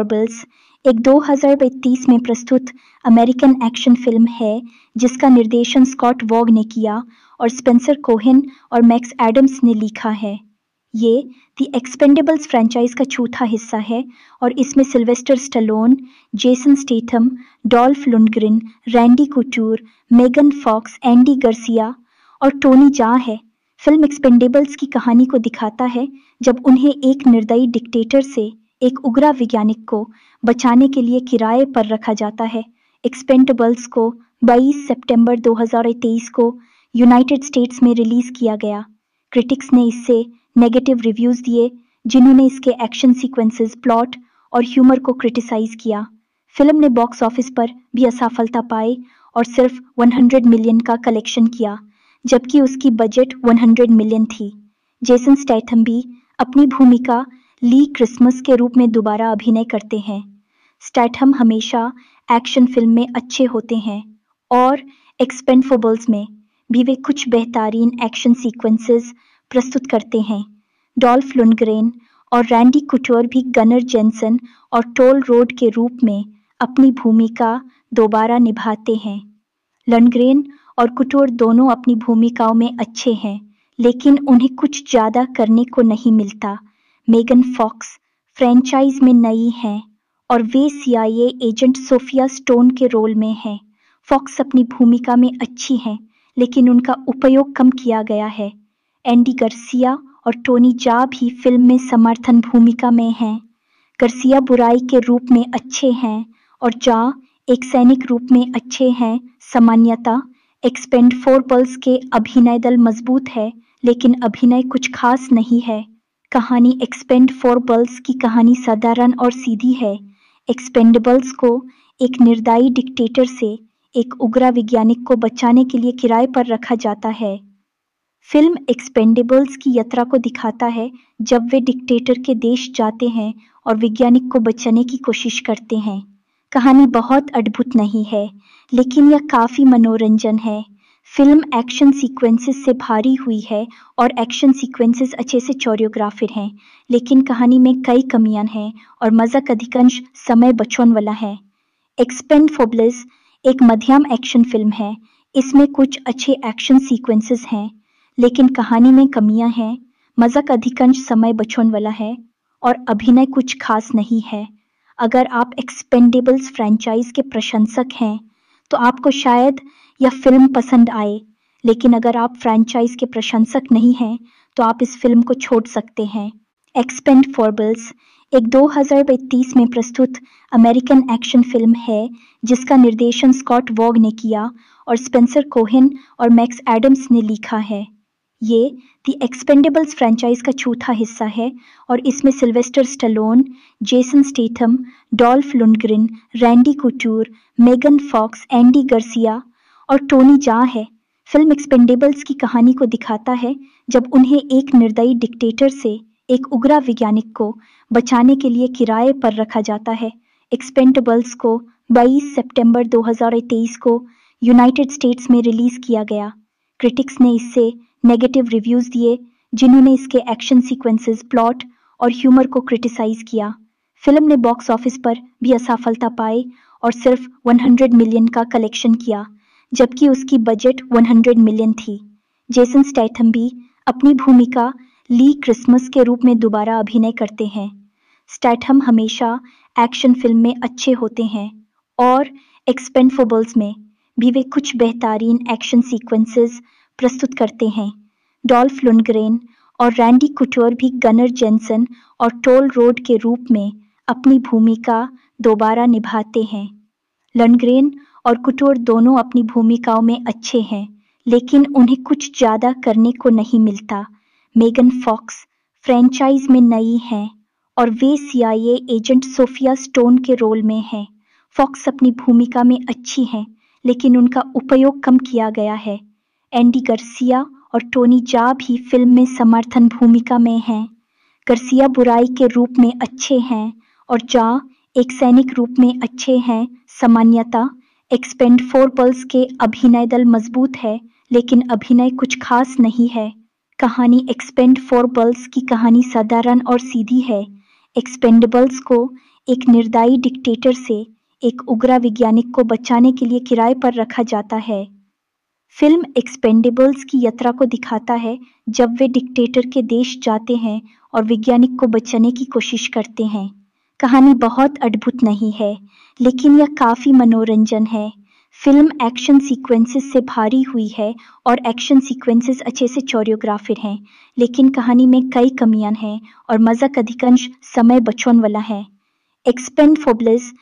स्कॉर्बल्स एक 2023 में प्रस्तुत अमेरिकन एक्शन फिल्म है जिसका निर्देशन स्कॉट वॉग ने किया और स्पेंसर कोहिन और मैक्स एडम्स ने लिखा है ये द एक्सपेंडेबल्स फ्रेंचाइज का चौथा हिस्सा है और इसमें Sylvester Stallone Jason Statham Dolph Lundgren Randy Couture Megan Fox Andy Garcia और टोनी जा है फिल्म एक्सपेंडेबल्स की कहानी को दिखाता है जब उन्हें एक निर्दयी डिक्टेटर से एक उग्रा वैज्ञानिक को बचाने के लिए किराए पर रखा जाता है एक्सपेंडेबल्स को 22 सितंबर 2023 को यूनाइटेड स्टेट्स में रिलीज किया गया क्रिटिक्स ने इससे नेगेटिव रिव्यूज दिए जिन्होंने इसके एक्शन सीक्वेंसेस प्लॉट और ह्यूमर को क्रिटिसाइज किया फिल्म ने बॉक्स ऑफिस पर भी असफलता पाई और सिर्फ 100 मिलियन का कलेक्शन किया जबकि उसकी बजट 100 मिलियन थी जेसन स्टैथम भी अपनी भूमिका ली क्रिसमस के रूप में दोबारा अभिनय करते हैं स्टैटम हमेशा एक्शन फिल्म में अच्छे होते हैं और एक्सपेंडफोबल्स में भी वे कुछ बेहतरीन एक्शन सीक्वेंसेस प्रस्तुत करते हैं डॉल्फ लुनग्रेन और रैंडी कुटोर भी गनर जेंसन और टोल रोड के रूप में अपनी भूमिका दोबारा निभाते हैं लनग्रेन और कुटोर दोनों अपनी भूमिकाओं में अच्छे हैं लेकिन उन्हें कुछ ज़्यादा करने को नहीं मिलता मेगन फॉक्स फ्रेंचाइज में नई हैं और वे सीआईए एजेंट सोफिया स्टोन के रोल में हैं फॉक्स अपनी भूमिका में अच्छी हैं लेकिन उनका उपयोग कम किया गया है एंडी गर्सिया और टोनी जा भी फिल्म में समर्थन भूमिका में हैं गर्सिया बुराई के रूप में अच्छे हैं और जा एक सैनिक रूप में अच्छे हैं सामान्यता एक्सपेंड फोर बल्स के अभिनय दल मजबूत है लेकिन अभिनय कुछ खास नहीं है कहानी एक्सपेंड फॉर बल्स की कहानी साधारण और सीधी है एक्सपेंडेबल्स को एक निर्दायी डिक्टेटर से एक उग्रा वैज्ञानिक को बचाने के लिए किराए पर रखा जाता है फिल्म एक्सपेंडेबल्स की यात्रा को दिखाता है जब वे डिक्टेटर के देश जाते हैं और वैज्ञानिक को बचाने की कोशिश करते हैं कहानी बहुत अद्भुत नहीं है लेकिन यह काफ़ी मनोरंजन है फिल्म एक्शन सीक्वेंसेस से भारी हुई है और एक्शन सीक्वेंसेस अच्छे से चोरियोग्राफिर हैं लेकिन कहानी में कई कमियां हैं और मज़ाक अधिकांश समय बचौन वाला है एक्सपेंड फोबलेस एक मध्यम एक्शन फिल्म है इसमें कुछ अच्छे एक्शन सीक्वेंसेस हैं लेकिन कहानी में कमियां हैं मज़ाक अधिकांश समय बचौन वाला है और अभिनय कुछ खास नहीं है अगर आप एक्सपेंडेबल्स फ्रेंचाइज के प्रशंसक हैं तो आपको शायद यह फिल्म पसंद आए लेकिन अगर आप फ्रेंचाइज के प्रशंसक नहीं हैं तो आप इस फिल्म को छोड़ सकते हैं एक्सपेंड फॉरबल्स एक दो में प्रस्तुत अमेरिकन एक्शन फिल्म है जिसका निर्देशन स्कॉट वॉग ने किया और स्पेंसर कोहिन और मैक्स एडम्स ने लिखा है ये दी एक्सपेंडेबल्स फ्रेंचाइज का चौथा हिस्सा है और इसमें Sylvester Stallone Jason Statham Dolph Lundgren Randy Couture Megan Fox Andy Garcia और टोनी जा है फिल्म एक्सपेंडेबल्स की कहानी को दिखाता है जब उन्हें एक निर्दयी डिक्टेटर से एक उग्रा वैज्ञानिक को बचाने के लिए किराए पर रखा जाता है एक्सपेंडेबल्स को 22 सितंबर 2023 को यूनाइटेड स्टेट्स में रिलीज किया गया क्रिटिक्स ने इसे नेगेटिव रिव्यूज दिए जिन्होंने इसके एक्शन सीक्वेंसेस प्लॉट और ह्यूमर को क्रिटिसाइज किया फिल्म ने बॉक्स ऑफिस पर भी असफलता पाई और सिर्फ 100 मिलियन का कलेक्शन किया जबकि उसकी बजट 100 मिलियन थी जेसन स्टैथम भी अपनी भूमिका ली क्रिसमस के रूप में दोबारा अभिनय करते हैं स्टैथम हमेशा एक्शन फिल्म में अच्छे होते हैं और एक्सपेंडफोबल्स में भी वे कुछ बेहतरीन एक्शन सीक्वेंसेस प्रस्तुत करते हैं डॉल्फ लुनग्रेन और रैंडी कुटोर भी गनर जेंसन और टोल रोड के रूप में अपनी भूमिका दोबारा निभाते हैं लनग्रेन और कुटोर दोनों अपनी भूमिकाओं में अच्छे हैं लेकिन उन्हें कुछ ज़्यादा करने को नहीं मिलता मेगन फॉक्स फ्रेंचाइज में नई हैं और वे सीआईए एजेंट सोफिया स्टोन के रोल में हैं फॉक्स अपनी भूमिका में अच्छी हैं लेकिन उनका उपयोग कम किया गया है एंडी गर्सिया और टोनी जा भी फिल्म में समर्थन भूमिका में हैं गर्सिया बुराई के रूप में अच्छे हैं और जा एक सैनिक रूप में अच्छे हैं सामान्यता एक्सपेंड फोर पल्स के अभिनय दल मजबूत है लेकिन अभिनय कुछ खास नहीं है कहानी एक्सपेंड फोर बल्स की कहानी साधारण और सीधी है एक्सपेंडेबल्स को एक निर्दायी डिक्टेटर से एक उग्रा वैज्ञानिक को बचाने के लिए किराए पर रखा जाता है फिल्म एक्सपेंडेबल्स की यात्रा को दिखाता है जब वे डिक्टेटर के देश जाते हैं और वैज्ञानिक को बचाने की कोशिश करते हैं कहानी बहुत अद्भुत नहीं है लेकिन यह काफ़ी मनोरंजन है फिल्म एक्शन सीक्वेंसेस से भारी हुई है और एक्शन सीक्वेंसेस अच्छे से चोरियोग्राफिर हैं लेकिन कहानी में कई कमियां हैं और मज़ाक अधिकांश समय बचौन वाला है एक्सपेंड फोबलेस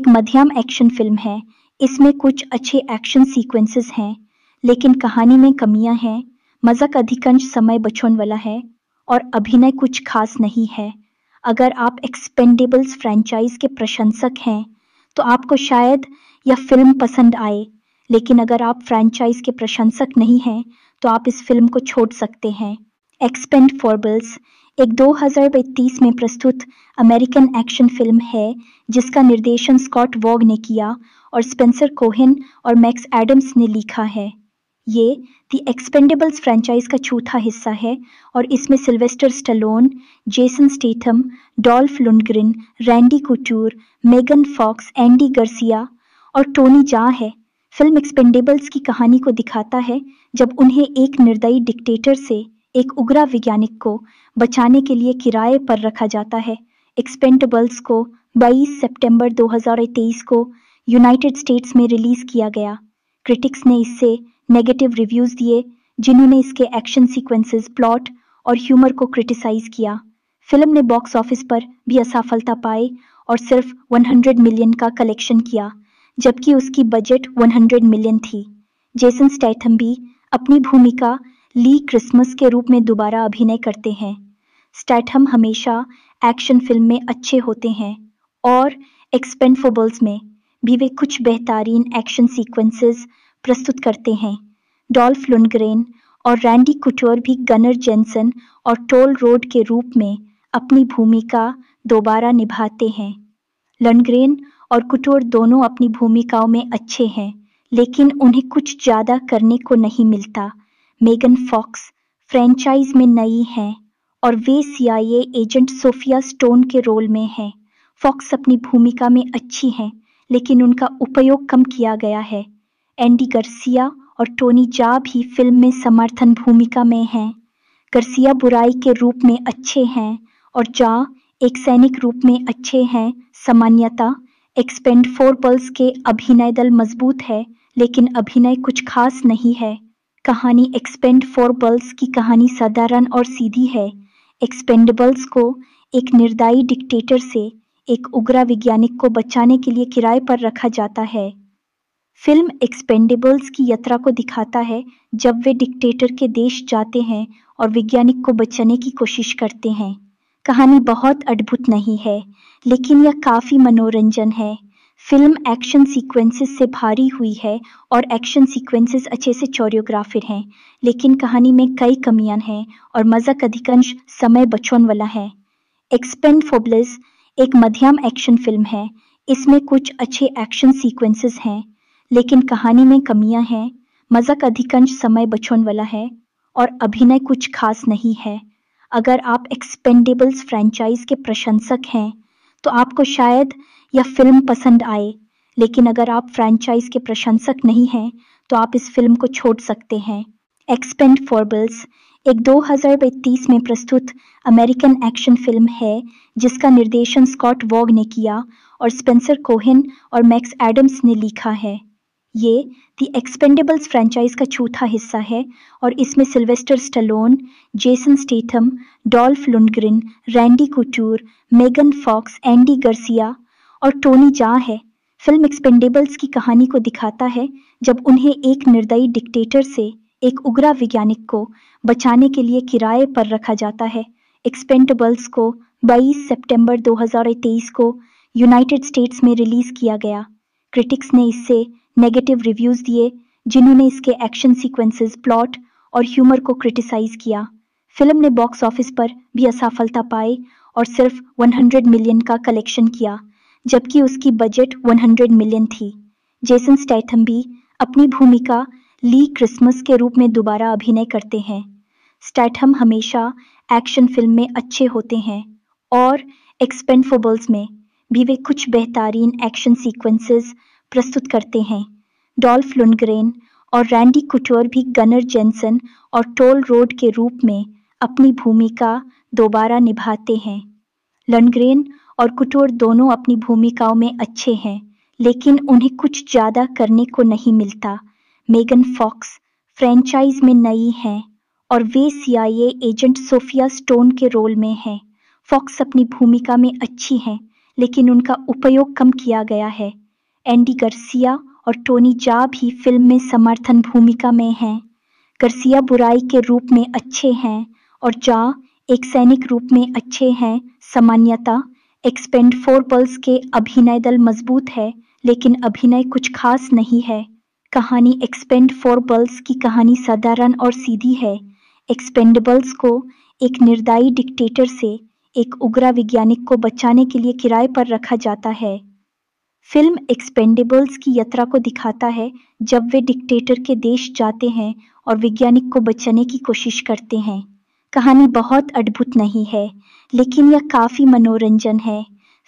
एक मध्यम एक्शन फिल्म है इसमें कुछ अच्छे एक्शन सीक्वेंसेस हैं लेकिन कहानी में कमियां हैं मजाक अधिकांश समय बचौन वाला है और अभिनय कुछ खास नहीं है अगर आप एक्सपेंडेबल्स फ्रेंचाइज के प्रशंसक हैं तो आपको शायद यह फिल्म पसंद आए लेकिन अगर आप फ्रेंचाइज के प्रशंसक नहीं हैं तो आप इस फिल्म को छोड़ सकते हैं एक्सपेंड फॉरबल्स एक दो में प्रस्तुत अमेरिकन एक्शन फिल्म है जिसका निर्देशन स्कॉट वॉग ने किया और स्पेंसर कोहेन और मैक्स एडम्स ने लिखा है ये द एक्सपेंडेबल्स फ्रेंचाइज का चौथा हिस्सा है और इसमें Sylvester Stallone Jason Statham Dolph Lundgren Randy Couture Megan Fox Andy Garcia और टोनी जा है फिल्म एक्सपेंडेबल्स की कहानी को दिखाता है जब उन्हें एक निर्दयी डिक्टेटर से एक उग्रा वैज्ञानिक को बचाने के लिए किराए पर रखा जाता है एक्सपेंडेबल्स को 22 सितंबर 2023 को यूनाइटेड स्टेट्स में रिलीज किया गया क्रिटिक्स ने इससे नेगेटिव रिव्यूज दिए जिन्होंने इसके एक्शन सीक्वेंसेस प्लॉट और ह्यूमर को क्रिटिसाइज किया फिल्म ने बॉक्स ऑफिस पर भी असफलता पाए और सिर्फ 100 मिलियन का कलेक्शन किया जबकि उसकी बजट 100 मिलियन थी जेसन स्टैथम भी अपनी भूमिका ली क्रिसमस के रूप में दोबारा अभिनय करते हैं स्टैथम हमेशा एक्शन फिल्म में अच्छे होते हैं और एक्सपेंडफोबल्स में भी वे कुछ बेहतरीन एक्शन सीक्वेंसेस प्रस्तुत करते हैं डॉल्फ लुनग्रेन और रैंडी कुटोर भी गनर जेंसन और टोल रोड के रूप में अपनी भूमिका दोबारा निभाते हैं लनग्रेन और कुटोर दोनों अपनी भूमिकाओं में अच्छे हैं लेकिन उन्हें कुछ ज़्यादा करने को नहीं मिलता मेगन फॉक्स फ्रेंचाइज में नई हैं और वे सीआईए एजेंट सोफिया स्टोन के रोल में हैं फॉक्स अपनी भूमिका में अच्छी हैं लेकिन उनका उपयोग कम किया गया है एंडी गर्सिया और टोनी जा भी फिल्म में समर्थन भूमिका में हैं गर्सिया बुराई के रूप में अच्छे हैं और जा एक सैनिक रूप में अच्छे हैं सामान्यता एक्सपेंड फोर पल्स के अभिनय दल मजबूत है लेकिन अभिनय कुछ खास नहीं है कहानी एक्सपेंड फोर बल्स की कहानी साधारण और सीधी है एक्सपेंडेबल्स को एक निर्दायी डिक्टेटर से एक उग्रा वैज्ञानिक को बचाने के लिए किराए पर रखा जाता है फिल्म एक्सपेंडेबल्स की यात्रा को दिखाता है जब वे डिक्टेटर के देश जाते हैं और वैज्ञानिक को बचाने की कोशिश करते हैं कहानी बहुत अद्भुत नहीं है लेकिन यह काफ़ी मनोरंजन है फिल्म एक्शन सीक्वेंसेस से भारी हुई है और एक्शन सीक्वेंसेस अच्छे से चोरियोग्राफिर हैं लेकिन कहानी में कई कमियां हैं और मज़ाक अधिकांश समय बचौन वाला है एक्सपेंड फोबलेस एक मध्यम एक्शन फिल्म है इसमें कुछ अच्छे एक्शन सीक्वेंसेस हैं लेकिन कहानी में कमियां हैं मजाक अधिकांश समय बचौन वाला है और अभिनय कुछ खास नहीं है अगर आप एक्सपेंडेबल्स फ्रेंचाइज के प्रशंसक हैं तो आपको शायद यह फिल्म पसंद आए लेकिन अगर आप फ्रेंचाइज के प्रशंसक नहीं हैं तो आप इस फिल्म को छोड़ सकते हैं एक्सपेंड फॉरबल्स एक 2023 में प्रस्तुत अमेरिकन एक्शन फिल्म है जिसका निर्देशन स्कॉट वॉग ने किया और स्पेंसर कोहिन और मैक्स एडम्स ने लिखा है ये द एक्सपेंडेबल्स फ्रेंचाइज का चौथा हिस्सा है और इसमें Sylvester Stallone Jason Statham Dolph Lundgren Randy Couture Megan Fox Andy Garcia और टोनी जा है फिल्म एक्सपेंडेबल्स की कहानी को दिखाता है जब उन्हें एक निर्दयी डिक्टेटर से एक उग्रा वैज्ञानिक को बचाने के लिए किराए पर रखा जाता है एक्सपेंडेबल्स को 22 सितंबर 2023 को यूनाइटेड स्टेट्स में रिलीज किया गया क्रिटिक्स ने इससे नेगेटिव रिव्यूज दिए जिन्होंने इसके एक्शन सीक्वेंसेस प्लॉट और ह्यूमर को क्रिटिसाइज किया फिल्म ने बॉक्स ऑफिस पर भी असफलता पाई और सिर्फ 100 मिलियन का कलेक्शन किया जबकि उसकी बजट 100 मिलियन थी जेसन स्टैथम भी अपनी भूमिका ली क्रिसमस के रूप में दोबारा अभिनय करते हैं स्टैथम हमेशा एक्शन फिल्म में अच्छे होते हैं और एक्सपेंडफोबल्स में भी वे कुछ बेहतरीन एक्शन सीक्वेंसेस प्रस्तुत करते हैं डॉल्फ लुनग्रेन और रैंडी कुटोर भी गनर जेंसन और टोल रोड के रूप में अपनी भूमिका दोबारा निभाते हैं लनग्रेन और कुटोर दोनों अपनी भूमिकाओं में अच्छे हैं लेकिन उन्हें कुछ ज़्यादा करने को नहीं मिलता मेगन फॉक्स फ्रेंचाइज में नई हैं और वे सीआईए एजेंट सोफिया स्टोन के रोल में हैं फॉक्स अपनी भूमिका में अच्छी हैं लेकिन उनका उपयोग कम किया गया है एंडी गर्सिया और टोनी जा भी फिल्म में समर्थन भूमिका में हैं गर्सिया बुराई के रूप में अच्छे हैं और जा एक सैनिक रूप में अच्छे हैं सामान्यता एक्सपेंड फोर बल्स के अभिनय दल मजबूत है लेकिन अभिनय कुछ खास नहीं है कहानी एक्सपेंड फोर बल्स की कहानी साधारण और सीधी है एक्सपेंडेबल्स को एक निर्दायी डिक्टेटर से एक उग्र वैज्ञानिक को बचाने के लिए किराए पर रखा जाता है फिल्म एक्सपेंडेबल्स की यात्रा को दिखाता है जब वे डिक्टेटर के देश जाते हैं और वैज्ञानिक को बचाने की कोशिश करते हैं कहानी बहुत अद्भुत नहीं है लेकिन यह काफ़ी मनोरंजन है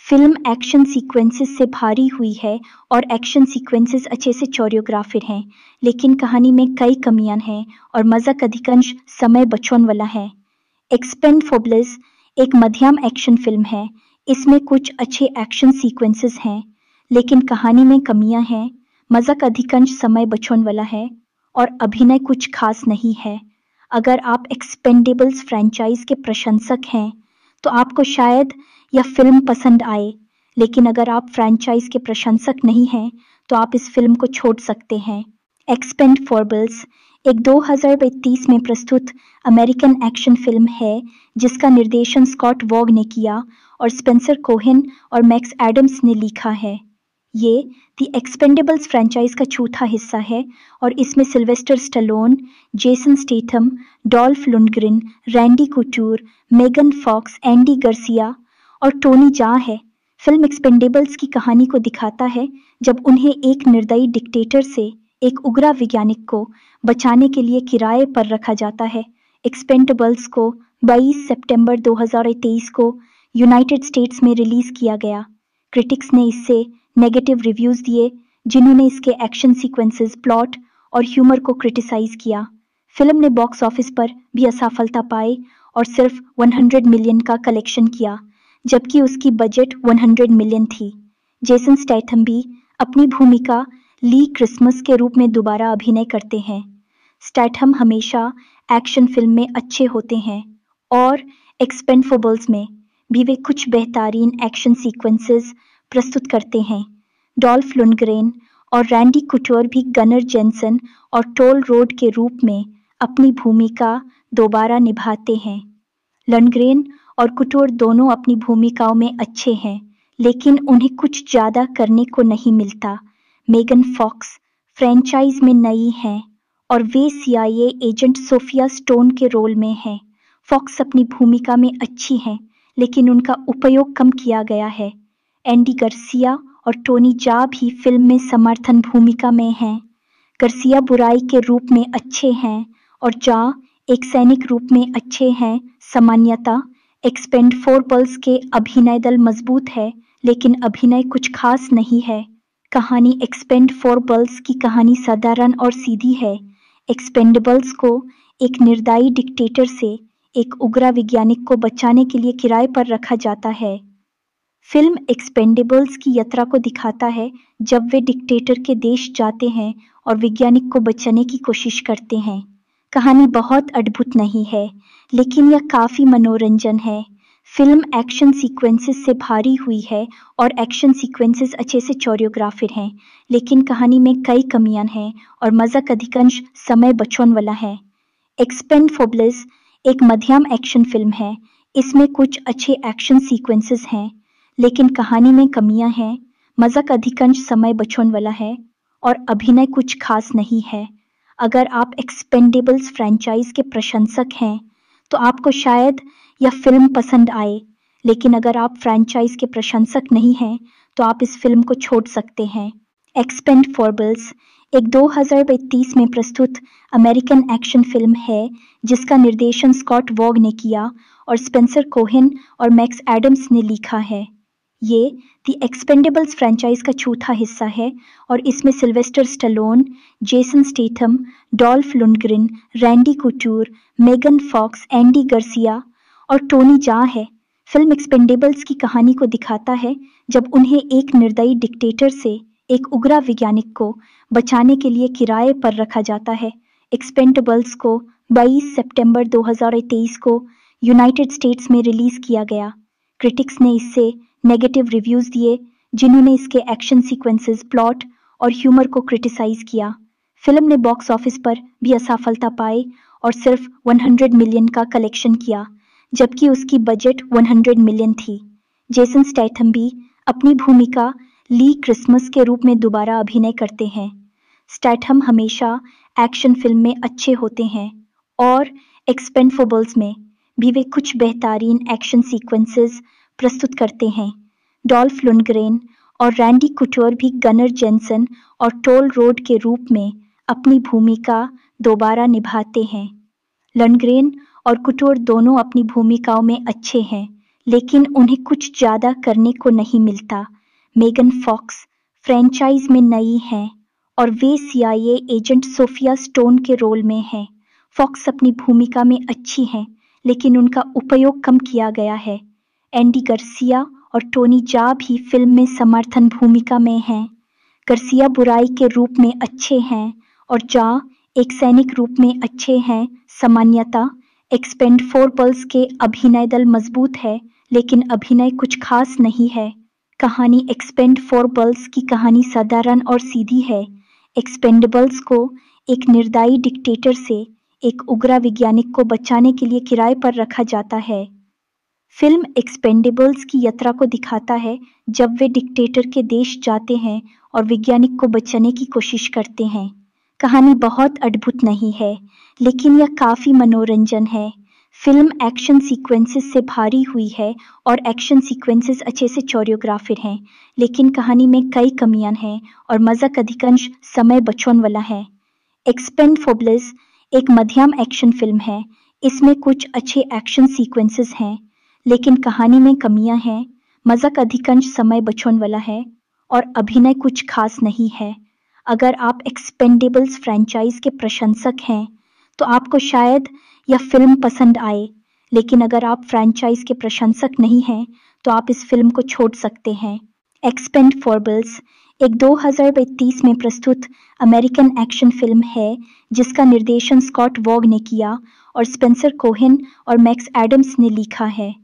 फिल्म एक्शन सीक्वेंसेस से भारी हुई है और एक्शन सीक्वेंसेस अच्छे से कोरियोग्राफिड हैं लेकिन कहानी में कई कमियां हैं और मज़ाक अधिकांश समय बचौन वाला है एक्सपेंड फोबलेस एक मध्यम एक्शन फिल्म है इसमें कुछ अच्छे एक्शन सीक्वेंसेस हैं लेकिन कहानी में कमियां हैं मज़ाक अधिकांश समय बचौन वाला है और अभिनय कुछ खास नहीं है अगर आप एक्सपेंडेबल्स फ्रेंचाइज के प्रशंसक हैं तो आपको शायद यह फिल्म पसंद आए लेकिन अगर आप फ्रेंचाइज के प्रशंसक नहीं हैं तो आप इस फिल्म को छोड़ सकते हैं एक्सपेंड फॉरबल्स एक 2023 में प्रस्तुत अमेरिकन एक्शन फिल्म है जिसका निर्देशन स्कॉट वॉग ने किया और स्पेंसर कोहिन और मैक्स एडम्स ने लिखा है ये दी एक्सपेंडेबल्स फ्रेंचाइज का चौथा हिस्सा है और इसमें Sylvester Stallone Jason Statham Dolph Lundgren Randy Couture Megan Fox Andy Garcia और टोनी जा है फिल्म एक्सपेंडेबल्स की कहानी को दिखाता है जब उन्हें एक निर्दयी डिक्टेटर से एक उग्रा वैज्ञानिक को बचाने के लिए किराए पर रखा जाता है एक्सपेंडेबल्स को 22 सितंबर 2023 को यूनाइटेड स्टेट्स में रिलीज किया गया क्रिटिक्स ने इसे नेगेटिव रिव्यूज दिए जिन्होंने इसके एक्शन सीक्वेंसेस प्लॉट और ह्यूमर को क्रिटिसाइज किया फिल्म ने बॉक्स ऑफिस पर भी असफलता पाई और सिर्फ 100 मिलियन का कलेक्शन किया जबकि उसकी बजट 100 मिलियन थी जेसन स्टैथम भी अपनी भूमिका ली क्रिसमस के रूप में दोबारा अभिनय करते हैं स्टैथम हमेशा एक्शन फिल्म में अच्छे होते हैं और एक्सपेंडफोबल्स में भी वे कुछ बेहतरीन एक्शन सीक्वेंसेस प्रस्तुत करते हैं डॉल्फ लुनग्रेन और रैंडी कुटोर भी गनर जेंसन और टोल रोड के रूप में अपनी भूमिका दोबारा निभाते हैं लनग्रेन और कुटोर दोनों अपनी भूमिकाओं में अच्छे हैं लेकिन उन्हें कुछ ज़्यादा करने को नहीं मिलता मेगन फॉक्स फ्रेंचाइज में नई हैं और वे सीआईए एजेंट सोफिया स्टोन के रोल में हैं फॉक्स अपनी भूमिका में अच्छी हैं लेकिन उनका उपयोग कम किया गया है एंडी गर्सिया और टोनी जा भी फिल्म में समर्थन भूमिका में हैं गर्सिया बुराई के रूप में अच्छे हैं और जा एक सैनिक रूप में अच्छे हैं सामान्यता एक्सपेंड फोर पल्स के अभिनय दल मजबूत है लेकिन अभिनय कुछ खास नहीं है कहानी एक्सपेंड फोर पल्स की कहानी साधारण और सीधी है एक्सपेंडेबल्स को एक निर्दायी डिक्टेटर से एक उग्रा वैज्ञानिक को बचाने के लिए किराए पर रखा जाता है फिल्म एक्सपेंडेबल्स की यात्रा को दिखाता है जब वे डिक्टेटर के देश जाते हैं और वैज्ञानिक को बचाने की कोशिश करते हैं कहानी बहुत अद्भुत नहीं है लेकिन यह काफ़ी मनोरंजन है फिल्म एक्शन सीक्वेंसेस से भारी हुई है और एक्शन सीक्वेंसेस अच्छे से कोरियोग्राफिड हैं लेकिन कहानी में कई कमियां हैं और मज़ाक अधिकांश समय बचौन वाला है एक्सपेंड फोबलेस एक मध्यम एक्शन फिल्म है इसमें कुछ अच्छे एक्शन सीक्वेंसेस हैं लेकिन कहानी में कमियां हैं मज़ाक अधिकांश समय बचौन वाला है और अभिनय कुछ खास नहीं है अगर आप एक्सपेंडेबल्स फ्रेंचाइज के प्रशंसक हैं तो आपको शायद यह फिल्म पसंद आए लेकिन अगर आप फ्रेंचाइज के प्रशंसक नहीं हैं तो आप इस फिल्म को छोड़ सकते हैं एक्सपेंड फॉरबल्स एक 2023 में प्रस्तुत अमेरिकन एक्शन फिल्म है जिसका निर्देशन स्कॉट वॉग ने किया और स्पेंसर कोहिन और मैक्स एडम्स ने लिखा है ये द एक्सपेंडेबल्स फ्रेंचाइज का चौथा हिस्सा है और इसमें Sylvester Stallone Jason Statham Dolph Lundgren Randy Couture Megan Fox Andy Garcia और टोनी जा है फिल्म एक्सपेंडेबल्स की कहानी को दिखाता है जब उन्हें एक निर्दयी डिक्टेटर से एक उग्रा वैज्ञानिक को बचाने के लिए किराए पर रखा जाता है एक्सपेंडेबल्स को 22 सितंबर 2023 को यूनाइटेड स्टेट्स में रिलीज किया गया क्रिटिक्स ने इसे नेगेटिव रिव्यूज दिए जिन्होंने इसके एक्शन सीक्वेंसेस प्लॉट और ह्यूमर को क्रिटिसाइज किया फिल्म ने बॉक्स ऑफिस पर भी असफलता पाई और सिर्फ 100 मिलियन का कलेक्शन किया जबकि उसकी बजट 100 मिलियन थी जेसन स्टैथम भी अपनी भूमिका ली क्रिसमस के रूप में दोबारा अभिनय करते हैं स्टैथम हमेशा एक्शन फिल्म में अच्छे होते हैं और एक्सपेंडफोबल्स में भी वे कुछ बेहतरीन एक्शन सीक्वेंसेस प्रस्तुत करते हैं डॉल्फ लुनग्रेन और रैंडी कुटोर भी गनर जेंसन और टोल रोड के रूप में अपनी भूमिका दोबारा निभाते हैं लनग्रेन और कुटोर दोनों अपनी भूमिकाओं में अच्छे हैं लेकिन उन्हें कुछ ज़्यादा करने को नहीं मिलता मेगन फॉक्स फ्रेंचाइज में नई हैं और वे सीआईए एजेंट सोफिया स्टोन के रोल में हैं फॉक्स अपनी भूमिका में अच्छी हैं लेकिन उनका उपयोग कम किया गया है एंडी गर्सिया और टोनी जा भी फिल्म में समर्थन भूमिका में हैं गर्सिया बुराई के रूप में अच्छे हैं और जा एक सैनिक रूप में अच्छे हैं सामान्यता एक्सपेंड फोर पल्स के अभिनय दल मजबूत है लेकिन अभिनय कुछ खास नहीं है कहानी एक्सपेंड फोर बल्स की कहानी साधारण और सीधी है एक्सपेंडेबल्स को एक निर्दायी डिक्टेटर से एक उग्रा वैज्ञानिक को बचाने के लिए किराए पर रखा जाता है फिल्म एक्सपेंडेबल्स की यात्रा को दिखाता है जब वे डिक्टेटर के देश जाते हैं और वैज्ञानिक को बचाने की कोशिश करते हैं कहानी बहुत अद्भुत नहीं है लेकिन यह काफ़ी मनोरंजन है फिल्म एक्शन सीक्वेंसेस से भारी हुई है और एक्शन सीक्वेंसेस अच्छे से चोरियोग्राफिर हैं लेकिन कहानी में कई कमियां हैं और मज़ाक अधिकांश समय बचपन वाला है एक्सपेंड फोबलेस एक मध्यम एक्शन फिल्म है इसमें कुछ अच्छे एक्शन सीक्वेंसेस हैं लेकिन कहानी में कमियां हैं मजाक अधिकांश समय बचौन वाला है और अभिनय कुछ खास नहीं है अगर आप एक्सपेंडेबल्स फ्रेंचाइज के प्रशंसक हैं तो आपको शायद यह फिल्म पसंद आए लेकिन अगर आप फ्रेंचाइज के प्रशंसक नहीं हैं तो आप इस फिल्म को छोड़ सकते हैं एक्सपेंड फॉरबल्स एक दो में प्रस्तुत अमेरिकन एक्शन फिल्म है जिसका निर्देशन स्कॉट वॉग ने किया और स्पेंसर कोहेन और मैक्स एडम्स ने लिखा है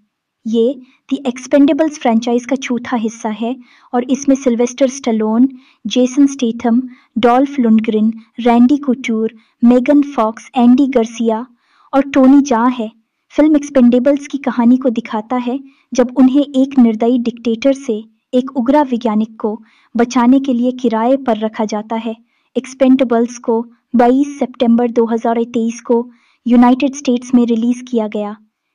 ये द एक्सपेंडेबल्स फ्रेंचाइज का चौथा हिस्सा है और इसमें Sylvester Stallone Jason Statham Dolph Lundgren Randy Couture Megan Fox Andy Garcia और टोनी जा है फिल्म एक्सपेंडेबल्स की कहानी को दिखाता है जब उन्हें एक निर्दयी डिक्टेटर से एक उग्रा वैज्ञानिक को बचाने के लिए किराए पर रखा जाता है एक्सपेंडेबल्स को 22 सितंबर 2023 को यूनाइटेड स्टेट्स में रिलीज किया गया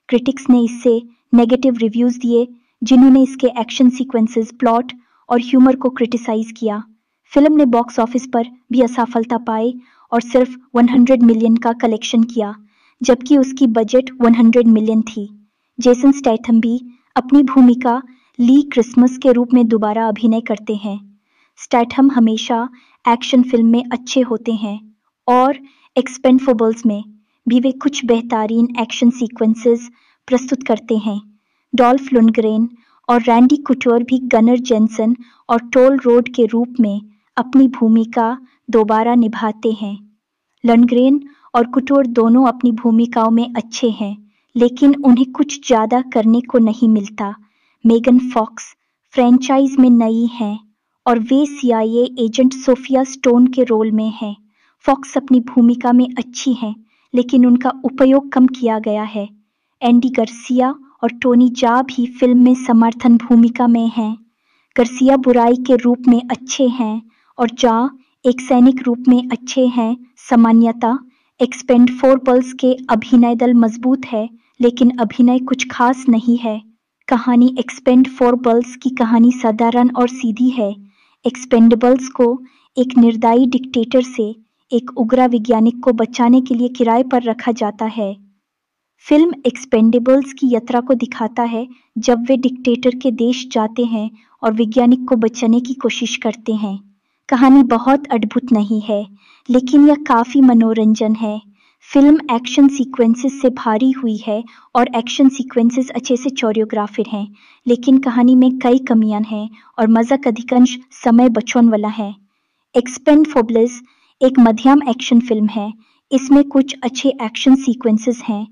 क्रिटिक्स ने इससे नेगेटिव रिव्यूज दिए जिन्होंने इसके एक्शन सीक्वेंसेस प्लॉट और ह्यूमर को क्रिटिसाइज किया फिल्म ने बॉक्स ऑफिस पर भी असफलता पाए और सिर्फ 100 मिलियन का कलेक्शन किया जबकि उसकी बजट 100 मिलियन थी जेसन स्टैथम भी अपनी भूमिका ली क्रिसमस के रूप में दोबारा अभिनय करते हैं स्टैथम हमेशा एक्शन फिल्म में अच्छे होते हैं और एक्सपेंडफोबल्स में भी वे कुछ बेहतरीन एक्शन सीक्वेंसेस प्रस्तुत करते हैं डॉल्फ लुनग्रेन और रैंडी कुटोर भी गनर जेंसन और टोल रोड के रूप में अपनी भूमिका दोबारा निभाते हैं लनग्रेन और कुटोर दोनों अपनी भूमिकाओं में अच्छे हैं लेकिन उन्हें कुछ ज़्यादा करने को नहीं मिलता मेगन फॉक्स फ्रेंचाइज में नई हैं और वे सीआईए एजेंट सोफिया स्टोन के रोल में हैं फॉक्स अपनी भूमिका में अच्छी हैं लेकिन उनका उपयोग कम किया गया है एंडी गर्सिया और टोनी जा भी फिल्म में समर्थन भूमिका में हैं गर्सिया बुराई के रूप में अच्छे हैं और जा एक सैनिक रूप में अच्छे हैं सामान्यता एक्सपेंड फोर पल्स के अभिनय दल मजबूत है लेकिन अभिनय कुछ खास नहीं है कहानी एक्सपेंड फोर बल्स की कहानी साधारण और सीधी है एक्सपेंडेबल्स को एक निर्दायी डिक्टेटर से एक उग्रा वैज्ञानिक को बचाने के लिए किराए पर रखा जाता है फिल्म एक्सपेंडेबल्स की यात्रा को दिखाता है जब वे डिक्टेटर के देश जाते हैं और वैज्ञानिक को बचाने की कोशिश करते हैं कहानी बहुत अद्भुत नहीं है लेकिन यह काफ़ी मनोरंजन है फिल्म एक्शन सीक्वेंसेस से भारी हुई है और एक्शन सीक्वेंसेस अच्छे से चोरियोग्राफिड हैं लेकिन कहानी में कई कमियां हैं और मज़ाक अधिकांश समय बचौन वाला है एक्सपेंड फोबलेस एक मध्यम एक्शन फिल्म है इसमें कुछ अच्छे एक्शन सीक्वेंसेस हैं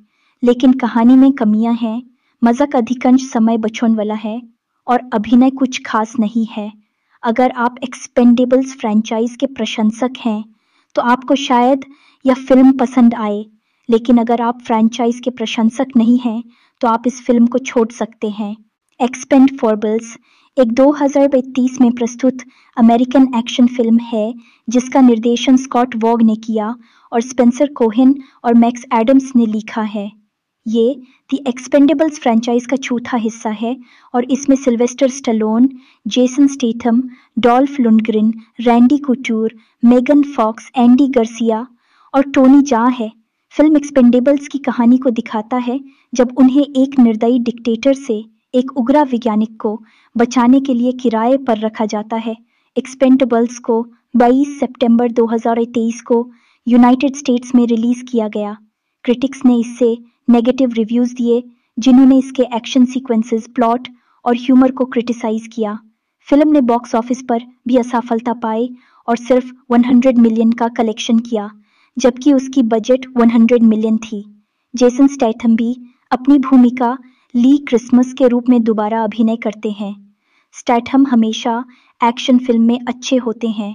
लेकिन कहानी में कमियां हैं मजाक अधिकांश समय बचौन वाला है और अभिनय कुछ खास नहीं है अगर आप एक्सपेंडेबल्स फ्रेंचाइज के प्रशंसक हैं तो आपको शायद यह फिल्म पसंद आए लेकिन अगर आप फ्रेंचाइज के प्रशंसक नहीं हैं तो आप इस फिल्म को छोड़ सकते हैं एक्सपेंड फॉरबल्स एक 2023 में प्रस्तुत अमेरिकन एक्शन फिल्म है जिसका निर्देशन स्कॉट वॉग ने किया और स्पेंसर कोहिन और मैक्स एडम्स ने लिखा है ये द एक्सपेंडेबल्स फ्रेंचाइज का चौथा हिस्सा है और इसमें Sylvester Stallone Jason Statham Dolph Lundgren Randy Couture Megan Fox Andy Garcia और टोनी जा है फिल्म एक्सपेंडेबल्स की कहानी को दिखाता है जब उन्हें एक निर्दयी डिक्टेटर से एक उग्रा वैज्ञानिक को बचाने के लिए किराए पर रखा जाता है एक्सपेंडेबल्स को 22 सितंबर 2023 को यूनाइटेड स्टेट्स में रिलीज किया गया क्रिटिक्स ने इसे नेगेटिव रिव्यूज दिए जिन्होंने इसके एक्शन सीक्वेंसेस प्लॉट और ह्यूमर को क्रिटिसाइज किया फिल्म ने बॉक्स ऑफिस पर भी असफलता पाई और सिर्फ 100 मिलियन का कलेक्शन किया जबकि उसकी बजट 100 मिलियन थी जेसन स्टैथम भी अपनी भूमिका ली क्रिसमस के रूप में दोबारा अभिनय करते हैं स्टैथम हमेशा एक्शन फिल्म में अच्छे होते हैं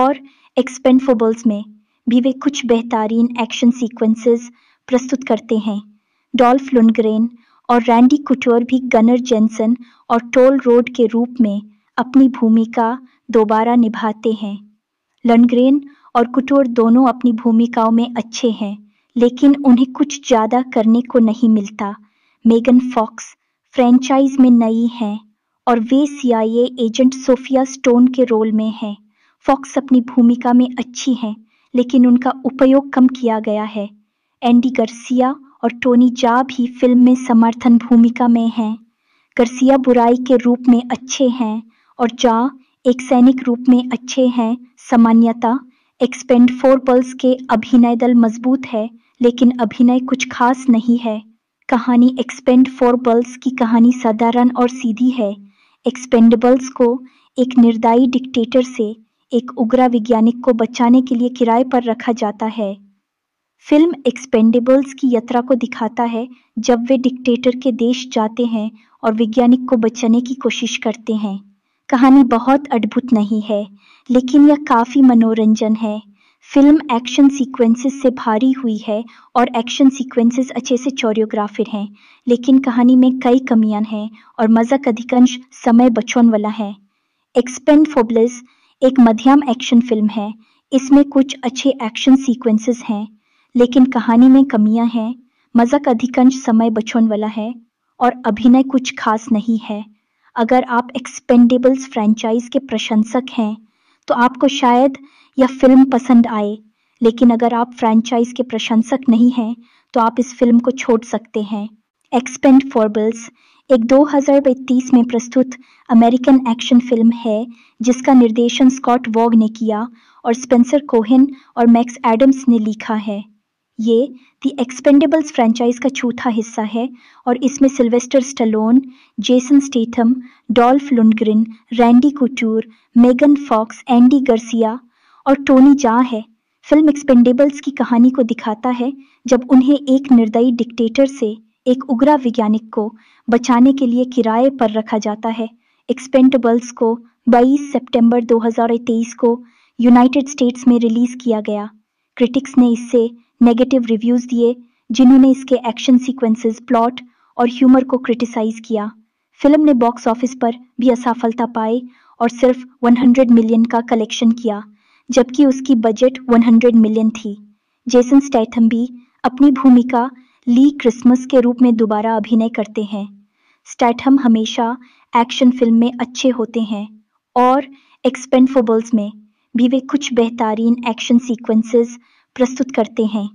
और एक्सपेंडफोबल्स में भी वे कुछ बेहतरीन एक्शन सीक्वेंसेस प्रस्तुत करते हैं डॉल्फ लुनग्रेन और रैंडी कुटोर भी गनर जेंसन और टोल रोड के रूप में अपनी भूमिका दोबारा निभाते हैं लनग्रेन और कुटोर दोनों अपनी भूमिकाओं में अच्छे हैं लेकिन उन्हें कुछ ज़्यादा करने को नहीं मिलता मेगन फॉक्स फ्रेंचाइज में नई हैं और वे सीआईए एजेंट सोफिया स्टोन के रोल में हैं फॉक्स अपनी भूमिका में अच्छी हैं लेकिन उनका उपयोग कम किया गया है एंडी गर्सिया और टोनी जा भी फिल्म में समर्थन भूमिका में हैं गर्सिया बुराई के रूप में अच्छे हैं और जा एक सैनिक रूप में अच्छे हैं सामान्यता एक्सपेंड फोर बल्स के अभिनय दल मजबूत है लेकिन अभिनय कुछ खास नहीं है कहानी एक्सपेंड फोर बल्स की कहानी साधारण और सीधी है एक्सपेंडेबल्स को एक निर्दायी डिक्टेटर से एक उग्रा वैज्ञानिक को बचाने के लिए किराए पर रखा जाता है फिल्म एक्सपेंडेबल्स की यात्रा को दिखाता है जब वे डिक्टेटर के देश जाते हैं और वैज्ञानिक को बचाने की कोशिश करते हैं कहानी बहुत अद्भुत नहीं है लेकिन यह काफ़ी मनोरंजन है फिल्म एक्शन सीक्वेंसेस से भारी हुई है और एक्शन सीक्वेंसेस अच्छे से कोरियोग्राफिड हैं लेकिन कहानी में कई कमियां हैं और मज़ाक अधिकांश समय बचौन वाला है एक्सपेंड फोबलेस एक मध्यम एक्शन फिल्म है इसमें कुछ अच्छे एक्शन सीक्वेंसेस हैं लेकिन कहानी में कमियां हैं मजाक अधिकांश समय बचौन वाला है और अभिनय कुछ खास नहीं है अगर आप एक्सपेंडेबल्स फ्रेंचाइज के प्रशंसक हैं तो आपको शायद यह फिल्म पसंद आए लेकिन अगर आप फ्रेंचाइज के प्रशंसक नहीं हैं तो आप इस फिल्म को छोड़ सकते हैं एक्सपेंड फॉरबल्स एक 2023 में प्रस्तुत अमेरिकन एक्शन फिल्म है जिसका निर्देशन स्कॉट वॉग ने किया और स्पेंसर कोहिन और मैक्स एडम्स ने लिखा है ये दी एक्सपेंडेबल्स फ्रेंचाइज का चौथा हिस्सा है और इसमें Sylvester Stallone Jason Statham Dolph Lundgren Randy Couture Megan Fox Andy Garcia और टोनी जा है फिल्म एक्सपेंडेबल्स की कहानी को दिखाता है जब उन्हें एक निर्दयी डिक्टेटर से एक उग्रा वैज्ञानिक को बचाने के लिए किराए पर रखा जाता है एक्सपेंडेबल्स को 22 सितंबर 2023 को यूनाइटेड स्टेट्स में रिलीज किया गया क्रिटिक्स ने इससे नेगेटिव रिव्यूज दिए जिन्होंने इसके एक्शन सीक्वेंसेस प्लॉट और ह्यूमर को क्रिटिसाइज किया फिल्म ने बॉक्स ऑफिस पर भी असफलता पाई और सिर्फ 100 मिलियन का कलेक्शन किया जबकि उसकी बजट 100 मिलियन थी जेसन स्टैथम भी अपनी भूमिका ली क्रिसमस के रूप में दोबारा अभिनय करते हैं स्टैथम हमेशा एक्शन फिल्म में अच्छे होते हैं और एक्सपेंडफोबल्स में भी वे कुछ बेहतरीन एक्शन सीक्वेंसेस प्रस्तुत करते हैं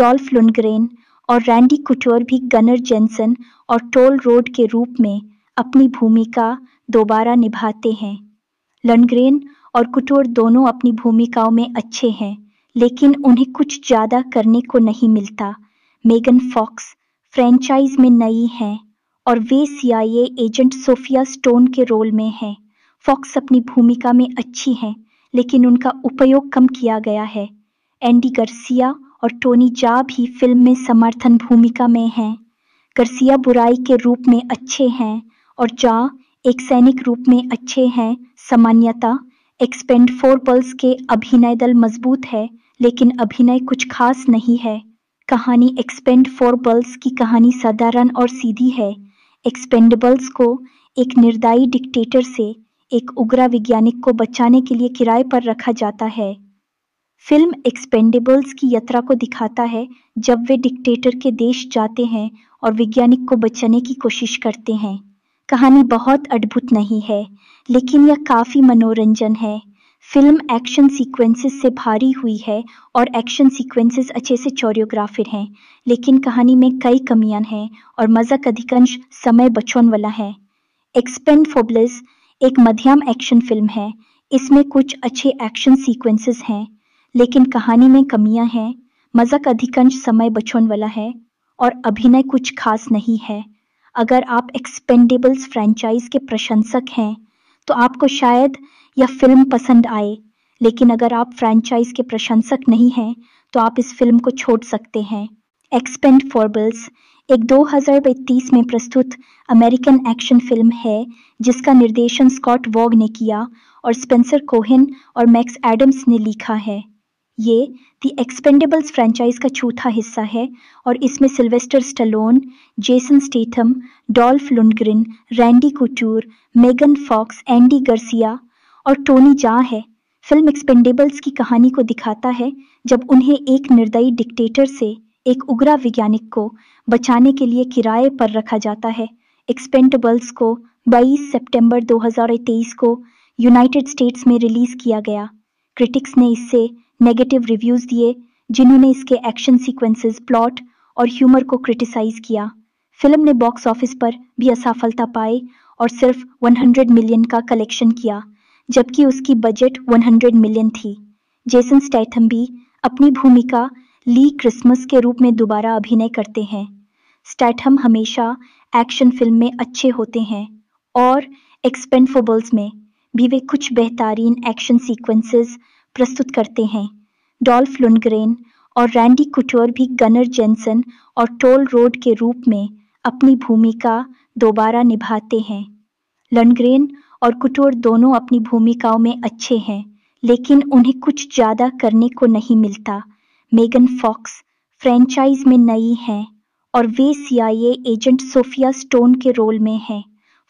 डॉल्फ लुनग्रेन और रैंडी कुटोर भी गनर जेंसन और टोल रोड के रूप में अपनी भूमिका दोबारा निभाते हैं लनग्रेन और कुटोर दोनों अपनी भूमिकाओं में अच्छे हैं लेकिन उन्हें कुछ ज़्यादा करने को नहीं मिलता मेगन फॉक्स फ्रेंचाइज में नई हैं और वे सीआईए एजेंट सोफिया स्टोन के रोल में हैं फॉक्स अपनी भूमिका में अच्छी हैं लेकिन उनका उपयोग कम किया गया है एंडी गर्सिया और टोनी जा भी फिल्म में समर्थन भूमिका में हैं गर्सिया बुराई के रूप में अच्छे हैं और जा एक सैनिक रूप में अच्छे हैं सामान्यता एक्सपेंड फोर बल्स के अभिनय दल मजबूत है लेकिन अभिनय कुछ खास नहीं है कहानी एक्सपेंड फोर बल्स की कहानी साधारण और सीधी है एक्सपेंडेबल्स को एक निर्दायी डिक्टेटर से एक उग्र वैज्ञानिक को बचाने के लिए किराए पर रखा जाता है फिल्म एक्सपेंडेबल्स की यात्रा को दिखाता है जब वे डिक्टेटर के देश जाते हैं और वैज्ञानिक को बचाने की कोशिश करते हैं कहानी बहुत अद्भुत नहीं है लेकिन यह काफ़ी मनोरंजन है फिल्म एक्शन सीक्वेंसेस से भारी हुई है और एक्शन सीक्वेंसेस अच्छे से कोरियोग्राफिड हैं लेकिन कहानी में कई कमियां हैं और मज़ाक अधिकांश समय बचौन वाला है एक्सपेंड फोबलेस एक मध्यम एक्शन फिल्म है इसमें कुछ अच्छे एक्शन सीक्वेंसेस हैं लेकिन कहानी में कमियां हैं मज़ाक अधिकांश समय बचौन वाला है और अभिनय कुछ खास नहीं है अगर आप एक्सपेंडेबल्स फ्रेंचाइज के प्रशंसक हैं तो आपको शायद यह फिल्म पसंद आए लेकिन अगर आप फ्रेंचाइज के प्रशंसक नहीं हैं तो आप इस फिल्म को छोड़ सकते हैं एक्सपेंड फॉरबल्स एक 2023 में प्रस्तुत अमेरिकन एक्शन फिल्म है जिसका निर्देशन स्कॉट वॉग ने किया और स्पेंसर कोहिन और मैक्स एडम्स ने लिखा है ये द एक्सपेंडेबल्स फ्रेंचाइज का चौथा हिस्सा है और इसमें Sylvester Stallone Jason Statham Dolph Lundgren Randy Couture Megan Fox Andy Garcia और टोनी जा है फिल्म एक्सपेंडेबल्स की कहानी को दिखाता है जब उन्हें एक निर्दयी डिक्टेटर से एक उग्रा वैज्ञानिक को बचाने के लिए किराए पर रखा जाता है एक्सपेंडेबल्स को 22 सितंबर 2023 को यूनाइटेड स्टेट्स में रिलीज किया गया क्रिटिक्स ने इसे नेगेटिव रिव्यूज दिए जिन्होंने इसके एक्शन सीक्वेंसेस प्लॉट और ह्यूमर को क्रिटिसाइज किया फिल्म ने बॉक्स ऑफिस पर भी असफलता पाई और सिर्फ 100 मिलियन का कलेक्शन किया जबकि उसकी बजट 100 मिलियन थी जेसन स्टैथम भी अपनी भूमिका ली क्रिसमस के रूप में दोबारा अभिनय करते हैं स्टैथम हमेशा एक्शन फिल्म में अच्छे होते हैं और एक्सपेंडफोबल्स में भी वे कुछ बेहतरीन एक्शन सीक्वेंसेस प्रस्तुत करते हैं डॉल्फ लुनग्रेन और रैंडी कुटोर भी गनर जेंसन और टोल रोड के रूप में अपनी भूमिका दोबारा निभाते हैं लनग्रेन और कुटोर दोनों अपनी भूमिकाओं में अच्छे हैं लेकिन उन्हें कुछ ज़्यादा करने को नहीं मिलता मेगन फॉक्स फ्रेंचाइज में नई हैं और वे सीआईए एजेंट सोफिया स्टोन के रोल में हैं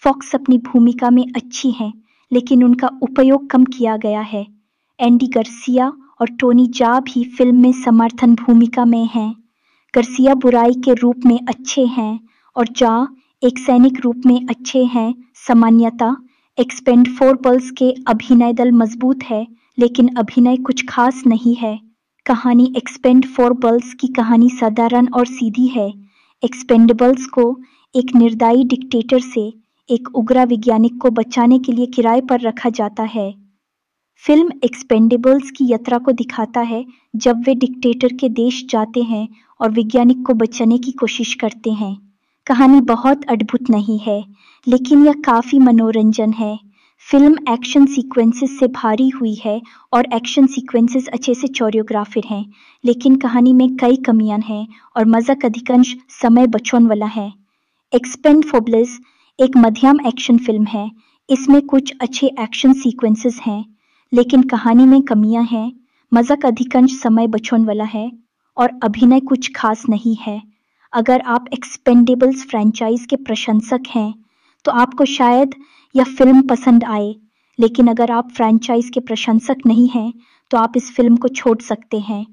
फॉक्स अपनी भूमिका में अच्छी हैं लेकिन उनका उपयोग कम किया गया है एंडी गर्सिया और टोनी जा भी फिल्म में समर्थन भूमिका में हैं गर्सिया बुराई के रूप में अच्छे हैं और जा एक सैनिक रूप में अच्छे हैं सामान्यता एक्सपेंड फोर पल्स के अभिनय दल मजबूत है लेकिन अभिनय कुछ खास नहीं है कहानी एक्सपेंड फोर बल्स की कहानी साधारण और सीधी है एक्सपेंडेबल्स को एक निर्दायी डिक्टेटर से एक उग्रा वैज्ञानिक को बचाने के लिए किराए पर रखा जाता है फिल्म एक्सपेंडेबल्स की यात्रा को दिखाता है जब वे डिक्टेटर के देश जाते हैं और वैज्ञानिक को बचाने की कोशिश करते हैं कहानी बहुत अद्भुत नहीं है लेकिन यह काफ़ी मनोरंजन है फिल्म एक्शन सीक्वेंसेस से भारी हुई है और एक्शन सीक्वेंसेस अच्छे से चोरियोग्राफिड हैं लेकिन कहानी में कई कमियां हैं और मज़ाक अधिकांश समय बचौन वाला है एक्सपेंड फोबलिस एक मध्यम एक्शन फिल्म है इसमें कुछ अच्छे एक्शन सीक्वेंसेस हैं लेकिन कहानी में कमियां हैं मजाक अधिकांश समय बचौन वाला है और अभिनय कुछ खास नहीं है अगर आप एक्सपेंडेबल्स फ्रेंचाइज के प्रशंसक हैं तो आपको शायद यह फिल्म पसंद आए लेकिन अगर आप फ्रेंचाइज के प्रशंसक नहीं हैं तो आप इस फिल्म को छोड़ सकते हैं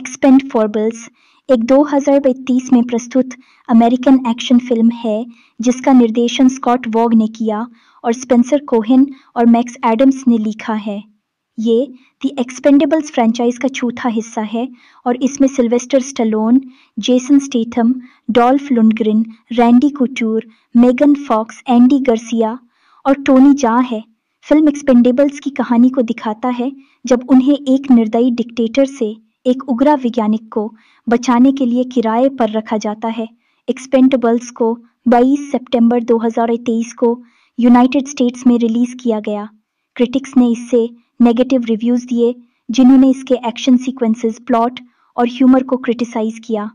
एक्सपेंड फॉरबल्स एक दो में प्रस्तुत अमेरिकन एक्शन फिल्म है जिसका निर्देशन स्कॉट वॉग ने किया और स्पेंसर कोहेन और मैक्स एडम्स ने लिखा है ये द एक्सपेंडेबल्स फ्रेंचाइज का चौथा हिस्सा है और इसमें Sylvester Stallone Jason Statham Dolph Lundgren Randy Couture Megan Fox Andy Garcia और टोनी जा है फिल्म एक्सपेंडेबल्स की कहानी को दिखाता है जब उन्हें एक निर्दयी डिक्टेटर से एक उग्रा वैज्ञानिक को बचाने के लिए किराए पर रखा जाता है एक्सपेंडेबल्स को 22 सितंबर 2023 को यूनाइटेड स्टेट्स में रिलीज किया गया क्रिटिक्स ने इससे नेगेटिव रिव्यूज दिए जिन्होंने इसके एक्शन सीक्वेंसेस प्लॉट और ह्यूमर को क्रिटिसाइज किया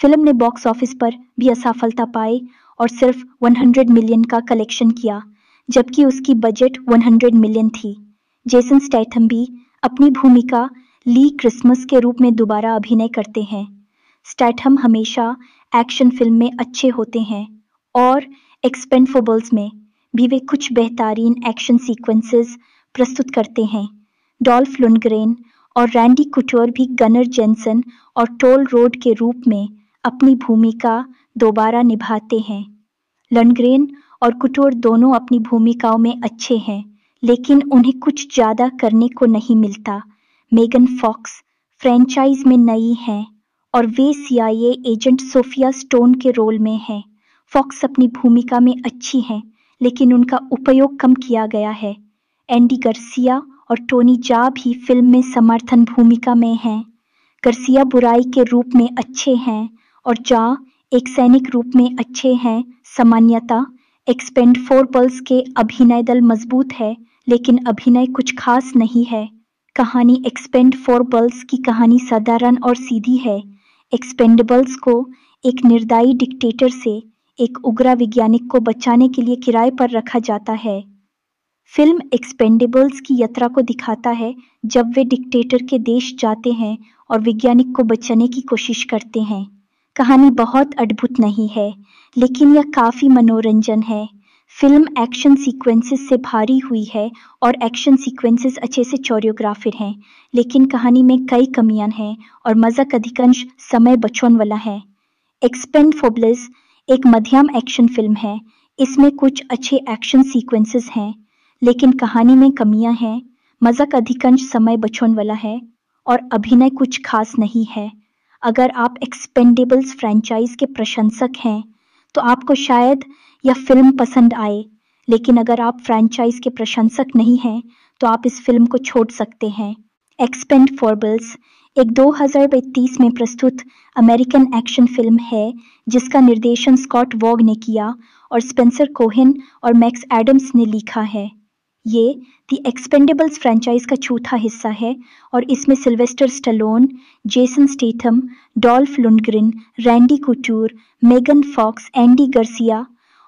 फिल्म ने बॉक्स ऑफिस पर भी असफलता पाई और सिर्फ 100 मिलियन का कलेक्शन किया जबकि उसकी बजट 100 मिलियन थी जेसन स्टैथम भी अपनी भूमिका ली क्रिसमस के रूप में दोबारा अभिनय करते हैं स्टैथम हमेशा एक्शन फिल्म में अच्छे होते हैं और एक्सपेंडफोबल्स में भी वे कुछ बेहतरीन एक्शन सीक्वेंसेस प्रस्तुत करते हैं डॉल्फ लुनग्रेन और रैंडी कुटोर भी गनर जेंसन और टोल रोड के रूप में अपनी भूमिका दोबारा निभाते हैं लनग्रेन और कुटोर दोनों अपनी भूमिकाओं में अच्छे हैं लेकिन उन्हें कुछ ज़्यादा करने को नहीं मिलता मेगन फॉक्स फ्रेंचाइज में नई हैं और वे सीआईए एजेंट सोफिया स्टोन के रोल में हैं फॉक्स अपनी भूमिका में अच्छी हैं लेकिन उनका उपयोग कम किया गया है एंडी गर्सिया और टोनी जा भी फिल्म में समर्थन भूमिका में हैं गर्सिया बुराई के रूप में अच्छे हैं और जा एक सैनिक रूप में अच्छे हैं सामान्यता एक्सपेंड फोर पल्स के अभिनय दल मजबूत है लेकिन अभिनय कुछ खास नहीं है कहानी एक्सपेंड फोर बल्स की कहानी साधारण और सीधी है एक्सपेंडेबल्स को एक निर्दायी डिक्टेटर से एक उग्रा वैज्ञानिक को बचाने के लिए किराए पर रखा जाता है फिल्म एक्सपेंडेबल्स की यात्रा को दिखाता है जब वे डिक्टेटर के देश जाते हैं और वैज्ञानिक को बचाने की कोशिश करते हैं कहानी बहुत अद्भुत नहीं है लेकिन यह काफ़ी मनोरंजन है फिल्म एक्शन सीक्वेंसेस से भारी हुई है और एक्शन सीक्वेंसेस अच्छे से चोरियोग्राफिड हैं लेकिन कहानी में कई कमियां हैं और मज़ाक अधिकांश समय बचौन वाला है एक्सपेंड फोबलेस एक मध्यम एक्शन फिल्म है इसमें कुछ अच्छे एक्शन सीक्वेंसेस हैं लेकिन कहानी में कमियां हैं मजाक अधिकांश समय बछौन वाला है और अभिनय कुछ खास नहीं है अगर आप एक्सपेंडेबल्स फ्रेंचाइज के प्रशंसक हैं तो आपको शायद यह फिल्म पसंद आए लेकिन अगर आप फ्रेंचाइज के प्रशंसक नहीं हैं तो आप इस फिल्म को छोड़ सकते हैं एक्सपेंड फॉरबल्स एक 2023 में प्रस्तुत अमेरिकन एक्शन फिल्म है जिसका निर्देशन स्कॉट वॉग ने किया और स्पेंसर कोहिन और मैक्स एडम्स ने लिखा है ये द एक्सपेंडेबल्स फ्रेंचाइज का चौथा हिस्सा है और इसमें Sylvester Stallone Jason Statham Dolph Lundgren Randy Couture Megan Fox Andy Garcia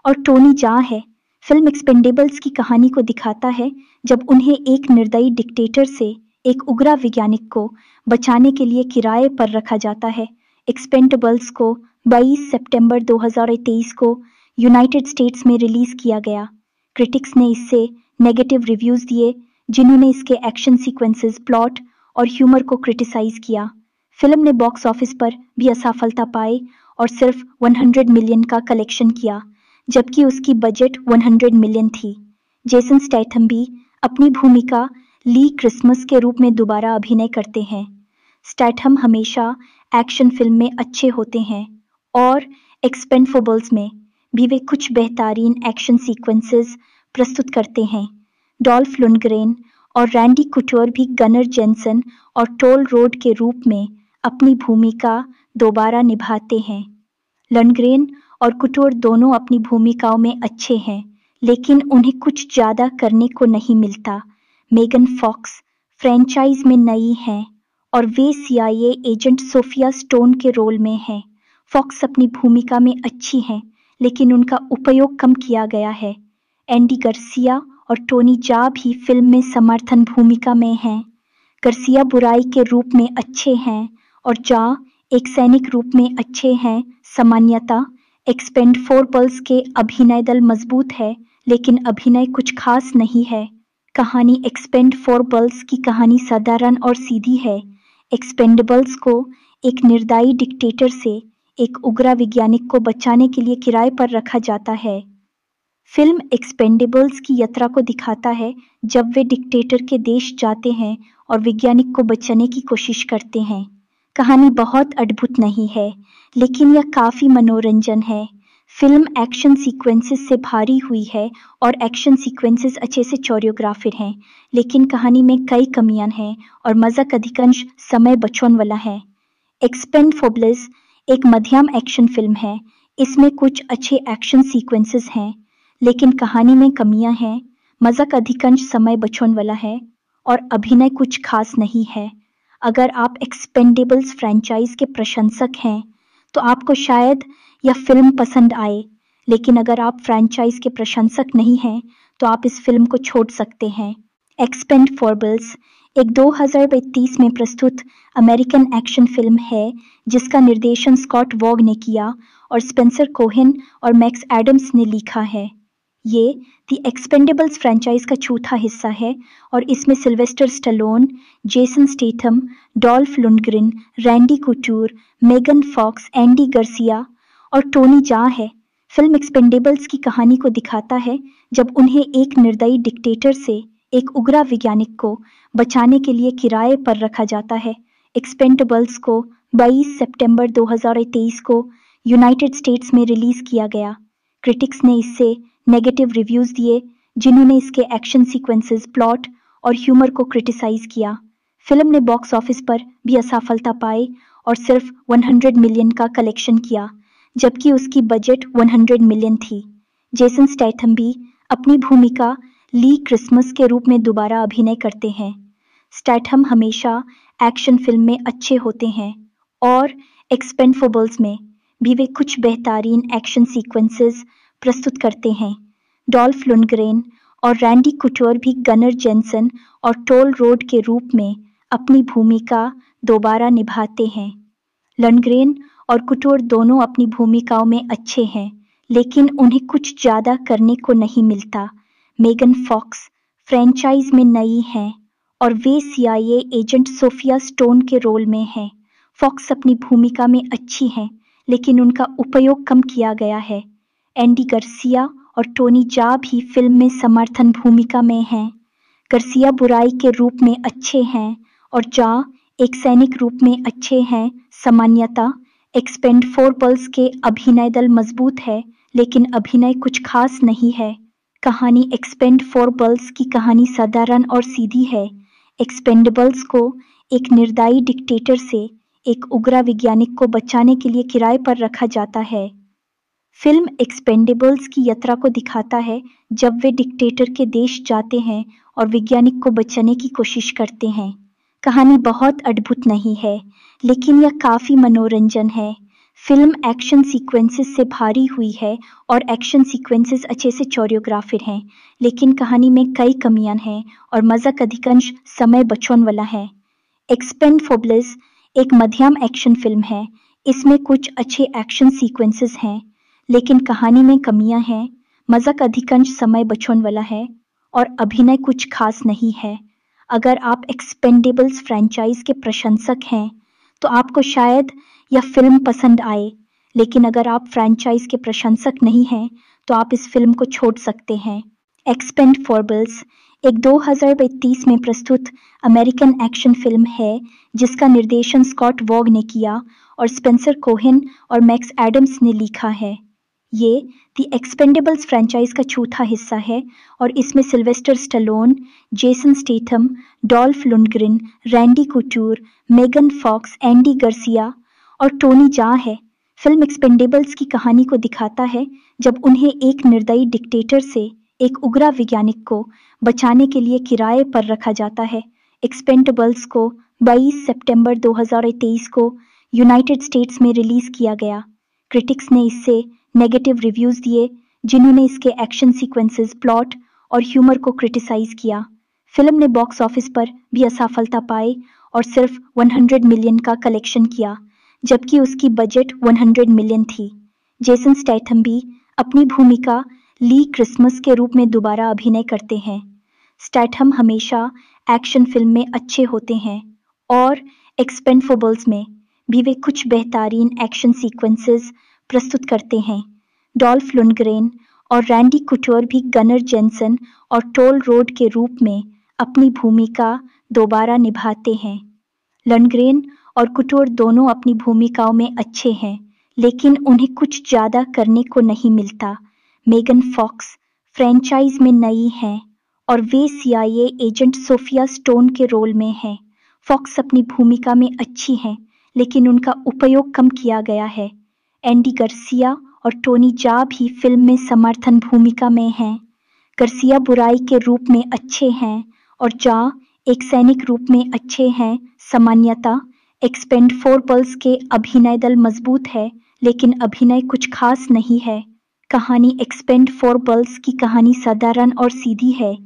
और टोनी जा है फिल्म एक्सपेंडेबल्स की कहानी को दिखाता है जब उन्हें एक निर्दयी डिक्टेटर से एक उग्रा वैज्ञानिक को बचाने के लिए किराए पर रखा जाता है एक्सपेंडेबल्स को 22 सितंबर 2023 को यूनाइटेड स्टेट्स में रिलीज किया गया क्रिटिक्स ने इससे नेगेटिव रिव्यूज दिए जिन्होंने इसके एक्शन सीक्वेंसेस प्लॉट और ह्यूमर को क्रिटिसाइज किया फिल्म ने बॉक्स ऑफिस पर भी असफलता पाई और सिर्फ 100 मिलियन का कलेक्शन किया जबकि उसकी बजट 100 मिलियन थी जेसन स्टैथम भी अपनी भूमिका ली क्रिसमस के रूप में दोबारा अभिनय करते हैं स्टैथम हमेशा एक्शन फिल्म में अच्छे होते हैं और एक्सपेंडफोबल्स में भी वे कुछ बेहतरीन एक्शन सीक्वेंसेस प्रस्तुत करते हैं डॉल्फ लुनग्रेन और रैंडी कुटोर भी गनर जेंसन और टोल रोड के रूप में अपनी भूमिका दोबारा निभाते हैं लनग्रेन और कुटोर दोनों अपनी भूमिकाओं में अच्छे हैं लेकिन उन्हें कुछ ज़्यादा करने को नहीं मिलता मेगन फॉक्स फ्रेंचाइज में नई हैं और वे सीआईए एजेंट सोफिया स्टोन के रोल में हैं फॉक्स अपनी भूमिका में अच्छी हैं लेकिन उनका उपयोग कम किया गया है एंडी गर्सिया और टोनी जा भी फिल्म में समर्थन भूमिका में हैं गर्सिया बुराई के रूप में अच्छे हैं और जा एक सैनिक रूप में अच्छे हैं सामान्यता एक्सपेंड फोर पल्स के अभिनय दल मजबूत है लेकिन अभिनय कुछ खास नहीं है कहानी एक्सपेंड फोर बल्स की कहानी साधारण और सीधी है एक्सपेंडेबल्स को एक निर्दायी डिक्टेटर से एक उग्रा वैज्ञानिक को बचाने के लिए किराए पर रखा जाता है फिल्म एक्सपेंडेबल्स की यात्रा को दिखाता है जब वे डिक्टेटर के देश जाते हैं और वैज्ञानिक को बचाने की कोशिश करते हैं कहानी बहुत अद्भुत नहीं है लेकिन यह काफ़ी मनोरंजन है फिल्म एक्शन सीक्वेंसेस से भारी हुई है और एक्शन सीक्वेंसेस अच्छे से कोरियोग्राफिड हैं लेकिन कहानी में कई कमियां हैं और मज़ाक अधिकांश समय बचौन वाला है एक्सपेंड फोबलेस एक मध्यम एक्शन फिल्म है इसमें कुछ अच्छे एक्शन सीक्वेंसेस हैं लेकिन कहानी में कमियां हैं मजाक अधिकांश समय बचौन वाला है और अभिनय कुछ खास नहीं है अगर आप एक्सपेंडेबल्स फ्रेंचाइज के प्रशंसक हैं तो आपको शायद यह फिल्म पसंद आए लेकिन अगर आप फ्रेंचाइज के प्रशंसक नहीं हैं तो आप इस फिल्म को छोड़ सकते हैं एक्सपेंड फॉरबल्स एक 2023 में प्रस्तुत अमेरिकन एक्शन फिल्म है जिसका निर्देशन स्कॉट वॉग ने किया और स्पेंसर कोहिन और मैक्स एडम्स ने लिखा है ये द एक्सपेंडेबल्स फ्रेंचाइज का चौथा हिस्सा है और इसमें Sylvester Stallone Jason Statham Dolph Lundgren Randy Couture Megan Fox Andy Garcia और टोनी जा है फिल्म एक्सपेंडेबल्स की कहानी को दिखाता है जब उन्हें एक निर्दयी डिक्टेटर से एक उग्रा वैज्ञानिक को बचाने के लिए किराए पर रखा जाता है एक्सपेंडेबल्स को 22 सितंबर 2023 को यूनाइटेड स्टेट्स में रिलीज किया गया क्रिटिक्स ने इससे नेगेटिव रिव्यूज दिए जिन्होंने इसके एक्शन सीक्वेंसेस प्लॉट और ह्यूमर को क्रिटिसाइज किया फिल्म ने बॉक्स ऑफिस पर भी असफलता पाई और सिर्फ 100 मिलियन का कलेक्शन किया जबकि उसकी बजट 100 मिलियन थी जेसन स्टैथम भी अपनी भूमिका ली क्रिसमस के रूप में दोबारा अभिनय करते हैं स्टैथम हमेशा एक्शन फिल्म में अच्छे होते हैं और एक्सपेंडफोबल्स में भी वे कुछ बेहतरीन एक्शन सीक्वेंसेस प्रस्तुत करते हैं डॉल्फ लुनग्रेन और रैंडी कुटोर भी गनर जेंसन और टोल रोड के रूप में अपनी भूमिका दोबारा निभाते हैं लनग्रेन और कुटोर दोनों अपनी भूमिकाओं में अच्छे हैं लेकिन उन्हें कुछ ज़्यादा करने को नहीं मिलता मेगन फॉक्स फ्रेंचाइज में नई हैं और वे सीआईए एजेंट सोफिया स्टोन के रोल में हैं फॉक्स अपनी भूमिका में अच्छी हैं लेकिन उनका उपयोग कम किया गया है एंडी गर्सिया और टोनी जा भी फिल्म में समर्थन भूमिका में हैं गर्सिया बुराई के रूप में अच्छे हैं और जा एक सैनिक रूप में अच्छे हैं सामान्यता एक्सपेंड फोर बल्स के अभिनय दल मजबूत है लेकिन अभिनय कुछ खास नहीं है कहानी एक्सपेंड फोर बल्स की कहानी साधारण और सीधी है एक्सपेंडेबल्स को एक निर्दायी डिक्टेटर से एक उग्रा वैज्ञानिक को बचाने के लिए किराए पर रखा जाता है फिल्म एक्सपेंडेबल्स की यात्रा को दिखाता है जब वे डिक्टेटर के देश जाते हैं और वैज्ञानिक को बचाने की कोशिश करते हैं कहानी बहुत अद्भुत नहीं है लेकिन यह काफ़ी मनोरंजन है फिल्म एक्शन सीक्वेंसेस से भारी हुई है और एक्शन सीक्वेंसेस अच्छे से कोरियोग्राफिड हैं लेकिन कहानी में कई कमियां हैं और मज़ाक अधिकांश समय बचौन वाला है एक्सपेंड फोबलेस एक मध्यम एक्शन फिल्म है इसमें कुछ अच्छे एक्शन सीक्वेंसेस हैं लेकिन कहानी में कमियां हैं मज़ाक अधिकांश समय बचौन वाला है और अभिनय कुछ खास नहीं है अगर आप एक्सपेंडेबल्स फ्रेंचाइज के प्रशंसक हैं तो आपको शायद यह फिल्म पसंद आए लेकिन अगर आप फ्रेंचाइज के प्रशंसक नहीं हैं तो आप इस फिल्म को छोड़ सकते हैं एक्सपेंड फॉरबल्स एक 2023 में प्रस्तुत अमेरिकन एक्शन फिल्म है जिसका निर्देशन स्कॉट वॉग ने किया और स्पेंसर कोहिन और मैक्स एडम्स ने लिखा है ये द एक्सपेंडेबल्स फ्रेंचाइज का चौथा हिस्सा है और इसमें Sylvester Stallone Jason Statham Dolph Lundgren Randy Couture Megan Fox Andy Garcia और टोनी जा है फिल्म एक्सपेंडेबल्स की कहानी को दिखाता है जब उन्हें एक निर्दयी डिक्टेटर से एक उग्रा वैज्ञानिक को बचाने के लिए किराए पर रखा जाता है एक्सपेंडेबल्स को 22 सितंबर 2023 को यूनाइटेड स्टेट्स में रिलीज किया गया क्रिटिक्स ने इसे नेगेटिव रिव्यूज दिए जिन्होंने इसके एक्शन सीक्वेंसेस प्लॉट और ह्यूमर को क्रिटिसाइज किया फिल्म ने बॉक्स ऑफिस पर भी असफलता पाई और सिर्फ 100 मिलियन का कलेक्शन किया जबकि उसकी बजट 100 मिलियन थी जेसन स्टैथम भी अपनी भूमिका ली क्रिसमस के रूप में दोबारा अभिनय करते हैं स्टैथम हमेशा एक्शन फिल्म में अच्छे होते हैं और एक्सपेंडफोबल्स में भी वे कुछ बेहतरीन एक्शन सीक्वेंसेस प्रस्तुत करते हैं डॉल्फ लुनग्रेन और रैंडी कुटोर भी गनर जेंसन और टोल रोड के रूप में अपनी भूमिका दोबारा निभाते हैं लनग्रेन और कुटोर दोनों अपनी भूमिकाओं में अच्छे हैं लेकिन उन्हें कुछ ज़्यादा करने को नहीं मिलता मेगन फॉक्स फ्रेंचाइज में नई हैं और वे सीआईए एजेंट सोफिया स्टोन के रोल में हैं फॉक्स अपनी भूमिका में अच्छी हैं लेकिन उनका उपयोग कम किया गया है एंडी गर्सिया और टोनी जा भी फिल्म में समर्थन भूमिका में हैं गर्सिया बुराई के रूप में अच्छे हैं और जा एक सैनिक रूप में अच्छे हैं सामान्यता एक्सपेंड फोर पल्स के अभिनय दल मजबूत है लेकिन अभिनय कुछ खास नहीं है कहानी एक्सपेंड फोर बल्स की कहानी साधारण और सीधी है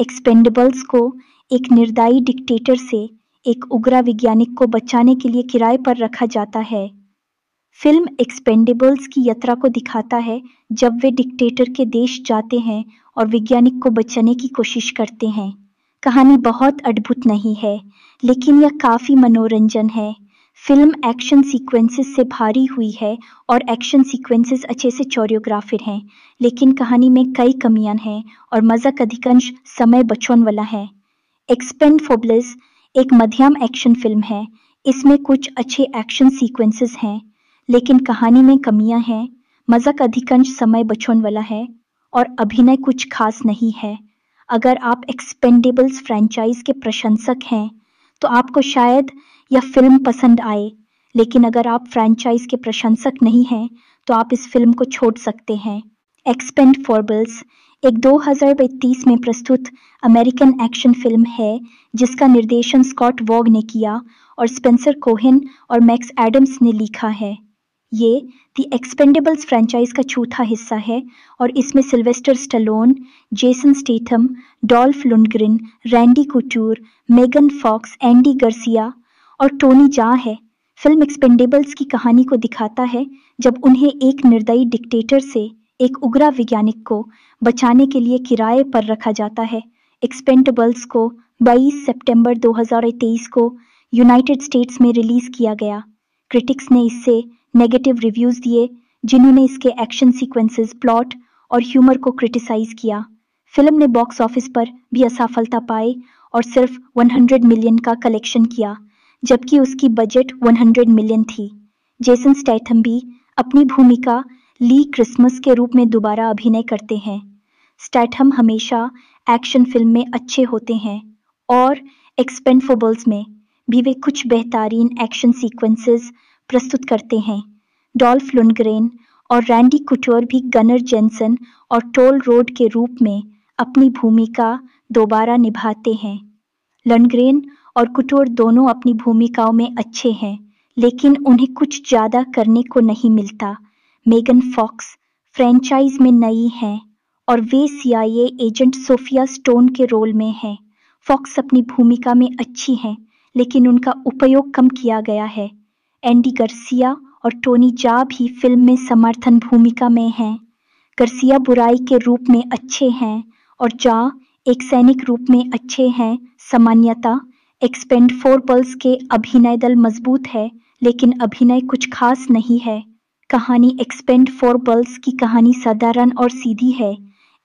एक्सपेंडेबल्स को एक निर्दायी डिक्टेटर से एक उग्रा वैज्ञानिक को बचाने के लिए किराए पर रखा जाता है फिल्म एक्सपेंडेबल्स की यात्रा को दिखाता है जब वे डिक्टेटर के देश जाते हैं और वैज्ञानिक को बचाने की कोशिश करते हैं कहानी बहुत अद्भुत नहीं है लेकिन यह काफ़ी मनोरंजन है फिल्म एक्शन सीक्वेंसेस से भारी हुई है और एक्शन सीक्वेंसेस अच्छे से चोरियोग्राफिर हैं लेकिन कहानी में कई कमियां हैं और मज़ाक अधिकांश समय बचौन वाला है एक्सपेंड फोबलिस एक मध्यम एक्शन फिल्म है इसमें कुछ अच्छे एक्शन सीक्वेंसेस हैं लेकिन कहानी में कमियां हैं मज़ाक अधिकांश समय बचौन वाला है और अभिनय कुछ खास नहीं है अगर आप एक्सपेंडेबल्स फ्रेंचाइज के प्रशंसक हैं तो आपको शायद यह फिल्म पसंद आए लेकिन अगर आप फ्रेंचाइज के प्रशंसक नहीं हैं तो आप इस फिल्म को छोड़ सकते हैं एक्सपेंड फॉरबल्स एक दो में प्रस्तुत अमेरिकन एक्शन फिल्म है जिसका निर्देशन स्कॉट वॉग ने किया और स्पेंसर कोहेन और मैक्स एडम्स ने लिखा है ये द एक्सपेंडेबल्स फ्रेंचाइज का चौथा हिस्सा है और इसमें Sylvester Stallone Jason Statham Dolph Lundgren Randy Couture Megan Fox Andy Garcia और टोनी जा है फिल्म एक्सपेंडेबल्स की कहानी को दिखाता है जब उन्हें एक निर्दयी डिक्टेटर से एक उग्रा वैज्ञानिक को बचाने के लिए किराए पर रखा जाता है एक्सपेंडेबल्स को 22 सितंबर 2023 को यूनाइटेड स्टेट्स में रिलीज किया गया क्रिटिक्स ने इसे नेगेटिव रिव्यूज दिए जिन्होंने इसके एक्शन सीक्वेंसेस प्लॉट और ह्यूमर को क्रिटिसाइज किया फिल्म ने बॉक्स ऑफिस पर भी असफलता पाई और सिर्फ 100 मिलियन का कलेक्शन किया जबकि उसकी बजट 100 मिलियन थी जेसन स्टैथम भी अपनी भूमिका ली क्रिसमस के रूप में दोबारा अभिनय करते हैं स्टैथम हमेशा एक्शन फिल्म में अच्छे होते हैं और एक्सपेंडफोबल्स में भी वे कुछ बेहतरीन एक्शन सीक्वेंसेस प्रस्तुत करते हैं डॉल्फ लुनग्रेन और रैंडी कुटोर भी गनर जेंसन और टोल रोड के रूप में अपनी भूमिका दोबारा निभाते हैं लनग्रेन और कुटोर दोनों अपनी भूमिकाओं में अच्छे हैं लेकिन उन्हें कुछ ज़्यादा करने को नहीं मिलता मेगन फॉक्स फ्रेंचाइज में नई हैं और वे सीआईए एजेंट सोफिया स्टोन के रोल में हैं फॉक्स अपनी भूमिका में अच्छी हैं लेकिन उनका उपयोग कम किया गया है एंडी गर्सिया और टोनी जा भी फिल्म में समर्थन भूमिका में हैं गर्सिया बुराई के रूप में अच्छे हैं और जा एक सैनिक रूप में अच्छे हैं सामान्यता एक्सपेंड फोर पल्स के अभिनय दल मजबूत है लेकिन अभिनय कुछ खास नहीं है कहानी एक्सपेंड फोर बल्स की कहानी साधारण और सीधी है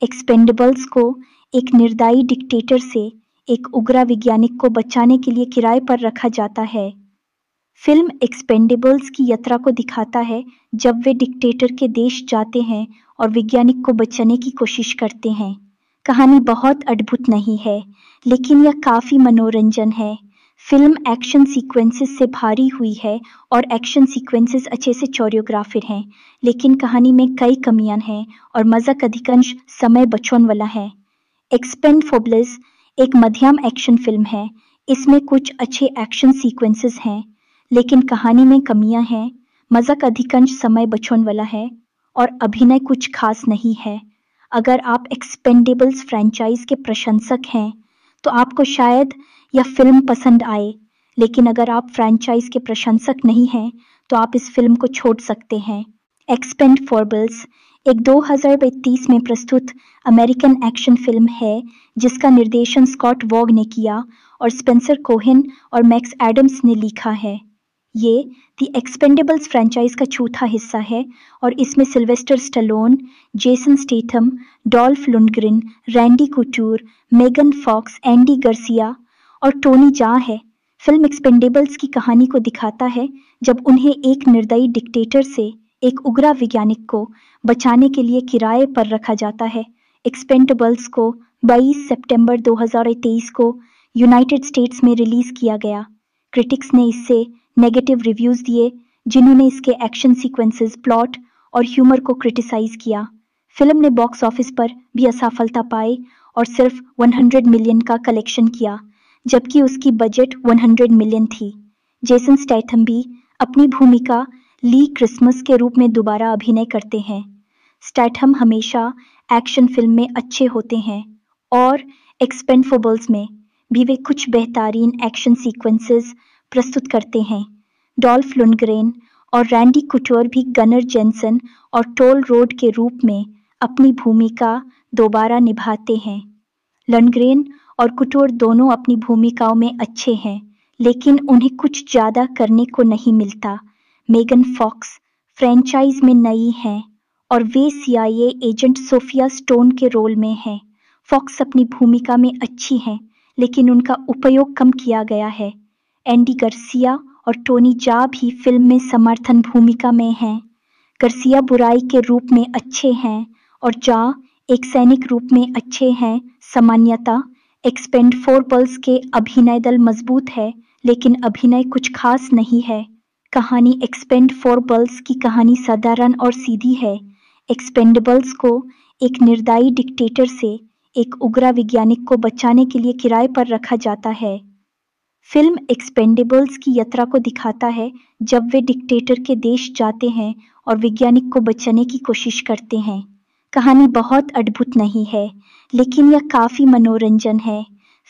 एक्सपेंडेबल्स को एक निर्दायी डिक्टेटर से एक उग्रा वैज्ञानिक को बचाने के लिए किराए पर रखा जाता है फिल्म एक्सपेंडेबल्स की यात्रा को दिखाता है जब वे डिक्टेटर के देश जाते हैं और वैज्ञानिक को बचाने की कोशिश करते हैं कहानी बहुत अद्भुत नहीं है लेकिन यह काफ़ी मनोरंजन है फिल्म एक्शन सीक्वेंसेस से भारी हुई है और एक्शन सीक्वेंसेस अच्छे से चोरियोग्राफिड हैं लेकिन कहानी में कई कमियां हैं और मज़ाक अधिकांश समय बचपन वाला है एक्सपेंड फोबलेस एक मध्यम एक्शन फिल्म है इसमें कुछ अच्छे एक्शन सीक्वेंसेस हैं लेकिन कहानी में कमियां हैं मजाक अधिकांश समय बचौन वाला है और अभिनय कुछ खास नहीं है अगर आप एक्सपेंडेबल्स फ्रेंचाइज के प्रशंसक हैं तो आपको शायद यह फिल्म पसंद आए लेकिन अगर आप फ्रेंचाइज के प्रशंसक नहीं हैं तो आप इस फिल्म को छोड़ सकते हैं एक्सपेंड फॉरबल्स एक 2023 में प्रस्तुत अमेरिकन एक्शन फिल्म है जिसका निर्देशन स्कॉट वॉग ने किया और स्पेंसर कोहिन और मैक्स एडम्स ने लिखा है ये द एक्सपेंडेबल्स फ्रेंचाइज का चौथा हिस्सा है और इसमें Sylvester Stallone Jason Statham Dolph Lundgren Randy Couture Megan Fox Andy Garcia और टोनी जा है फिल्म एक्सपेंडेबल्स की कहानी को दिखाता है जब उन्हें एक निर्दयी डिक्टेटर से एक उग्रा वैज्ञानिक को बचाने के लिए किराए पर रखा जाता है एक्सपेंडेबल्स को 22 सितंबर 2023 को यूनाइटेड स्टेट्स में रिलीज किया गया क्रिटिक्स ने इससे नेगेटिव रिव्यूज दिए जिन्होंने इसके एक्शन सीक्वेंसेस प्लॉट और ह्यूमर को क्रिटिसाइज किया फिल्म ने बॉक्स ऑफिस पर भी असफलता पाए और सिर्फ 100 मिलियन का कलेक्शन किया जबकि उसकी बजट 100 मिलियन थी जेसन स्टैथम भी अपनी भूमिका ली क्रिसमस के रूप में दोबारा अभिनय करते हैं स्टैथम हमेशा एक्शन फिल्म में अच्छे होते हैं और एक्सपेंडफोबल्स में भी वे कुछ बेहतरीन एक्शन सीक्वेंसेस प्रस्तुत करते हैं डॉल्फ लुनग्रेन और रैंडी कुटोर भी गनर जेंसन और टोल रोड के रूप में अपनी भूमिका दोबारा निभाते हैं लनग्रेन और कुटोर दोनों अपनी भूमिकाओं में अच्छे हैं लेकिन उन्हें कुछ ज़्यादा करने को नहीं मिलता मेगन फॉक्स फ्रेंचाइज में नई हैं और वे सीआईए एजेंट सोफिया स्टोन के रोल में हैं फॉक्स अपनी भूमिका में अच्छी हैं लेकिन उनका उपयोग कम किया गया है एंडी गर्सिया और टोनी जा भी फिल्म में समर्थन भूमिका में हैं गर्सिया बुराई के रूप में अच्छे हैं और जा एक सैनिक रूप में अच्छे हैं सामान्यता एक्सपेंड फोर बल्स के अभिनय दल मजबूत है लेकिन अभिनय कुछ खास नहीं है कहानी एक्सपेंड फोर बल्स की कहानी साधारण और सीधी है एक्सपेंडेबल्स को एक निर्दायी डिक्टेटर से एक उग्रा वैज्ञानिक को बचाने के लिए किराए पर रखा जाता है फिल्म एक्सपेंडेबल्स की यात्रा को दिखाता है जब वे डिक्टेटर के देश जाते हैं और वैज्ञानिक को बचाने की कोशिश करते हैं कहानी बहुत अद्भुत नहीं है लेकिन यह काफ़ी मनोरंजन है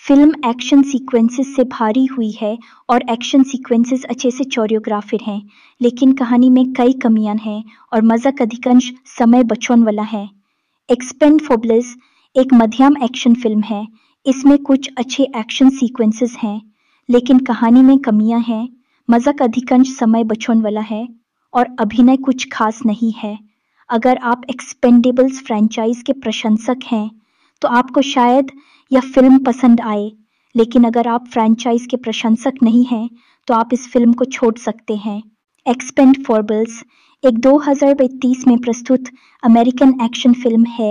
फिल्म एक्शन सीक्वेंसेस से भारी हुई है और एक्शन सीक्वेंसेस अच्छे से कोरियोग्राफिड हैं लेकिन कहानी में कई कमियां हैं और मज़ाक अधिकांश समय बचपन वाला है एक्सपेंड फोबलेस एक मध्यम एक्शन फिल्म है इसमें कुछ अच्छे एक्शन सीक्वेंसेस हैं लेकिन कहानी में कमियां हैं मज़ाक अधिकांश समय बचौन वाला है और अभिनय कुछ खास नहीं है अगर आप एक्सपेंडेबल्स फ्रेंचाइज के प्रशंसक हैं तो आपको शायद यह फिल्म पसंद आए लेकिन अगर आप फ्रेंचाइज के प्रशंसक नहीं हैं तो आप इस फिल्म को छोड़ सकते हैं एक्सपेंड फॉरबल्स एक 2023 में प्रस्तुत अमेरिकन एक्शन फिल्म है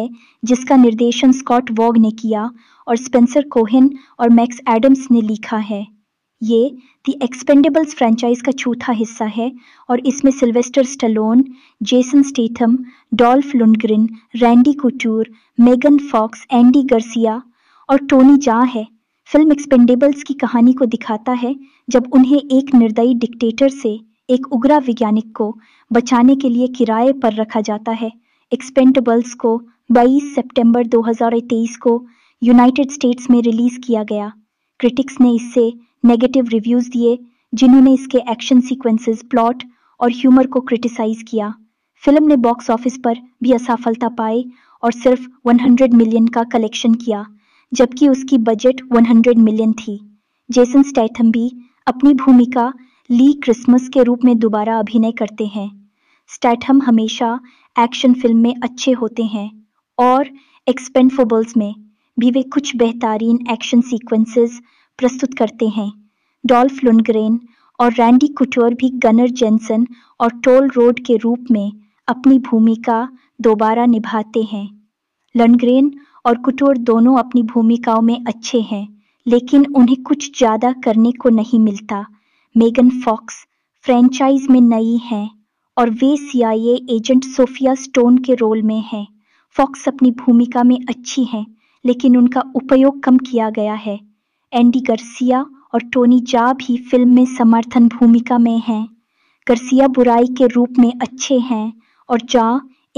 जिसका निर्देशन स्कॉट वॉग ने किया और स्पेंसर कोहिन और मैक्स एडम्स ने लिखा है ये द एक्सपेंडेबल्स फ्रेंचाइज का चौथा हिस्सा है और इसमें Sylvester Stallone Jason Statham Dolph Lundgren Randy Couture Megan Fox Andy Garcia और टोनी जा है फिल्म एक्सपेंडेबल्स की कहानी को दिखाता है जब उन्हें एक निर्दयी डिक्टेटर से एक उग्रा वैज्ञानिक को बचाने के लिए किराए पर रखा जाता है एक्सपेंडेबल्स को 22 सितंबर 2023 को यूनाइटेड स्टेट्स में रिलीज किया गया क्रिटिक्स ने इससे नेगेटिव रिव्यूज दिए जिन्होंने इसके एक्शन सीक्वेंसेस प्लॉट और ह्यूमर को क्रिटिसाइज किया फिल्म ने बॉक्स ऑफिस पर भी असफलता पाई और सिर्फ 100 मिलियन का कलेक्शन किया जबकि उसकी बजट 100 मिलियन थी जेसन स्टैथम भी अपनी भूमिका ली क्रिसमस के रूप में दोबारा अभिनय करते हैं स्टैथम हमेशा एक्शन फिल्म में अच्छे होते हैं और एक्सपेंडफोबल्स में भी वे कुछ बेहतरीन एक्शन सीक्वेंसेस प्रस्तुत करते हैं डॉल्फ लुनग्रेन और रैंडी कुटोर भी गनर जेंसन और टोल रोड के रूप में अपनी भूमिका दोबारा निभाते हैं लनग्रेन और कुटोर दोनों अपनी भूमिकाओं में अच्छे हैं लेकिन उन्हें कुछ ज़्यादा करने को नहीं मिलता मेगन फॉक्स फ्रेंचाइज में नई हैं और वे सीआईए एजेंट सोफिया स्टोन के रोल में हैं फॉक्स अपनी भूमिका में अच्छी हैं लेकिन उनका उपयोग कम किया गया है एंडी गर्सिया और टोनी जा भी फिल्म में समर्थन भूमिका में हैं गर्सिया बुराई के रूप में अच्छे हैं और जा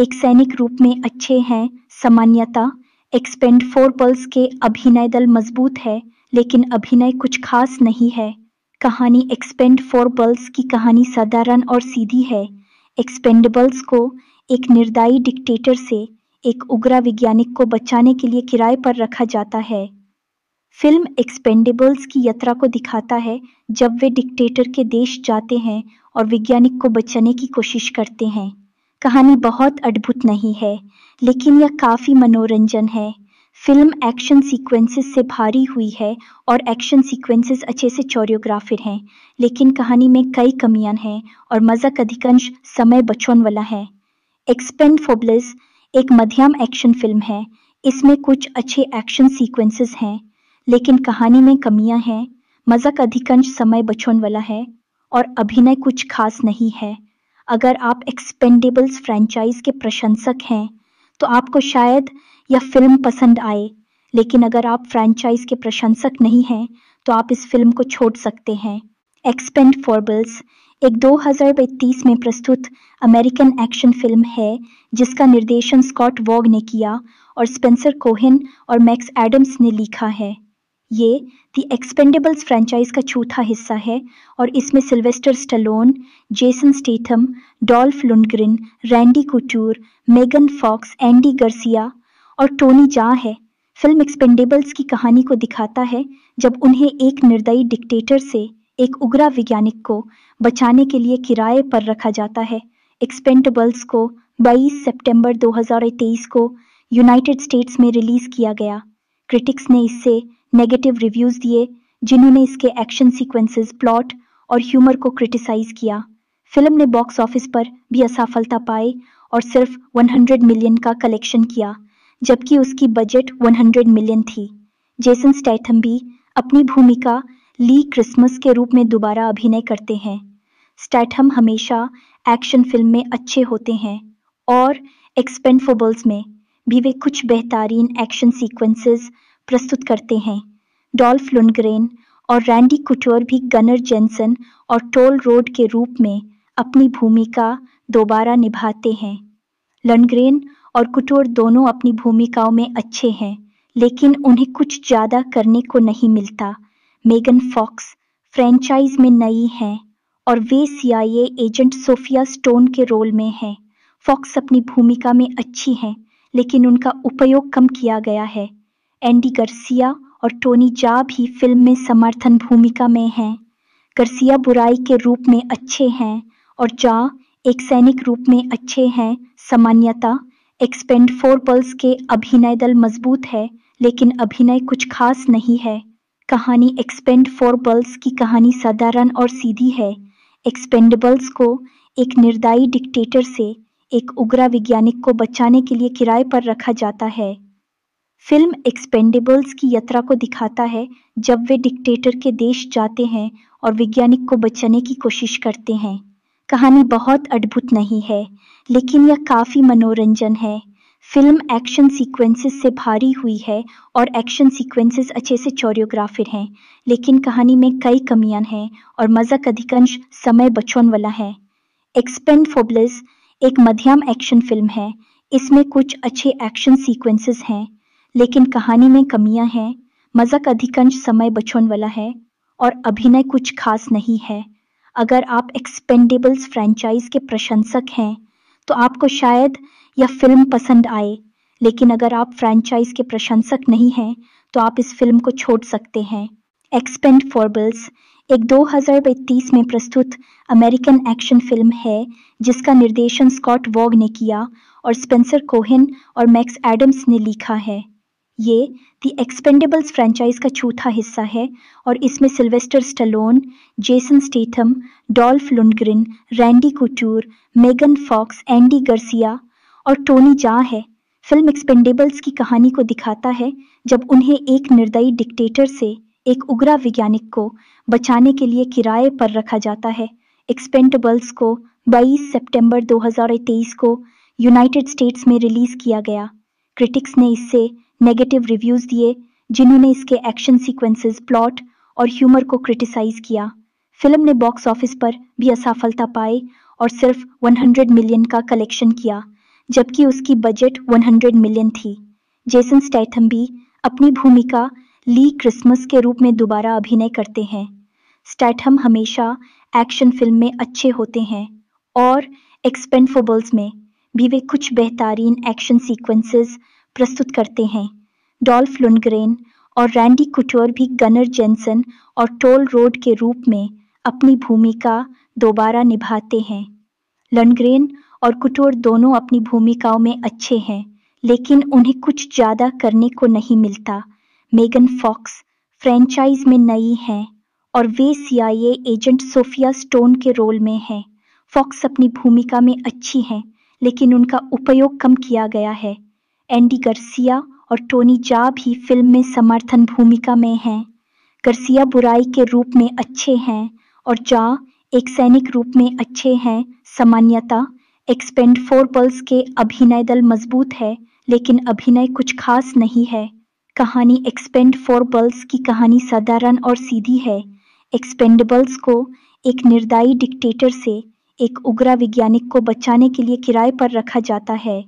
एक सैनिक रूप में अच्छे हैं सामान्यता एक्सपेंड फोर बल्स के अभिनय दल मजबूत है लेकिन अभिनय कुछ खास नहीं है कहानी एक्सपेंड फोर बल्स की कहानी साधारण और सीधी है एक्सपेंडेबल्स को एक निर्दायी डिक्टेटर से एक उग्रा वैज्ञानिक को बचाने के लिए किराए पर रखा जाता है फिल्म एक्सपेंडेबल्स की यात्रा को दिखाता है जब वे डिक्टेटर के देश जाते हैं और वैज्ञानिक को बचाने की कोशिश करते हैं कहानी बहुत अद्भुत नहीं है लेकिन यह काफ़ी मनोरंजन है फिल्म एक्शन सीक्वेंसेस से भारी हुई है और एक्शन सीक्वेंसेस अच्छे से कोरियोग्राफिड हैं लेकिन कहानी में कई कमियां हैं और मज़ाक अधिकांश समय बचौन वाला है एक्सपेंड फोबलेस एक मध्यम एक्शन फिल्म है इसमें कुछ अच्छे एक्शन सीक्वेंसेस हैं लेकिन कहानी में कमियां हैं मज़ाक अधिकांश समय बचौन वाला है और अभिनय कुछ खास नहीं है अगर आप एक्सपेंडेबल्स फ्रेंचाइज के प्रशंसक हैं तो आपको शायद यह फिल्म पसंद आए लेकिन अगर आप फ्रेंचाइज के प्रशंसक नहीं हैं तो आप इस फिल्म को छोड़ सकते हैं एक्सपेंड फॉरबल्स एक 2023 में प्रस्तुत अमेरिकन एक्शन फिल्म है जिसका निर्देशन स्कॉट वॉग ने किया और स्पेंसर कोहिन और मैक्स एडम्स ने लिखा है ये द एक्सपेंडेबल्स फ्रेंचाइज का चौथा हिस्सा है और इसमें Sylvester Stallone Jason Statham Dolph Lundgren Randy Couture Megan Fox Andy Garcia और टोनी जा है फिल्म एक्सपेंडेबल्स की कहानी को दिखाता है जब उन्हें एक निर्दयी डिक्टेटर से एक उग्रा वैज्ञानिक को बचाने के लिए किराए पर रखा जाता है एक्सपेंडेबल्स को 22 सितंबर 2023 को यूनाइटेड स्टेट्स में रिलीज किया गया क्रिटिक्स ने इसे नेगेटिव रिव्यूज दिए जिन्होंने इसके एक्शन सीक्वेंसेस प्लॉट और ह्यूमर को क्रिटिसाइज किया फिल्म ने बॉक्स ऑफिस पर भी असफलता पाई और सिर्फ 100 मिलियन का कलेक्शन किया जबकि उसकी बजट 100 मिलियन थी जेसन स्टैथम भी अपनी भूमिका ली क्रिसमस के रूप में दोबारा अभिनय करते हैं स्टैथम हमेशा एक्शन फिल्म में अच्छे होते हैं और एक्सपेंडफोबल्स में भी वे कुछ बेहतरीन एक्शन सीक्वेंसेस प्रस्तुत करते हैं डॉल्फ लुनग्रेन और रैंडी कुटोर भी गनर जेंसन और टोल रोड के रूप में अपनी भूमिका दोबारा निभाते हैं लनग्रेन और कुटोर दोनों अपनी भूमिकाओं में अच्छे हैं लेकिन उन्हें कुछ ज़्यादा करने को नहीं मिलता मेगन फॉक्स फ्रेंचाइज में नई हैं और वे सीआईए एजेंट सोफिया स्टोन के रोल में हैं फॉक्स अपनी भूमिका में अच्छी हैं लेकिन उनका उपयोग कम किया गया है एंडी गर्सिया और टोनी जा भी फिल्म में समर्थन भूमिका में हैं गर्सिया बुराई के रूप में अच्छे हैं और जा एक सैनिक रूप में अच्छे हैं सामान्यता एक्सपेंड फोर पल्स के अभिनय दल मजबूत है लेकिन अभिनय कुछ खास नहीं है कहानी एक्सपेंड फोर बल्स की कहानी साधारण और सीधी है एक्सपेंडेबल्स को एक निर्दायी डिक्टेटर से एक उग्रा वैज्ञानिक को बचाने के लिए किराए पर रखा जाता है फिल्म एक्सपेंडेबल्स की यात्रा को दिखाता है जब वे डिक्टेटर के देश जाते हैं और वैज्ञानिक को बचाने की कोशिश करते हैं कहानी बहुत अद्भुत नहीं है लेकिन यह काफ़ी मनोरंजन है फिल्म एक्शन सीक्वेंसेस से भारी हुई है और एक्शन सीक्वेंसेस अच्छे से चोरियोग्राफिर हैं लेकिन कहानी में कई कमियां हैं और मज़ाक अधिकांश समय बचौन वाला है एक्सपेंड फोबलिस एक मध्यम एक्शन फिल्म है इसमें कुछ अच्छे एक्शन सीक्वेंसेस हैं लेकिन कहानी में कमियां हैं मज़ाक अधिकांश समय बचौन वाला है और अभिनय कुछ खास नहीं है अगर आप एक्सपेंडेबल्स फ्रेंचाइज के प्रशंसक हैं तो आपको शायद यह फिल्म पसंद आए लेकिन अगर आप फ्रेंचाइज के प्रशंसक नहीं हैं तो आप इस फिल्म को छोड़ सकते हैं एक्सपेंड फॉरबल्स एक दो में प्रस्तुत अमेरिकन एक्शन फिल्म है जिसका निर्देशन स्कॉट वॉग ने किया और स्पेंसर कोहिन और मैक्स एडम्स ने लिखा है ये द एक्सपेंडेबल्स फ्रेंचाइज का चौथा हिस्सा है और इसमें Sylvester Stallone Jason Statham Dolph Lundgren Randy Couture Megan Fox Andy Garcia और टोनी जा है फिल्म एक्सपेंडेबल्स की कहानी को दिखाता है जब उन्हें एक निर्दयी डिक्टेटर से एक उग्रा वैज्ञानिक को बचाने के लिए किराए पर रखा जाता है एक्सपेंडेबल्स को 22 सितंबर 2023 को यूनाइटेड स्टेट्स में रिलीज किया गया क्रिटिक्स ने इसे नेगेटिव रिव्यूज दिए जिन्होंने इसके एक्शन सीक्वेंसेस प्लॉट और ह्यूमर को क्रिटिसाइज किया फिल्म ने बॉक्स ऑफिस पर भी असफलता पाई और सिर्फ 100 मिलियन का कलेक्शन किया जबकि उसकी बजट 100 मिलियन थी जेसन स्टैथम भी अपनी भूमिका ली क्रिसमस के रूप में दोबारा अभिनय करते हैं स्टैथम हमेशा एक्शन फिल्म में अच्छे होते हैं और एक्सपेंडफोबल्स में भी वे कुछ बेहतरीन एक्शन सीक्वेंसेस प्रस्तुत करते हैं डॉल्फ लुनग्रेन और रैंडी कुटोर भी गनर जेंसन और टोल रोड के रूप में अपनी भूमिका दोबारा निभाते हैं लनग्रेन और कुटोर दोनों अपनी भूमिकाओं में अच्छे हैं लेकिन उन्हें कुछ ज़्यादा करने को नहीं मिलता मेगन फॉक्स फ्रेंचाइज में नई हैं और वे सीआईए एजेंट सोफिया स्टोन के रोल में हैं फॉक्स अपनी भूमिका में अच्छी हैं लेकिन उनका उपयोग कम किया गया है एंडी गर्सिया और टोनी जा भी फिल्म में समर्थन भूमिका में हैं गर्सिया बुराई के रूप में अच्छे हैं और जा एक सैनिक रूप में अच्छे हैं सामान्यता एक्सपेंड फोर पल्स के अभिनय दल मजबूत है लेकिन अभिनय कुछ खास नहीं है कहानी एक्सपेंड फोर बल्स की कहानी साधारण और सीधी है एक्सपेंडेबल्स को एक निर्दायी डिक्टेटर से एक उग्रा वैज्ञानिक को बचाने के लिए किराए पर रखा जाता है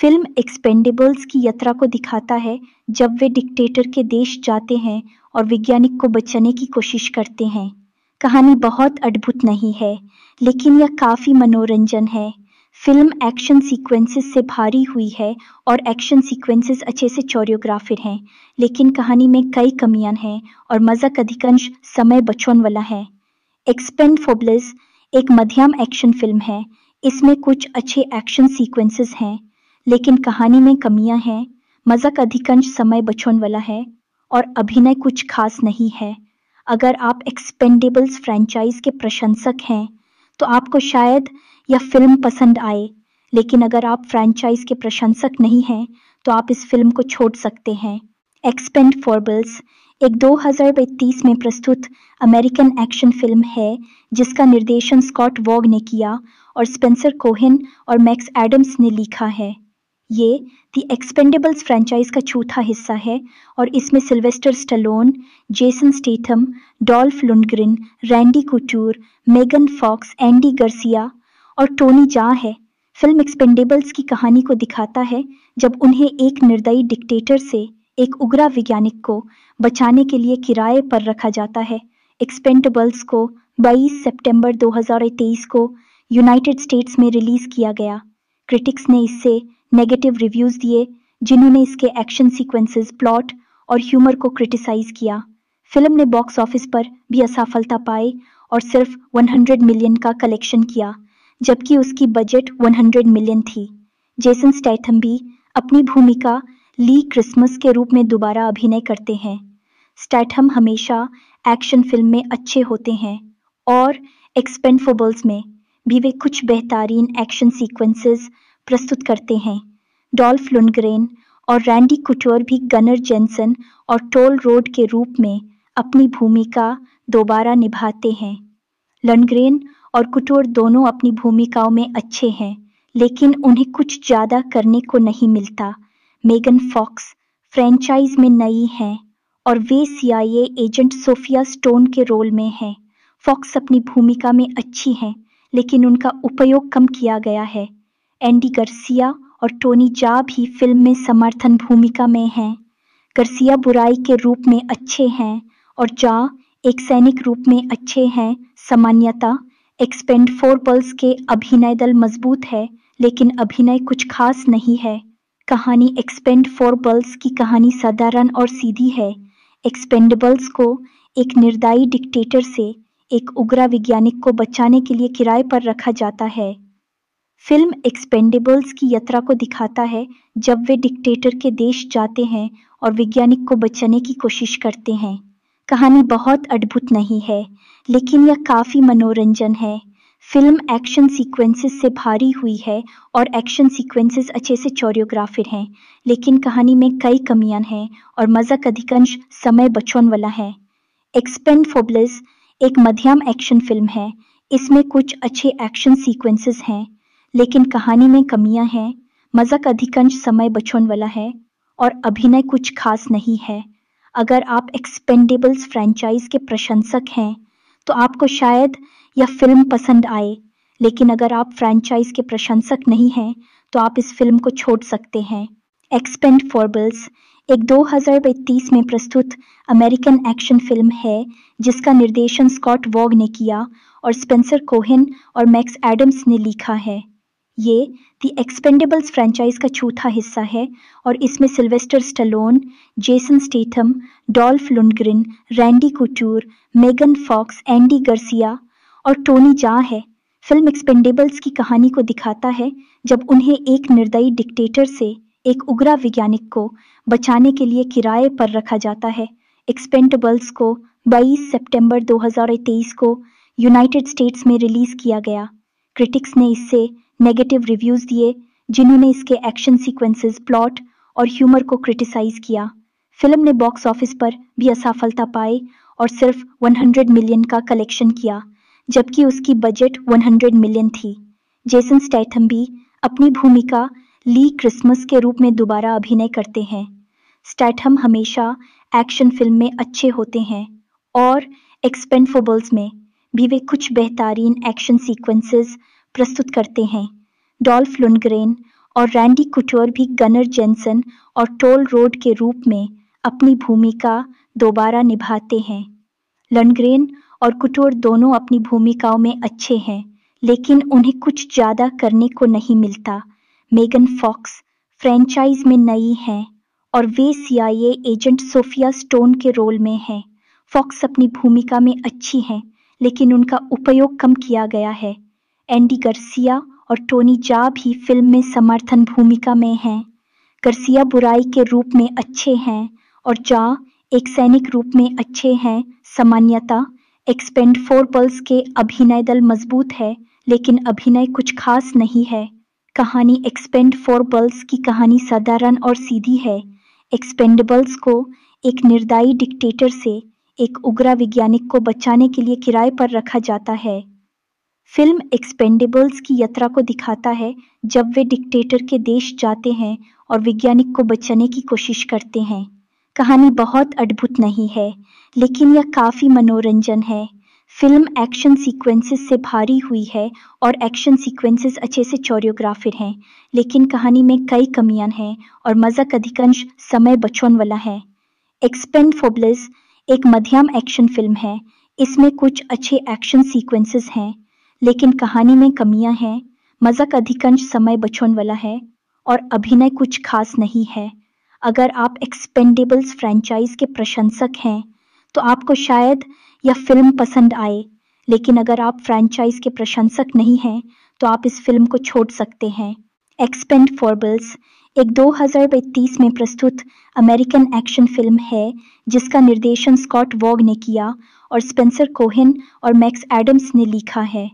फिल्म एक्सपेंडेबल्स की यात्रा को दिखाता है जब वे डिक्टेटर के देश जाते हैं और वैज्ञानिक को बचाने की कोशिश करते हैं कहानी बहुत अद्भुत नहीं है लेकिन यह काफ़ी मनोरंजन है फिल्म एक्शन सीक्वेंसेस से भारी हुई है और एक्शन सीक्वेंसेस अच्छे से चोरियोग्राफिड हैं लेकिन कहानी में कई कमियां हैं और मज़ाक अधिकांश समय बचौन वाला है एक्सपेंड फोबलेस एक मध्यम एक्शन फिल्म है इसमें कुछ अच्छे एक्शन सीक्वेंसेस हैं लेकिन कहानी में कमियां हैं मजाक अधिकांश समय बचौन वाला है और अभिनय कुछ खास नहीं है अगर आप एक्सपेंडेबल्स फ्रेंचाइज के प्रशंसक हैं तो आपको शायद यह फिल्म पसंद आए लेकिन अगर आप फ्रेंचाइज के प्रशंसक नहीं हैं तो आप इस फिल्म को छोड़ सकते हैं एक्सपेंड फॉरबल्स एक 2023 में प्रस्तुत अमेरिकन एक्शन फिल्म है जिसका निर्देशन स्कॉट वॉग ने किया और स्पेंसर कोहिन और मैक्स एडम्स ने लिखा है ये द एक्सपेंडेबल्स फ्रेंचाइज का चौथा हिस्सा है और इसमें Sylvester Stallone Jason Statham Dolph Lundgren Randy Couture Megan Fox Andy Garcia और टोनी जा है फिल्म एक्सपेंडेबल्स की कहानी को दिखाता है जब उन्हें एक निर्दयी डिक्टेटर से एक उग्रा वैज्ञानिक को बचाने के लिए किराए पर रखा जाता है एक्सपेंडेबल्स को 22 सितंबर 2023 को यूनाइटेड स्टेट्स में रिलीज किया गया क्रिटिक्स ने इससे नेगेटिव रिव्यूज दिए जिन्होंने इसके एक्शन सीक्वेंसेस प्लॉट और ह्यूमर को क्रिटिसाइज किया फिल्म ने बॉक्स ऑफिस पर भी असफलता पाई और सिर्फ 100 मिलियन का कलेक्शन किया जबकि उसकी बजट 100 मिलियन थी जेसन स्टैथम भी अपनी भूमिका ली क्रिसमस के रूप में दोबारा अभिनय करते हैं स्टैथम हमेशा एक्शन फिल्म में अच्छे होते हैं और एक्सपेंडफोबल्स में भी वे कुछ बेहतरीन एक्शन सीक्वेंसेस प्रस्तुत करते हैं डॉल्फ लुनग्रेन और रैंडी कुटोर भी गनर जेंसन और टोल रोड के रूप में अपनी भूमिका दोबारा निभाते हैं लनग्रेन और कुटोर दोनों अपनी भूमिकाओं में अच्छे हैं लेकिन उन्हें कुछ ज़्यादा करने को नहीं मिलता मेगन फॉक्स फ्रेंचाइज में नई हैं और वे सीआईए एजेंट सोफिया स्टोन के रोल में हैं फॉक्स अपनी भूमिका में अच्छी हैं लेकिन उनका उपयोग कम किया गया है एंडी गर्सिया और टोनी जा भी फिल्म में समर्थन भूमिका में हैं गर्सिया बुराई के रूप में अच्छे हैं और जा एक सैनिक रूप में अच्छे हैं सामान्यता एक्सपेंड फोर पल्स के अभिनय दल मजबूत है लेकिन अभिनय कुछ खास नहीं है कहानी एक्सपेंड फोर बल्स की कहानी साधारण और सीधी है एक्सपेंडेबल्स को एक निर्दायी डिक्टेटर से एक उग्रा वैज्ञानिक को बचाने के लिए किराए पर रखा जाता है फिल्म एक्सपेंडेबल्स की यात्रा को दिखाता है जब वे डिक्टेटर के देश जाते हैं और वैज्ञानिक को बचाने की कोशिश करते हैं कहानी बहुत अद्भुत नहीं है लेकिन यह काफ़ी मनोरंजन है फिल्म एक्शन सीक्वेंसेस से भारी हुई है और एक्शन सीक्वेंसेस अच्छे से कोरियोग्राफिड हैं लेकिन कहानी में कई कमियां हैं और मज़क अधिकांश समय बचौन वाला है एक्सपेंड फोबलेस एक मध्यम एक्शन फिल्म है इसमें कुछ अच्छे एक्शन सीक्वेंसेस हैं लेकिन कहानी में कमियां हैं मजाक अधिकांश समय बचौन वाला है और अभिनय कुछ खास नहीं है अगर आप एक्सपेंडेबल्स फ्रेंचाइज के प्रशंसक हैं तो आपको शायद यह फिल्म पसंद आए लेकिन अगर आप फ्रेंचाइज के प्रशंसक नहीं हैं तो आप इस फिल्म को छोड़ सकते हैं एक्सपेंड फॉरबल्स एक 2023 में प्रस्तुत अमेरिकन एक्शन फिल्म है जिसका निर्देशन स्कॉट वॉग ने किया और स्पेंसर कोहिन और मैक्स एडम्स ने लिखा है ये द एक्सपेंडेबल्स फ्रेंचाइज का चौथा हिस्सा है और इसमें Sylvester Stallone Jason Statham Dolph Lundgren Randy Couture Megan Fox Andy Garcia और टोनी जा है फिल्म एक्सपेंडेबल्स की कहानी को दिखाता है जब उन्हें एक निर्दयी डिक्टेटर से एक उग्रा वैज्ञानिक को बचाने के लिए किराए पर रखा जाता है एक्सपेंडेबल्स को 22 सितंबर 2023 को यूनाइटेड स्टेट्स में रिलीज किया गया क्रिटिक्स ने इससे नेगेटिव रिव्यूज दिए जिन्होंने इसके एक्शन सीक्वेंसेस प्लॉट और ह्यूमर को क्रिटिसाइज किया फिल्म ने बॉक्स ऑफिस पर भी असफलता पाई और सिर्फ 100 मिलियन का कलेक्शन किया जबकि उसकी बजट 100 मिलियन थी जेसन स्टैथम भी अपनी भूमिका ली क्रिसमस के रूप में दोबारा अभिनय करते हैं स्टैथम हमेशा एक्शन फिल्म में अच्छे होते हैं और एक्सपेंडफोबल्स में भी वे कुछ बेहतरीन एक्शन सीक्वेंसेस प्रस्तुत करते हैं डॉल्फ लुनग्रेन और रैंडी कुटोर भी गनर जेंसन और टोल रोड के रूप में अपनी भूमिका दोबारा निभाते हैं लनग्रेन और कुटोर दोनों अपनी भूमिकाओं में अच्छे हैं लेकिन उन्हें कुछ ज़्यादा करने को नहीं मिलता मेगन फॉक्स फ्रेंचाइज में नई हैं और वे सीआईए एजेंट सोफिया स्टोन के रोल में हैं फॉक्स अपनी भूमिका में अच्छी हैं लेकिन उनका उपयोग कम किया गया है एंडी गर्सिया और टोनी जा भी फिल्म में समर्थन भूमिका में हैं गर्सिया बुराई के रूप में अच्छे हैं और जा एक सैनिक रूप में अच्छे हैं सामान्यता एक्सपेंड फोर पल्स के अभिनय दल मजबूत है लेकिन अभिनय कुछ खास नहीं है कहानी एक्सपेंड फोर बल्स की कहानी साधारण और सीधी है एक्सपेंडेबल्स को एक निर्दायी डिक्टेटर से एक उग्रा वैज्ञानिक को बचाने के लिए किराए पर रखा जाता है फिल्म एक्सपेंडेबल्स की यात्रा को दिखाता है जब वे डिक्टेटर के देश जाते हैं और वैज्ञानिक को बचाने की कोशिश करते हैं कहानी बहुत अद्भुत नहीं है लेकिन यह काफ़ी मनोरंजन है फिल्म एक्शन सीक्वेंसेस से भारी हुई है और एक्शन सीक्वेंसेस अच्छे से कोरियोग्राफिड हैं लेकिन कहानी में कई कमियां हैं और मज़ाक अधिकांश समय बचौन वाला है एक्सपेंड फोबलेस एक मध्यम एक्शन फिल्म है इसमें कुछ अच्छे एक्शन सीक्वेंसेस हैं लेकिन कहानी में कमियां हैं मजाक अधिकांश समय बचौन वाला है और अभिनय कुछ खास नहीं है अगर आप एक्सपेंडेबल्स फ्रेंचाइज के प्रशंसक हैं तो आपको शायद यह फिल्म पसंद आए लेकिन अगर आप फ्रेंचाइज के प्रशंसक नहीं हैं तो आप इस फिल्म को छोड़ सकते हैं एक्सपेंड फॉरबल्स एक 2023 में प्रस्तुत अमेरिकन एक्शन फिल्म है जिसका निर्देशन स्कॉट वॉग ने किया और स्पेंसर कोहिन और मैक्स एडम्स ने लिखा है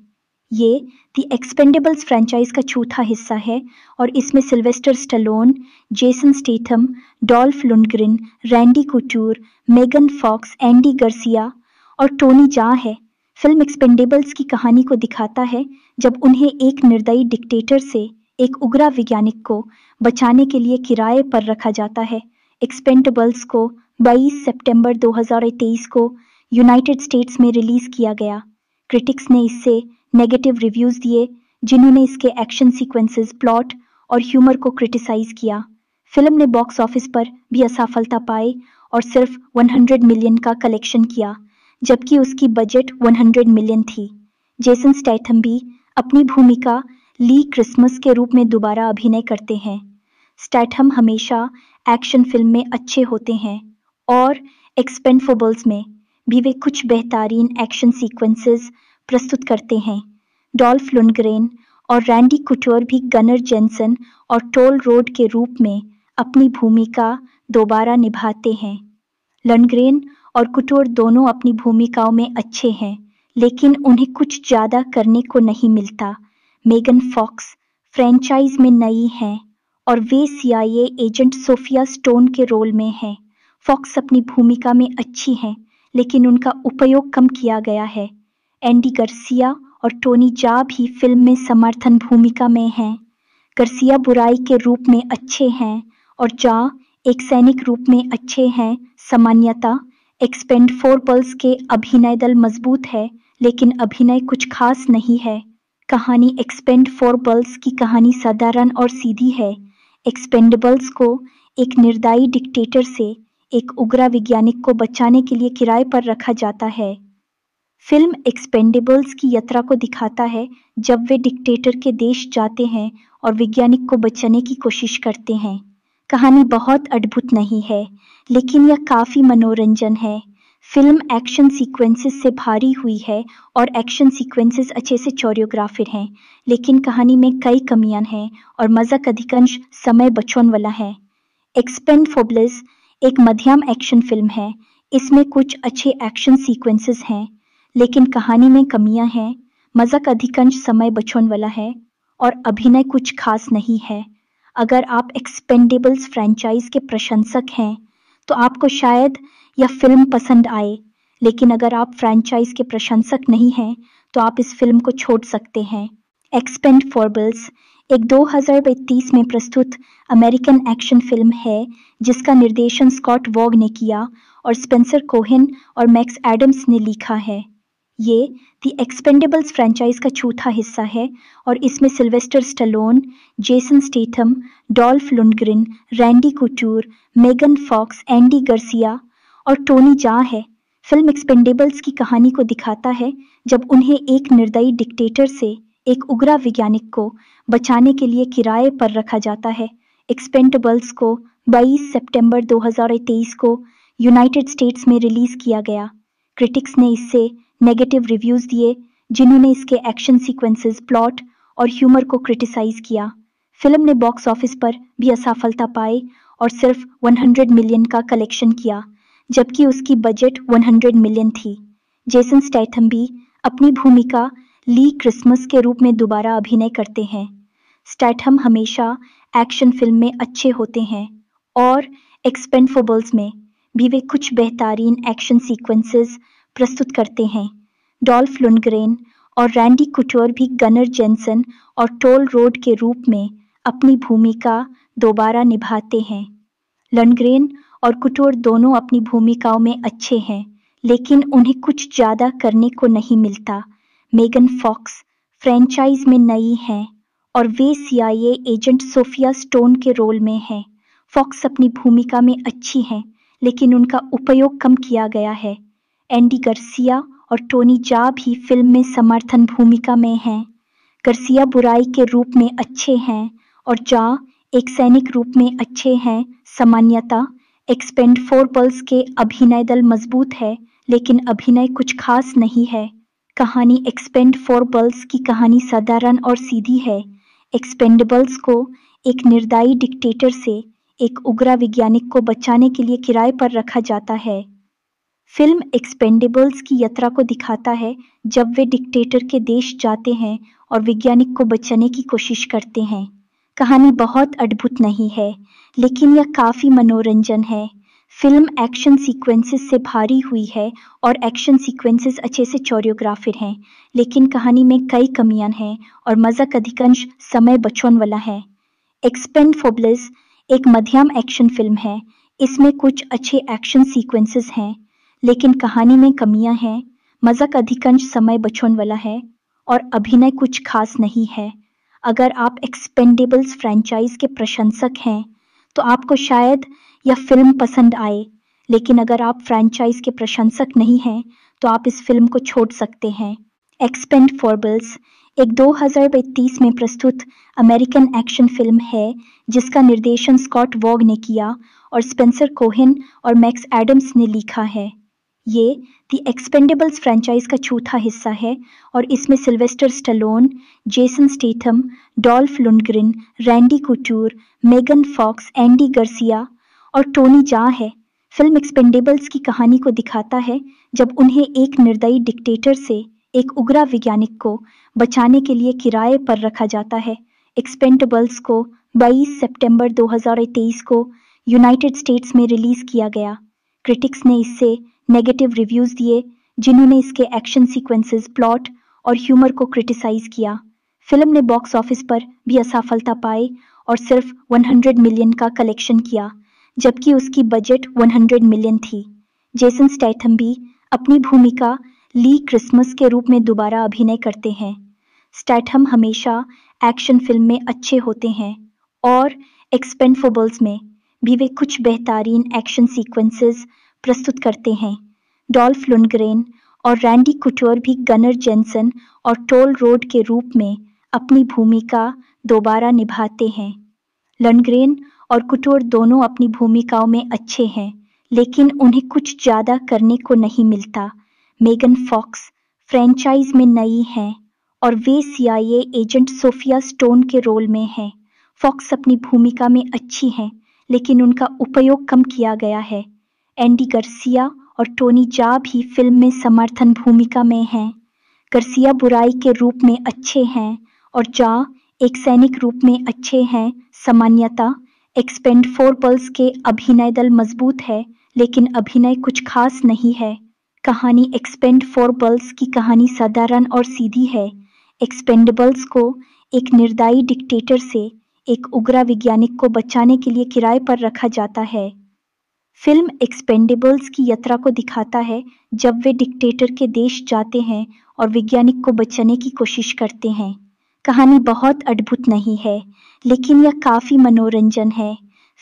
ये द एक्सपेंडेबल्स फ्रेंचाइज का चौथा हिस्सा है और इसमें Sylvester Stallone Jason Statham Dolph Lundgren Randy Couture Megan Fox Andy Garcia और टोनी जा है फिल्म एक्सपेंडेबल्स की कहानी को दिखाता है जब उन्हें एक निर्दयी डिक्टेटर से एक उग्रा वैज्ञानिक को बचाने के लिए किराए पर रखा जाता है एक्सपेंडेबल्स को 22 सितंबर 2023 को यूनाइटेड स्टेट्स में रिलीज किया गया क्रिटिक्स ने इसे नेगेटिव रिव्यूज दिए जिन्होंने इसके एक्शन सीक्वेंसेस प्लॉट और ह्यूमर को क्रिटिसाइज किया फिल्म ने बॉक्स ऑफिस पर भी असफलता पाई और सिर्फ 100 मिलियन का कलेक्शन किया जबकि उसकी बजट 100 मिलियन थी जेसन स्टैथम भी अपनी भूमिका ली क्रिसमस के रूप में दोबारा अभिनय करते हैं स्टैथम हमेशा एक्शन फिल्म में अच्छे होते हैं और एक्सपेंडफोबल्स में भी वे कुछ बेहतरीन एक्शन सीक्वेंसेस प्रस्तुत करते हैं डॉल्फ लुनग्रेन और रैंडी कुटोर भी गनर जेंसन और टोल रोड के रूप में अपनी भूमिका दोबारा निभाते हैं लनग्रेन और कुटोर दोनों अपनी भूमिकाओं में अच्छे हैं लेकिन उन्हें कुछ ज़्यादा करने को नहीं मिलता मेगन फॉक्स फ्रेंचाइज में नई हैं और वे सीआईए एजेंट सोफिया स्टोन के रोल में हैं फॉक्स अपनी भूमिका में अच्छी हैं लेकिन उनका उपयोग कम किया गया है एंडी गर्सिया और टोनी जा भी फिल्म में समर्थन भूमिका में हैं गर्सिया बुराई के रूप में अच्छे हैं और जा एक सैनिक रूप में अच्छे हैं सामान्यता एक्सपेंड फोर बल्स के अभिनय दल मजबूत है लेकिन अभिनय कुछ खास नहीं है कहानी एक्सपेंड फोर बल्स की कहानी साधारण और सीधी है एक्सपेंडेबल्स को एक निर्दायी डिक्टेटर से एक उग्रा वैज्ञानिक को बचाने के लिए किराए पर रखा जाता है फिल्म एक्सपेंडेबल्स की यात्रा को दिखाता है जब वे डिक्टेटर के देश जाते हैं और वैज्ञानिक को बचाने की कोशिश करते हैं कहानी बहुत अद्भुत नहीं है लेकिन यह काफ़ी मनोरंजन है फिल्म एक्शन सीक्वेंसेस से भारी हुई है और एक्शन सीक्वेंसेस अच्छे से चोरियोग्राफिड हैं लेकिन कहानी में कई कमियां हैं और मज़ाक अधिकांश समय बचौन वाला है एक्सपेंड फोबलेस एक मध्यम एक्शन फिल्म है इसमें कुछ अच्छे एक्शन सीक्वेंसेस हैं लेकिन कहानी में कमियां हैं मज़ाक अधिकांश समय बचौन वाला है और अभिनय कुछ खास नहीं है अगर आप एक्सपेंडेबल्स फ्रेंचाइज के प्रशंसक हैं तो आपको शायद यह फिल्म पसंद आए लेकिन अगर आप फ्रेंचाइज के प्रशंसक नहीं हैं तो आप इस फिल्म को छोड़ सकते हैं एक्सपेंड फॉरबल्स एक दो में प्रस्तुत अमेरिकन एक्शन फिल्म है जिसका निर्देशन स्कॉट वॉग ने किया और स्पेंसर कोहिन और मैक्स एडम्स ने लिखा है ये द एक्सपेंडेबल्स फ्रेंचाइज का चौथा हिस्सा है और इसमें Sylvester Stallone Jason Statham Dolph Lundgren Randy Couture Megan Fox Andy Garcia और टोनी जा है फिल्म एक्सपेंडेबल्स की कहानी को दिखाता है जब उन्हें एक निर्दयी डिक्टेटर से एक उग्रा वैज्ञानिक को बचाने के लिए किराए पर रखा जाता है एक्सपेंडेबल्स को 22 सितंबर 2023 को यूनाइटेड स्टेट्स में रिलीज किया गया क्रिटिक्स ने इसे नेगेटिव रिव्यूज दिए जिन्होंने इसके एक्शन सीक्वेंसेस प्लॉट और ह्यूमर को क्रिटिसाइज किया फिल्म ने बॉक्स ऑफिस पर भी असफलता पाई और सिर्फ 100 मिलियन का कलेक्शन किया जबकि उसकी बजट 100 मिलियन थी जेसन स्टैथम भी अपनी भूमिका ली क्रिसमस के रूप में दोबारा अभिनय करते हैं स्टैथम हमेशा एक्शन फिल्म में अच्छे होते हैं और एक्सपेंडफोबल्स में भी वे कुछ बेहतरीन एक्शन सीक्वेंसेस प्रस्तुत करते हैं डॉल्फ लुनग्रेन और रैंडी कुटोर भी गनर जेंसन और टोल रोड के रूप में अपनी भूमिका दोबारा निभाते हैं लनग्रेन और कुटोर दोनों अपनी भूमिकाओं में अच्छे हैं लेकिन उन्हें कुछ ज़्यादा करने को नहीं मिलता मेगन फॉक्स फ्रेंचाइज में नई हैं और वे सीआईए एजेंट सोफिया स्टोन के रोल में हैं फॉक्स अपनी भूमिका में अच्छी हैं लेकिन उनका उपयोग कम किया गया है एंडी गर्सिया और टोनी जा भी फिल्म में समर्थन भूमिका में हैं गर्सिया बुराई के रूप में अच्छे हैं और जा एक सैनिक रूप में अच्छे हैं सामान्यता एक्सपेंड फोर पल्स के अभिनय दल मजबूत है लेकिन अभिनय कुछ खास नहीं है कहानी एक्सपेंड फोर बल्स की कहानी साधारण और सीधी है एक्सपेंडेबल्स को एक निर्दायी डिक्टेटर से एक उग्रा वैज्ञानिक को बचाने के लिए किराए पर रखा जाता है फिल्म एक्सपेंडेबल्स की यात्रा को दिखाता है जब वे डिक्टेटर के देश जाते हैं और वैज्ञानिक को बचाने की कोशिश करते हैं कहानी बहुत अद्भुत नहीं है लेकिन यह काफ़ी मनोरंजन है फिल्म एक्शन सीक्वेंसेस से भारी हुई है और एक्शन सीक्वेंसेस अच्छे से चोरियोग्राफिड हैं लेकिन कहानी में कई कमियां हैं और मज़ाक अधिकांश समय बचौन वाला है एक्सपेंड फोबलेस एक मध्यम एक्शन फिल्म है इसमें कुछ अच्छे एक्शन सीक्वेंसेस हैं लेकिन कहानी में कमियां हैं मजाक अधिकांश समय बचौन वाला है और अभिनय कुछ खास नहीं है अगर आप एक्सपेंडेबल्स फ्रेंचाइज के प्रशंसक हैं तो आपको शायद यह फिल्म पसंद आए लेकिन अगर आप फ्रेंचाइज के प्रशंसक नहीं हैं तो आप इस फिल्म को छोड़ सकते हैं एक्सपेंड फॉरबल्स एक 2023 में प्रस्तुत अमेरिकन एक्शन फिल्म है जिसका निर्देशन स्कॉट वॉग ने किया और स्पेंसर कोहिन और मैक्स एडम्स ने लिखा है ये द एक्सपेंडेबल्स फ्रेंचाइज का चौथा हिस्सा है और इसमें Sylvester Stallone Jason Statham Dolph Lundgren Randy Couture Megan Fox Andy Garcia और टोनी जा है फिल्म एक्सपेंडेबल्स की कहानी को दिखाता है जब उन्हें एक निर्दयी डिक्टेटर से एक उग्रा वैज्ञानिक को बचाने के लिए किराए पर रखा जाता है एक्सपेंडेबल्स को 22 सितंबर 2023 को यूनाइटेड स्टेट्स में रिलीज किया गया क्रिटिक्स ने इससे नेगेटिव रिव्यूज दिए जिन्होंने इसके एक्शन सीक्वेंसेस प्लॉट और ह्यूमर को क्रिटिसाइज किया फिल्म ने बॉक्स ऑफिस पर भी असफलता पाई और सिर्फ 100 मिलियन का कलेक्शन किया जबकि उसकी बजट 100 मिलियन थी जेसन स्टैथम भी अपनी भूमिका ली क्रिसमस के रूप में दोबारा अभिनय करते हैं स्टैथम हमेशा एक्शन फिल्म में अच्छे होते हैं और एक्सपेंडफोबल्स में भी वे कुछ बेहतरीन एक्शन सीक्वेंसेस प्रस्तुत करते हैं डॉल्फ लुनग्रेन और रैंडी कुटोर भी गनर जेंसन और टोल रोड के रूप में अपनी भूमिका दोबारा निभाते हैं लनग्रेन और कुटोर दोनों अपनी भूमिकाओं में अच्छे हैं लेकिन उन्हें कुछ ज़्यादा करने को नहीं मिलता मेगन फॉक्स फ्रेंचाइज में नई हैं और वे सीआईए एजेंट सोफिया स्टोन के रोल में हैं फॉक्स अपनी भूमिका में अच्छी हैं लेकिन उनका उपयोग कम किया गया है एंडी गर्सिया और टोनी जा भी फिल्म में समर्थन भूमिका में हैं गर्सिया बुराई के रूप में अच्छे हैं और जा एक सैनिक रूप में अच्छे हैं सामान्यता एक्सपेंड फोर पल्स के अभिनय दल मजबूत है लेकिन अभिनय कुछ खास नहीं है कहानी एक्सपेंड फोर बल्स की कहानी साधारण और सीधी है एक्सपेंडेबल्स को एक निर्दायी डिक्टेटर से एक उग्रा वैज्ञानिक को बचाने के लिए किराए पर रखा जाता है फिल्म एक्सपेंडेबल्स की यात्रा को दिखाता है जब वे डिक्टेटर के देश जाते हैं और वैज्ञानिक को बचाने की कोशिश करते हैं कहानी बहुत अद्भुत नहीं है लेकिन यह काफ़ी मनोरंजन है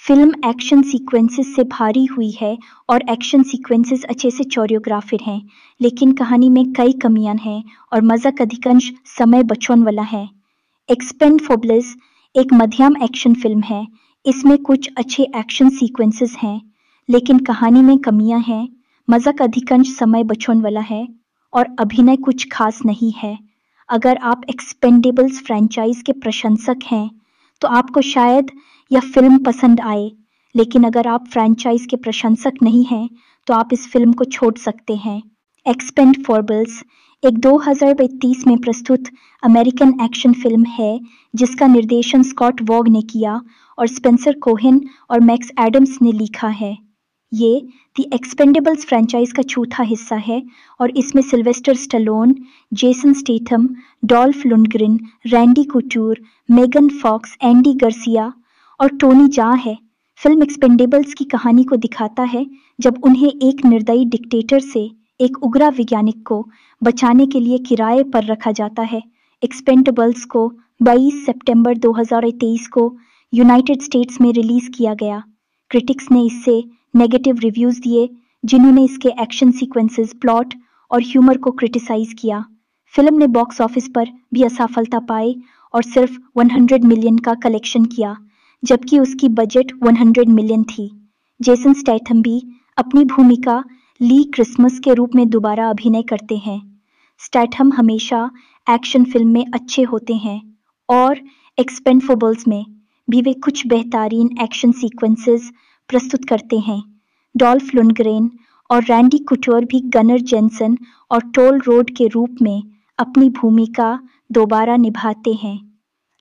फिल्म एक्शन सीक्वेंसेस से भारी हुई है और एक्शन सीक्वेंसेस अच्छे से चोरियोग्राफिर हैं लेकिन कहानी में कई कमियां हैं और मजक अधिकांश समय बचौन वाला है एक्सपेंड फोबलेस एक मध्यम एक्शन फिल्म है इसमें कुछ अच्छे एक्शन सीक्वेंसेस हैं लेकिन कहानी में कमियां हैं मजाक अधिकांश समय बचौन वाला है और अभिनय कुछ खास नहीं है अगर आप एक्सपेंडेबल्स फ्रेंचाइज के प्रशंसक हैं तो आपको शायद यह फिल्म पसंद आए लेकिन अगर आप फ्रेंचाइज के प्रशंसक नहीं हैं तो आप इस फिल्म को छोड़ सकते हैं एक्सपेंड फॉरबल्स एक 2023 में प्रस्तुत अमेरिकन एक्शन फिल्म है जिसका निर्देशन स्कॉट वॉग ने किया और स्पेंसर कोहिन और मैक्स एडम्स ने लिखा है ये द एक्सपेंडेबल्स फ्रेंचाइज का चौथा हिस्सा है और इसमें Sylvester Stallone Jason Statham Dolph Lundgren Randy Couture Megan Fox Andy Garcia और टोनी जा है फिल्म एक्सपेंडेबल्स की कहानी को दिखाता है जब उन्हें एक निर्दयी डिक्टेटर से एक उग्रा वैज्ञानिक को बचाने के लिए किराए पर रखा जाता है एक्सपेंडेबल्स को 22 सितंबर 2023 को यूनाइटेड स्टेट्स में रिलीज किया गया क्रिटिक्स ने इसे नेगेटिव रिव्यूज दिए जिन्होंने इसके एक्शन सीक्वेंसेस प्लॉट और ह्यूमर को क्रिटिसाइज किया फिल्म ने बॉक्स ऑफिस पर भी असफलता पाई और सिर्फ 100 मिलियन का कलेक्शन किया जबकि उसकी बजट 100 मिलियन थी जेसन स्टैथम भी अपनी भूमिका ली क्रिसमस के रूप में दोबारा अभिनय करते हैं स्टैथम हमेशा एक्शन फिल्म में अच्छे होते हैं और एक्सपेंडफोबल्स में भी वे कुछ बेहतरीन एक्शन सीक्वेंसेस प्रस्तुत करते हैं डॉल्फ लुनग्रेन और रैंडी कुटोर भी गनर जेंसन और टोल रोड के रूप में अपनी भूमिका दोबारा निभाते हैं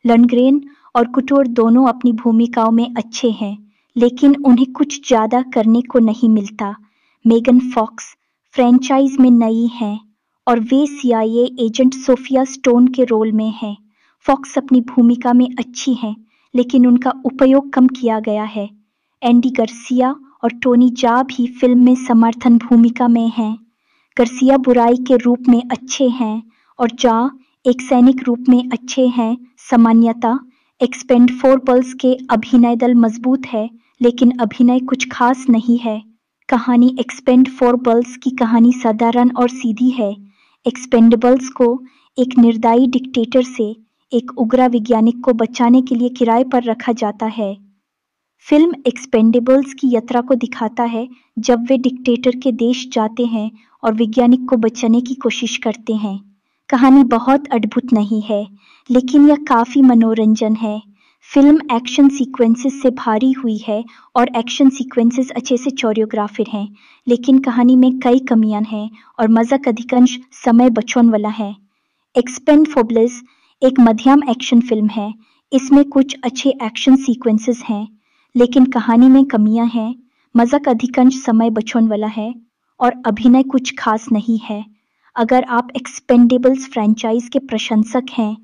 लनग्रेन और कुटोर दोनों अपनी भूमिकाओं में अच्छे हैं लेकिन उन्हें कुछ ज़्यादा करने को नहीं मिलता मेगन फॉक्स फ्रेंचाइज में नई हैं और वे सीआईए एजेंट सोफिया स्टोन के रोल में हैं फॉक्स अपनी भूमिका में अच्छी हैं लेकिन उनका उपयोग कम किया गया है एंडी गर्सिया और टोनी जा भी फिल्म में समर्थन भूमिका में हैं गर्सिया बुराई के रूप में अच्छे हैं और जा एक सैनिक रूप में अच्छे हैं सामान्यता एक्सपेंड फोर बल्स के अभिनय दल मजबूत है लेकिन अभिनय कुछ खास नहीं है कहानी एक्सपेंड फोर बल्स की कहानी साधारण और सीधी है एक्सपेंडेबल्स को एक निर्दायी डिक्टेटर से एक उग्रा वैज्ञानिक को बचाने के लिए किराए पर रखा जाता है फिल्म एक्सपेंडेबल्स की यात्रा को दिखाता है जब वे डिक्टेटर के देश जाते हैं और वैज्ञानिक को बचाने की कोशिश करते हैं कहानी बहुत अद्भुत नहीं है लेकिन यह काफ़ी मनोरंजन है फिल्म एक्शन सीक्वेंसेस से भारी हुई है और एक्शन सीक्वेंसेस अच्छे से कोरियोग्राफिड हैं लेकिन कहानी में कई कमियां हैं और मजाक अधिकांश समय बचौन वाला है एक्सपेंड फोबलेस एक मध्यम एक्शन फिल्म है इसमें कुछ अच्छे एक्शन सीक्वेंसेस हैं लेकिन कहानी में कमियां हैं मजाक अधिकांश समय बचौन वाला है और अभिनय कुछ खास नहीं है अगर आप एक्सपेंडेबल्स फ्रेंचाइज के प्रशंसक हैं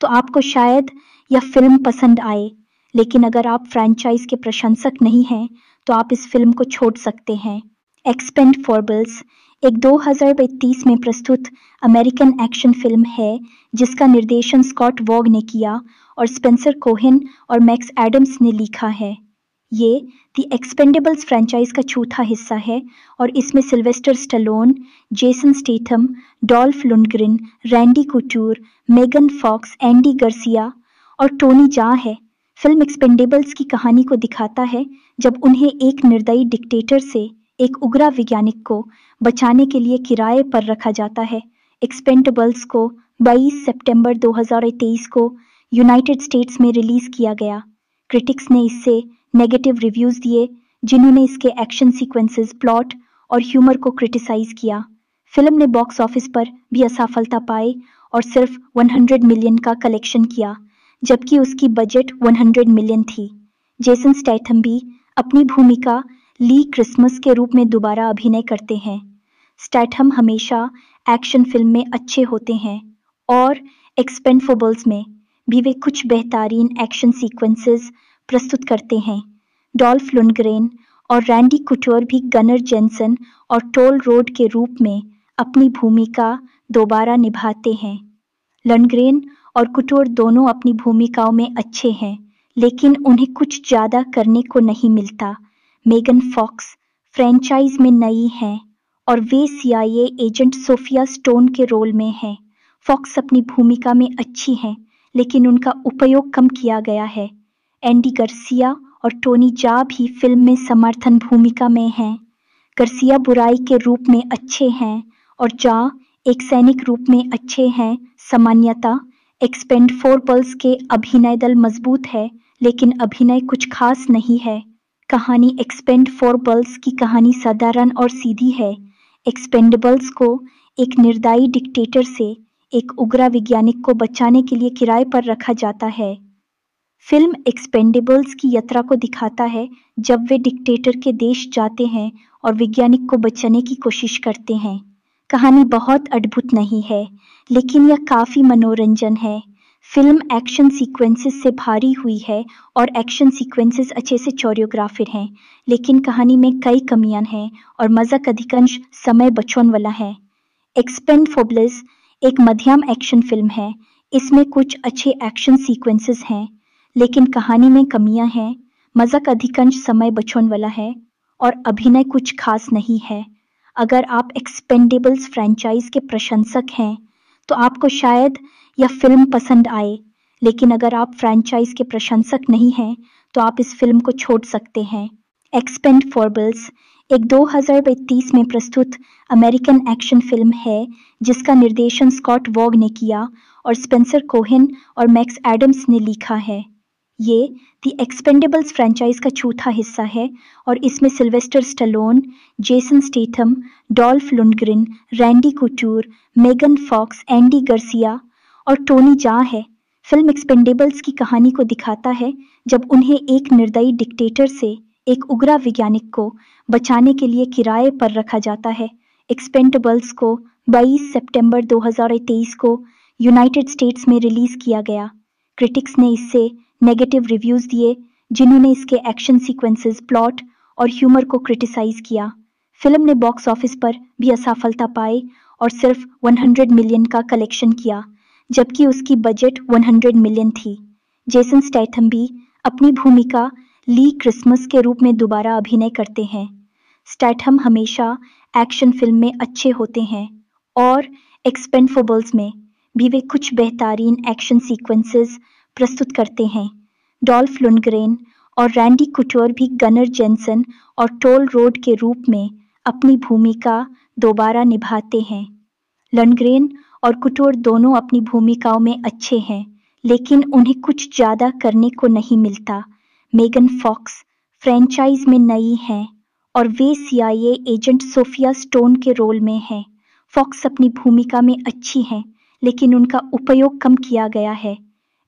तो आपको शायद यह फिल्म पसंद आए लेकिन अगर आप फ्रेंचाइज के प्रशंसक नहीं हैं तो आप इस फिल्म को छोड़ सकते हैं एक्सपेंड फॉरबल्स एक 2023 में प्रस्तुत अमेरिकन एक्शन फिल्म है जिसका निर्देशन स्कॉट वॉग ने किया और स्पेंसर कोहिन और मैक्स एडम्स ने लिखा है ये दी एक्सपेंडेबल्स फ्रेंचाइज का चौथा हिस्सा है और इसमें Sylvester Stallone Jason Statham Dolph Lundgren Randy Couture Megan Fox Andy Garcia और टोनी जा है फिल्म एक्सपेंडेबल्स की कहानी को दिखाता है जब उन्हें एक निर्दयी डिक्टेटर से एक उग्रा वैज्ञानिक को बचाने के लिए किराए पर रखा जाता है एक्सपेंडेबल्स को 22 सितंबर 2023 को यूनाइटेड स्टेट्स में रिलीज किया गया क्रिटिक्स ने इसे नेगेटिव रिव्यूज दिए जिन्होंने इसके एक्शन सीक्वेंसेस प्लॉट और ह्यूमर को क्रिटिसाइज किया फिल्म ने बॉक्स ऑफिस पर भी असफलता पाई और सिर्फ 100 मिलियन का कलेक्शन किया जबकि उसकी बजट 100 मिलियन थी जेसन स्टैथम भी अपनी भूमिका ली क्रिसमस के रूप में दोबारा अभिनय करते हैं स्टैथम हमेशा एक्शन फिल्म में अच्छे होते हैं और एक्सपेंडफोबल्स में भी वे कुछ बेहतरीन एक्शन सीक्वेंसेस प्रस्तुत करते हैं डॉल्फ लुनग्रेन और रैंडी कुटोर भी गनर जेंसन और टोल रोड के रूप में अपनी भूमिका दोबारा निभाते हैं लनग्रेन और कुटोर दोनों अपनी भूमिकाओं में अच्छे हैं लेकिन उन्हें कुछ ज़्यादा करने को नहीं मिलता मेगन फॉक्स फ्रेंचाइज में नई हैं और वे सीआईए एजेंट सोफिया स्टोन के रोल में हैं फॉक्स अपनी भूमिका में अच्छी हैं लेकिन उनका उपयोग कम किया गया है एंडी गर्सिया और टोनी जा भी फिल्म में समर्थन भूमिका में हैं गर्सिया बुराई के रूप में अच्छे हैं और जा एक सैनिक रूप में अच्छे हैं सामान्यता एक्सपेंड फोर पल्स के अभिनय दल मजबूत है लेकिन अभिनय कुछ खास नहीं है कहानी एक्सपेंड फोर बल्स की कहानी साधारण और सीधी है एक्सपेंडेबल्स को एक निर्दायी डिक्टेटर से एक उग्रा वैज्ञानिक को बचाने के लिए किराए पर रखा जाता है फिल्म एक्सपेंडेबल्स की यात्रा को दिखाता है जब वे डिक्टेटर के देश जाते हैं और वैज्ञानिक को बचाने की कोशिश करते हैं कहानी बहुत अद्भुत नहीं है लेकिन यह काफ़ी मनोरंजन है फिल्म एक्शन सीक्वेंसेस से भारी हुई है और एक्शन सीक्वेंसेस अच्छे से चोरियोग्राफिड हैं लेकिन कहानी में कई कमियां हैं और मज़ाक अधिकांश समय बचौन वाला है एक्सपेंड फोबलेस एक मध्यम एक्शन फिल्म है इसमें कुछ अच्छे एक्शन सीक्वेंसेस हैं लेकिन कहानी में कमियां हैं मज़ाक अधिकांश समय बचौन वाला है और अभिनय कुछ खास नहीं है अगर आप एक्सपेंडेबल्स फ्रेंचाइज के प्रशंसक हैं तो आपको शायद यह फिल्म पसंद आए लेकिन अगर आप फ्रेंचाइज के प्रशंसक नहीं हैं तो आप इस फिल्म को छोड़ सकते हैं एक्सपेंड फॉरबल्स एक दो में प्रस्तुत अमेरिकन एक्शन फिल्म है जिसका निर्देशन स्कॉट वॉग ने किया और स्पेंसर कोहिन और मैक्स एडम्स ने लिखा है ये द एक्सपेंडेबल्स फ्रेंचाइज का चौथा हिस्सा है और इसमें Sylvester Stallone Jason Statham Dolph Lundgren Randy Couture Megan Fox Andy Garcia और टोनी जा है फिल्म एक्सपेंडेबल्स की कहानी को दिखाता है जब उन्हें एक निर्दयी डिक्टेटर से एक उग्रा वैज्ञानिक को बचाने के लिए किराए पर रखा जाता है एक्सपेंडेबल्स को 22 सितंबर 2023 को यूनाइटेड स्टेट्स में रिलीज किया गया क्रिटिक्स ने इसे नेगेटिव रिव्यूज दिए जिन्होंने इसके एक्शन सीक्वेंसेस प्लॉट और ह्यूमर को क्रिटिसाइज किया फिल्म ने बॉक्स ऑफिस पर भी असफलता पाई और सिर्फ 100 मिलियन का कलेक्शन किया जबकि उसकी बजट 100 मिलियन थी जेसन स्टैथम भी अपनी भूमिका ली क्रिसमस के रूप में दोबारा अभिनय करते हैं स्टैथम हमेशा एक्शन फिल्म में अच्छे होते हैं और एक्सपेंडफोबल्स में भी वे कुछ बेहतरीन एक्शन सीक्वेंसेस प्रस्तुत करते हैं डॉल्फ लुनग्रेन और रैंडी कुटोर भी गनर जेंसन और टोल रोड के रूप में अपनी भूमिका दोबारा निभाते हैं लनग्रेन और कुटोर दोनों अपनी भूमिकाओं में अच्छे हैं लेकिन उन्हें कुछ ज़्यादा करने को नहीं मिलता मेगन फॉक्स फ्रेंचाइज में नई हैं और वे सीआईए एजेंट सोफिया स्टोन के रोल में हैं फॉक्स अपनी भूमिका में अच्छी हैं लेकिन उनका उपयोग कम किया गया है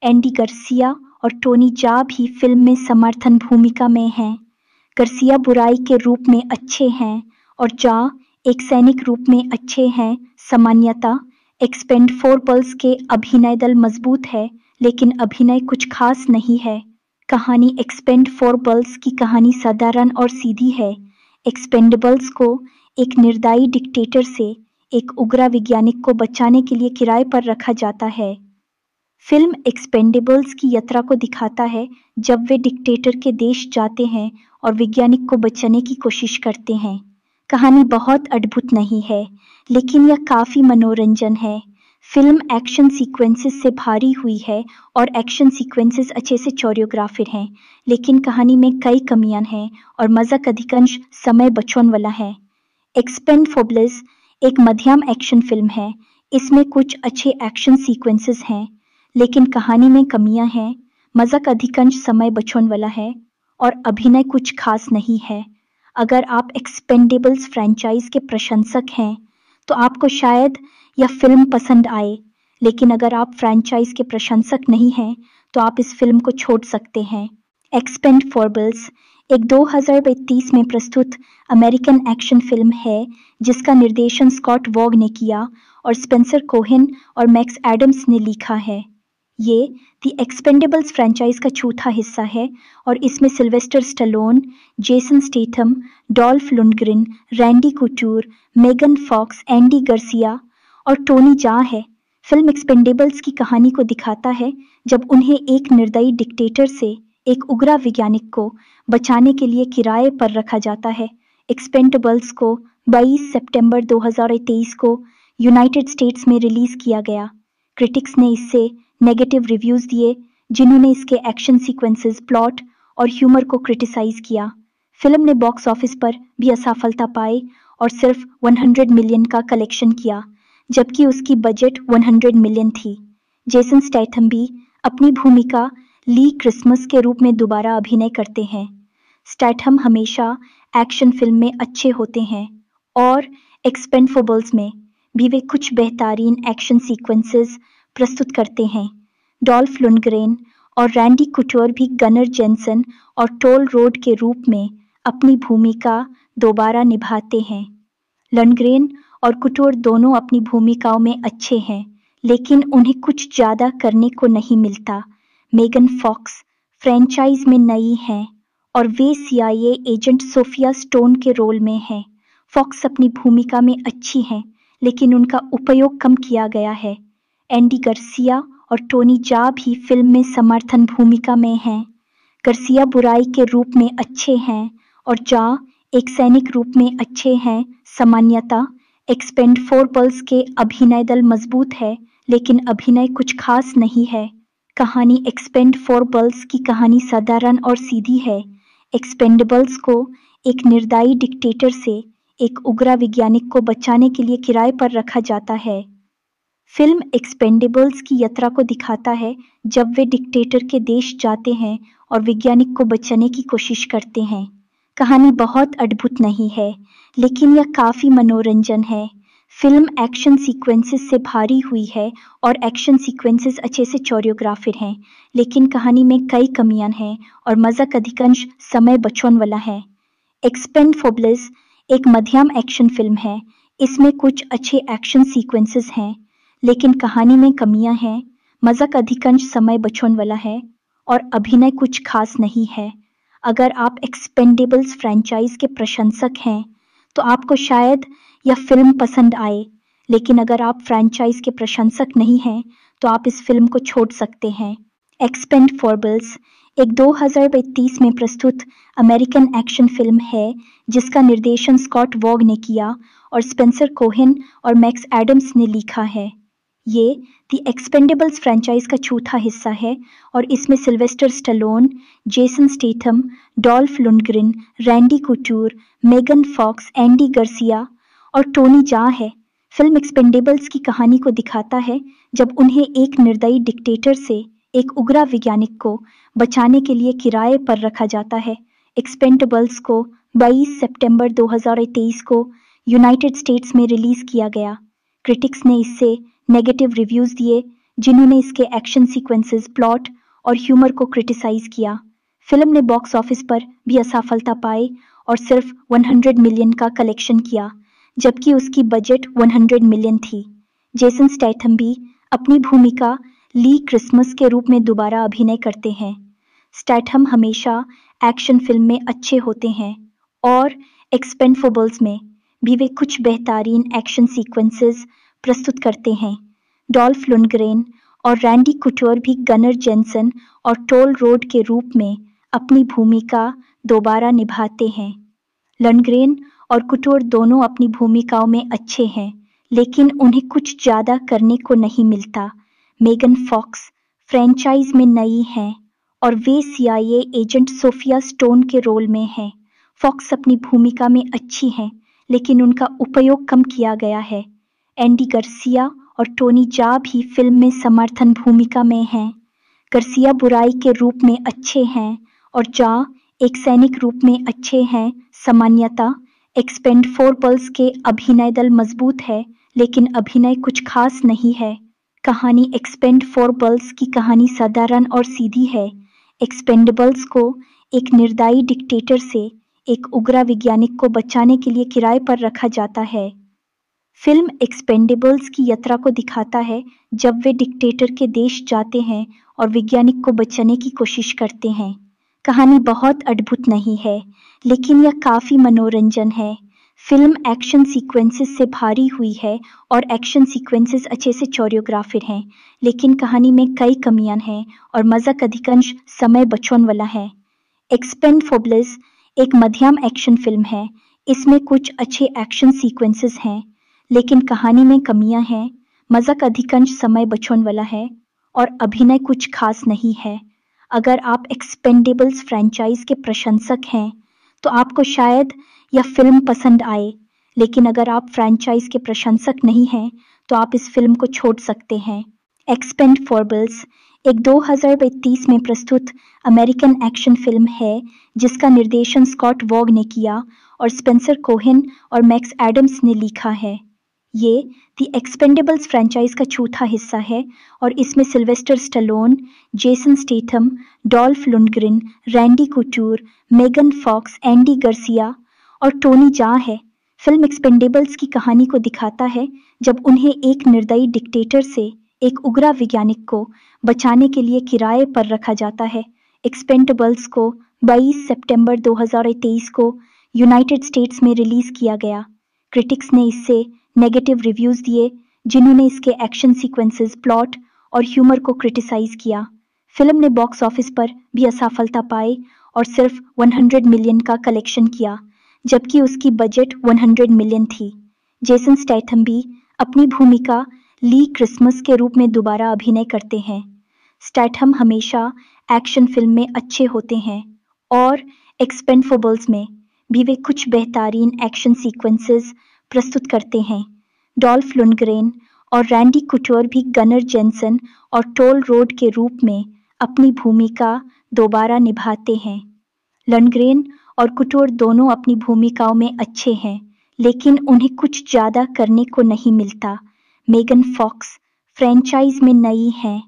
एंडी गर्सिया और टोनी जा भी फिल्म में समर्थन भूमिका में हैं गर्सिया बुराई के रूप में अच्छे हैं और जा एक सैनिक रूप में अच्छे हैं सामान्यता एक्सपेंड फोर पल्स के अभिनय दल मजबूत है लेकिन अभिनय कुछ खास नहीं है कहानी एक्सपेंड फोर बल्स की कहानी साधारण और सीधी है एक्सपेंडेबल्स को एक निर्दायी डिक्टेटर से एक उग्रा वैज्ञानिक को बचाने के लिए किराए पर रखा जाता है फिल्म एक्सपेंडेबल्स की यात्रा को दिखाता है जब वे डिक्टेटर के देश जाते हैं और वैज्ञानिक को बचाने की कोशिश करते हैं कहानी बहुत अद्भुत नहीं है लेकिन यह काफ़ी मनोरंजन है फिल्म एक्शन सीक्वेंसेस से भारी हुई है और एक्शन सीक्वेंसेस अच्छे से चोरियोग्राफिर हैं लेकिन कहानी में कई कमियां हैं और मज़ाक अधिकांश समय बचौन वाला है एक्सपेंड फोबलेस एक मध्यम एक्शन फिल्म है इसमें कुछ अच्छे एक्शन सीक्वेंसेस हैं लेकिन कहानी में कमियां हैं मजाक अधिकांश समय बचौन वाला है और अभिनय कुछ खास नहीं है अगर आप एक्सपेंडेबल्स फ्रेंचाइज के प्रशंसक हैं तो आपको शायद यह फिल्म पसंद आए लेकिन अगर आप फ्रेंचाइज के प्रशंसक नहीं हैं तो आप इस फिल्म को छोड़ सकते हैं एक्सपेंड फॉरबल्स एक 2023 में प्रस्तुत अमेरिकन एक्शन फिल्म है जिसका निर्देशन स्कॉट वॉग ने किया और स्पेंसर कोहिन और मैक्स एडम्स ने लिखा है ये द एक्सपेंडेबल्स फ्रेंचाइज का चौथा हिस्सा है और इसमें Sylvester Stallone Jason Statham Dolph Lundgren Randy Couture Megan Fox Andy Garcia और टोनी जा है फिल्म एक्सपेंडेबल्स की कहानी को दिखाता है जब उन्हें एक निर्दयी डिक्टेटर से एक उग्रा वैज्ञानिक को बचाने के लिए किराए पर रखा जाता है एक्सपेंडेबल्स को 22 सितंबर 2023 को यूनाइटेड स्टेट्स में रिलीज किया गया क्रिटिक्स ने इससे नेगेटिव रिव्यूज दिए जिन्होंने इसके एक्शन सीक्वेंसेस प्लॉट और ह्यूमर को क्रिटिसाइज किया फिल्म ने बॉक्स ऑफिस पर भी असफलता पाई और सिर्फ 100 मिलियन का कलेक्शन किया जबकि उसकी बजट 100 मिलियन थी जेसन स्टैथम भी अपनी भूमिका ली क्रिसमस के रूप में दोबारा अभिनय करते हैं स्टैथम हमेशा एक्शन फिल्म में अच्छे होते हैं और एक्सपेंडफोबल्स में भी वे कुछ बेहतरीन एक्शन सीक्वेंसेस प्रस्तुत करते हैं डॉल्फ लुनग्रेन और रैंडी कुटोर भी गनर जेंसन और टोल रोड के रूप में अपनी भूमिका दोबारा निभाते हैं लनग्रेन और कुटोर दोनों अपनी भूमिकाओं में अच्छे हैं लेकिन उन्हें कुछ ज़्यादा करने को नहीं मिलता मेगन फॉक्स फ्रेंचाइज में नई हैं और वे सीआईए एजेंट सोफिया स्टोन के रोल में हैं फॉक्स अपनी भूमिका में अच्छी हैं लेकिन उनका उपयोग कम किया गया है एंडी गर्सिया और टोनी जा भी फिल्म में समर्थन भूमिका में हैं गर्सिया बुराई के रूप में अच्छे हैं और जा एक सैनिक रूप में अच्छे हैं सामान्यता एक्सपेंड फोर पल्स के अभिनय दल मजबूत है लेकिन अभिनय कुछ खास नहीं है कहानी एक्सपेंड फोर बल्स की कहानी साधारण और सीधी है एक्सपेंडेबल्स को एक निर्दायी डिक्टेटर से एक उग्रा वैज्ञानिक को बचाने के लिए किराए पर रखा जाता है फिल्म एक्सपेंडेबल्स की यात्रा को दिखाता है जब वे डिक्टेटर के देश जाते हैं और वैज्ञानिक को बचाने की कोशिश करते हैं कहानी बहुत अद्भुत नहीं है लेकिन यह काफ़ी मनोरंजन है फिल्म एक्शन सीक्वेंसेस से भारी हुई है और एक्शन सीक्वेंसेस अच्छे से चोरियोग्राफिर हैं लेकिन कहानी में कई कमियां हैं और मजक अधिकांश समय बचौन वाला है एक्सपेंड फोबलेस एक मध्यम एक्शन फिल्म है इसमें कुछ अच्छे एक्शन सीक्वेंसेस हैं लेकिन कहानी में कमियां हैं मजाक अधिकांश समय बचौन वाला है और अभिनय कुछ खास नहीं है अगर आप एक्सपेंडेबल्स फ्रेंचाइज के प्रशंसक हैं तो आपको शायद यह फिल्म पसंद आए लेकिन अगर आप फ्रेंचाइज के प्रशंसक नहीं हैं तो आप इस फिल्म को छोड़ सकते हैं एक्सपेंड फॉरबल्स एक 2023 में प्रस्तुत अमेरिकन एक्शन फिल्म है जिसका निर्देशन स्कॉट वॉग ने किया और स्पेंसर कोहिन और मैक्स एडम्स ने लिखा है ये द एक्सपेंडेबल्स फ्रेंचाइज का चौथा हिस्सा है और इसमें Sylvester Stallone Jason Statham Dolph Lundgren Randy Couture Megan Fox Andy Garcia और टोनी जा है फिल्म एक्सपेंडेबल्स की कहानी को दिखाता है जब उन्हें एक निर्दयी डिक्टेटर से एक उग्रा वैज्ञानिक को बचाने के लिए किराए पर रखा जाता है एक्सपेंडेबल्स को 22 सितंबर 2023 को यूनाइटेड स्टेट्स में रिलीज किया गया क्रिटिक्स ने इससे नेगेटिव रिव्यूज दिए जिन्होंने इसके एक्शन सीक्वेंसेस प्लॉट और ह्यूमर को क्रिटिसाइज किया फिल्म ने बॉक्स ऑफिस पर भी असफलता पाई और सिर्फ 100 मिलियन का कलेक्शन किया जबकि उसकी बजट 100 मिलियन थी जेसन स्टैथम भी अपनी भूमिका ली क्रिसमस के रूप में दोबारा अभिनय करते हैं स्टैथम हमेशा एक्शन फिल्म में अच्छे होते हैं और एक्सपेंडफोबल्स में भी वे कुछ बेहतरीन एक्शन सीक्वेंसेस प्रस्तुत करते हैं डॉल्फ लुनग्रेन और रैंडी कुटोर भी गनर जेंसन और टोल रोड के रूप में अपनी भूमिका दोबारा निभाते हैं लनग्रेन और कुटोर दोनों अपनी भूमिकाओं में अच्छे हैं लेकिन उन्हें कुछ ज़्यादा करने को नहीं मिलता मेगन फॉक्स फ्रेंचाइज में नई हैं और वे सीआईए एजेंट सोफिया स्टोन के रोल में हैं फॉक्स अपनी भूमिका में अच्छी हैं लेकिन उनका उपयोग कम किया गया है एंडी गर्सिया और टोनी जा भी फिल्म में समर्थन भूमिका में हैं गर्सिया बुराई के रूप में अच्छे हैं और जा एक सैनिक रूप में अच्छे हैं सामान्यता एक्सपेंड फोर बल्स के अभिनय दल मजबूत है लेकिन अभिनय कुछ खास नहीं है कहानी एक्सपेंड फोर बल्स की कहानी साधारण और सीधी है एक्सपेंडेबल्स को एक निर्दायी डिक्टेटर से एक उग्र वैज्ञानिक को बचाने के लिए किराए पर रखा जाता है फिल्म एक्सपेंडेबल्स की यात्रा को दिखाता है जब वे डिक्टेटर के देश जाते हैं और वैज्ञानिक को बचाने की कोशिश करते हैं कहानी बहुत अद्भुत नहीं है लेकिन यह काफ़ी मनोरंजन है फिल्म एक्शन सीक्वेंसेस से भारी हुई है और एक्शन सीक्वेंसेस अच्छे से कोरियोग्राफिड हैं लेकिन कहानी में कई कमियां हैं और मज़ाक अधिकांश समय बचौन वाला है एक्सपेंड फोबलेस एक मध्यम एक्शन फिल्म है इसमें कुछ अच्छे एक्शन सीक्वेंसेस हैं लेकिन कहानी में कमियां हैं मजाक अधिकांश समय बचौन वाला है और अभिनय कुछ खास नहीं है अगर आप एक्सपेंडेबल्स फ्रेंचाइज के प्रशंसक हैं तो आपको शायद यह फिल्म पसंद आए लेकिन अगर आप फ्रेंचाइज के प्रशंसक नहीं हैं तो आप इस फिल्म को छोड़ सकते हैं एक्सपेंड फॉरबल्स एक 2023 में प्रस्तुत अमेरिकन एक्शन फिल्म है जिसका निर्देशन स्कॉट वॉग ने किया और स्पेंसर कोहिन और मैक्स एडम्स ने लिखा है ये दी एक्सपेंडेबल्स फ्रेंचाइज का चौथा हिस्सा है और इसमें Sylvester Stallone Jason Statham Dolph Lundgren Randy Couture Megan Fox Andy Garcia और टोनी जा है फिल्म एक्सपेंडेबल्स की कहानी को दिखाता है जब उन्हें एक निर्दयी डिक्टेटर से एक उग्रा वैज्ञानिक को बचाने के लिए किराए पर रखा जाता है एक्सपेंडेबल्स को 22 सितंबर 2023 को यूनाइटेड स्टेट्स में रिलीज किया गया क्रिटिक्स ने इसे नेगेटिव रिव्यूज दिए जिन्होंने इसके एक्शन सीक्वेंसेस प्लॉट और ह्यूमर को क्रिटिसाइज किया फिल्म ने बॉक्स ऑफिस पर भी असफलता पाई और सिर्फ 100 मिलियन का कलेक्शन किया जबकि उसकी बजट 100 मिलियन थी जेसन स्टैथम भी अपनी भूमिका ली क्रिसमस के रूप में दोबारा अभिनय करते हैं स्टैथम हमेशा एक्शन फिल्म में अच्छे होते हैं और एक्सपेंडफोबल्स में भी वे कुछ बेहतरीन एक्शन सीक्वेंसेस प्रस्तुत करते हैं डॉल्फ लुनग्रेन और रैंडी कुटोर भी गनर जेंसन और टोल रोड के रूप में अपनी भूमिका दोबारा निभाते हैं लनग्रेन और कुटोर दोनों अपनी भूमिकाओं में अच्छे हैं लेकिन उन्हें कुछ ज़्यादा करने को नहीं मिलता मेगन फॉक्स फ्रेंचाइज में नई हैं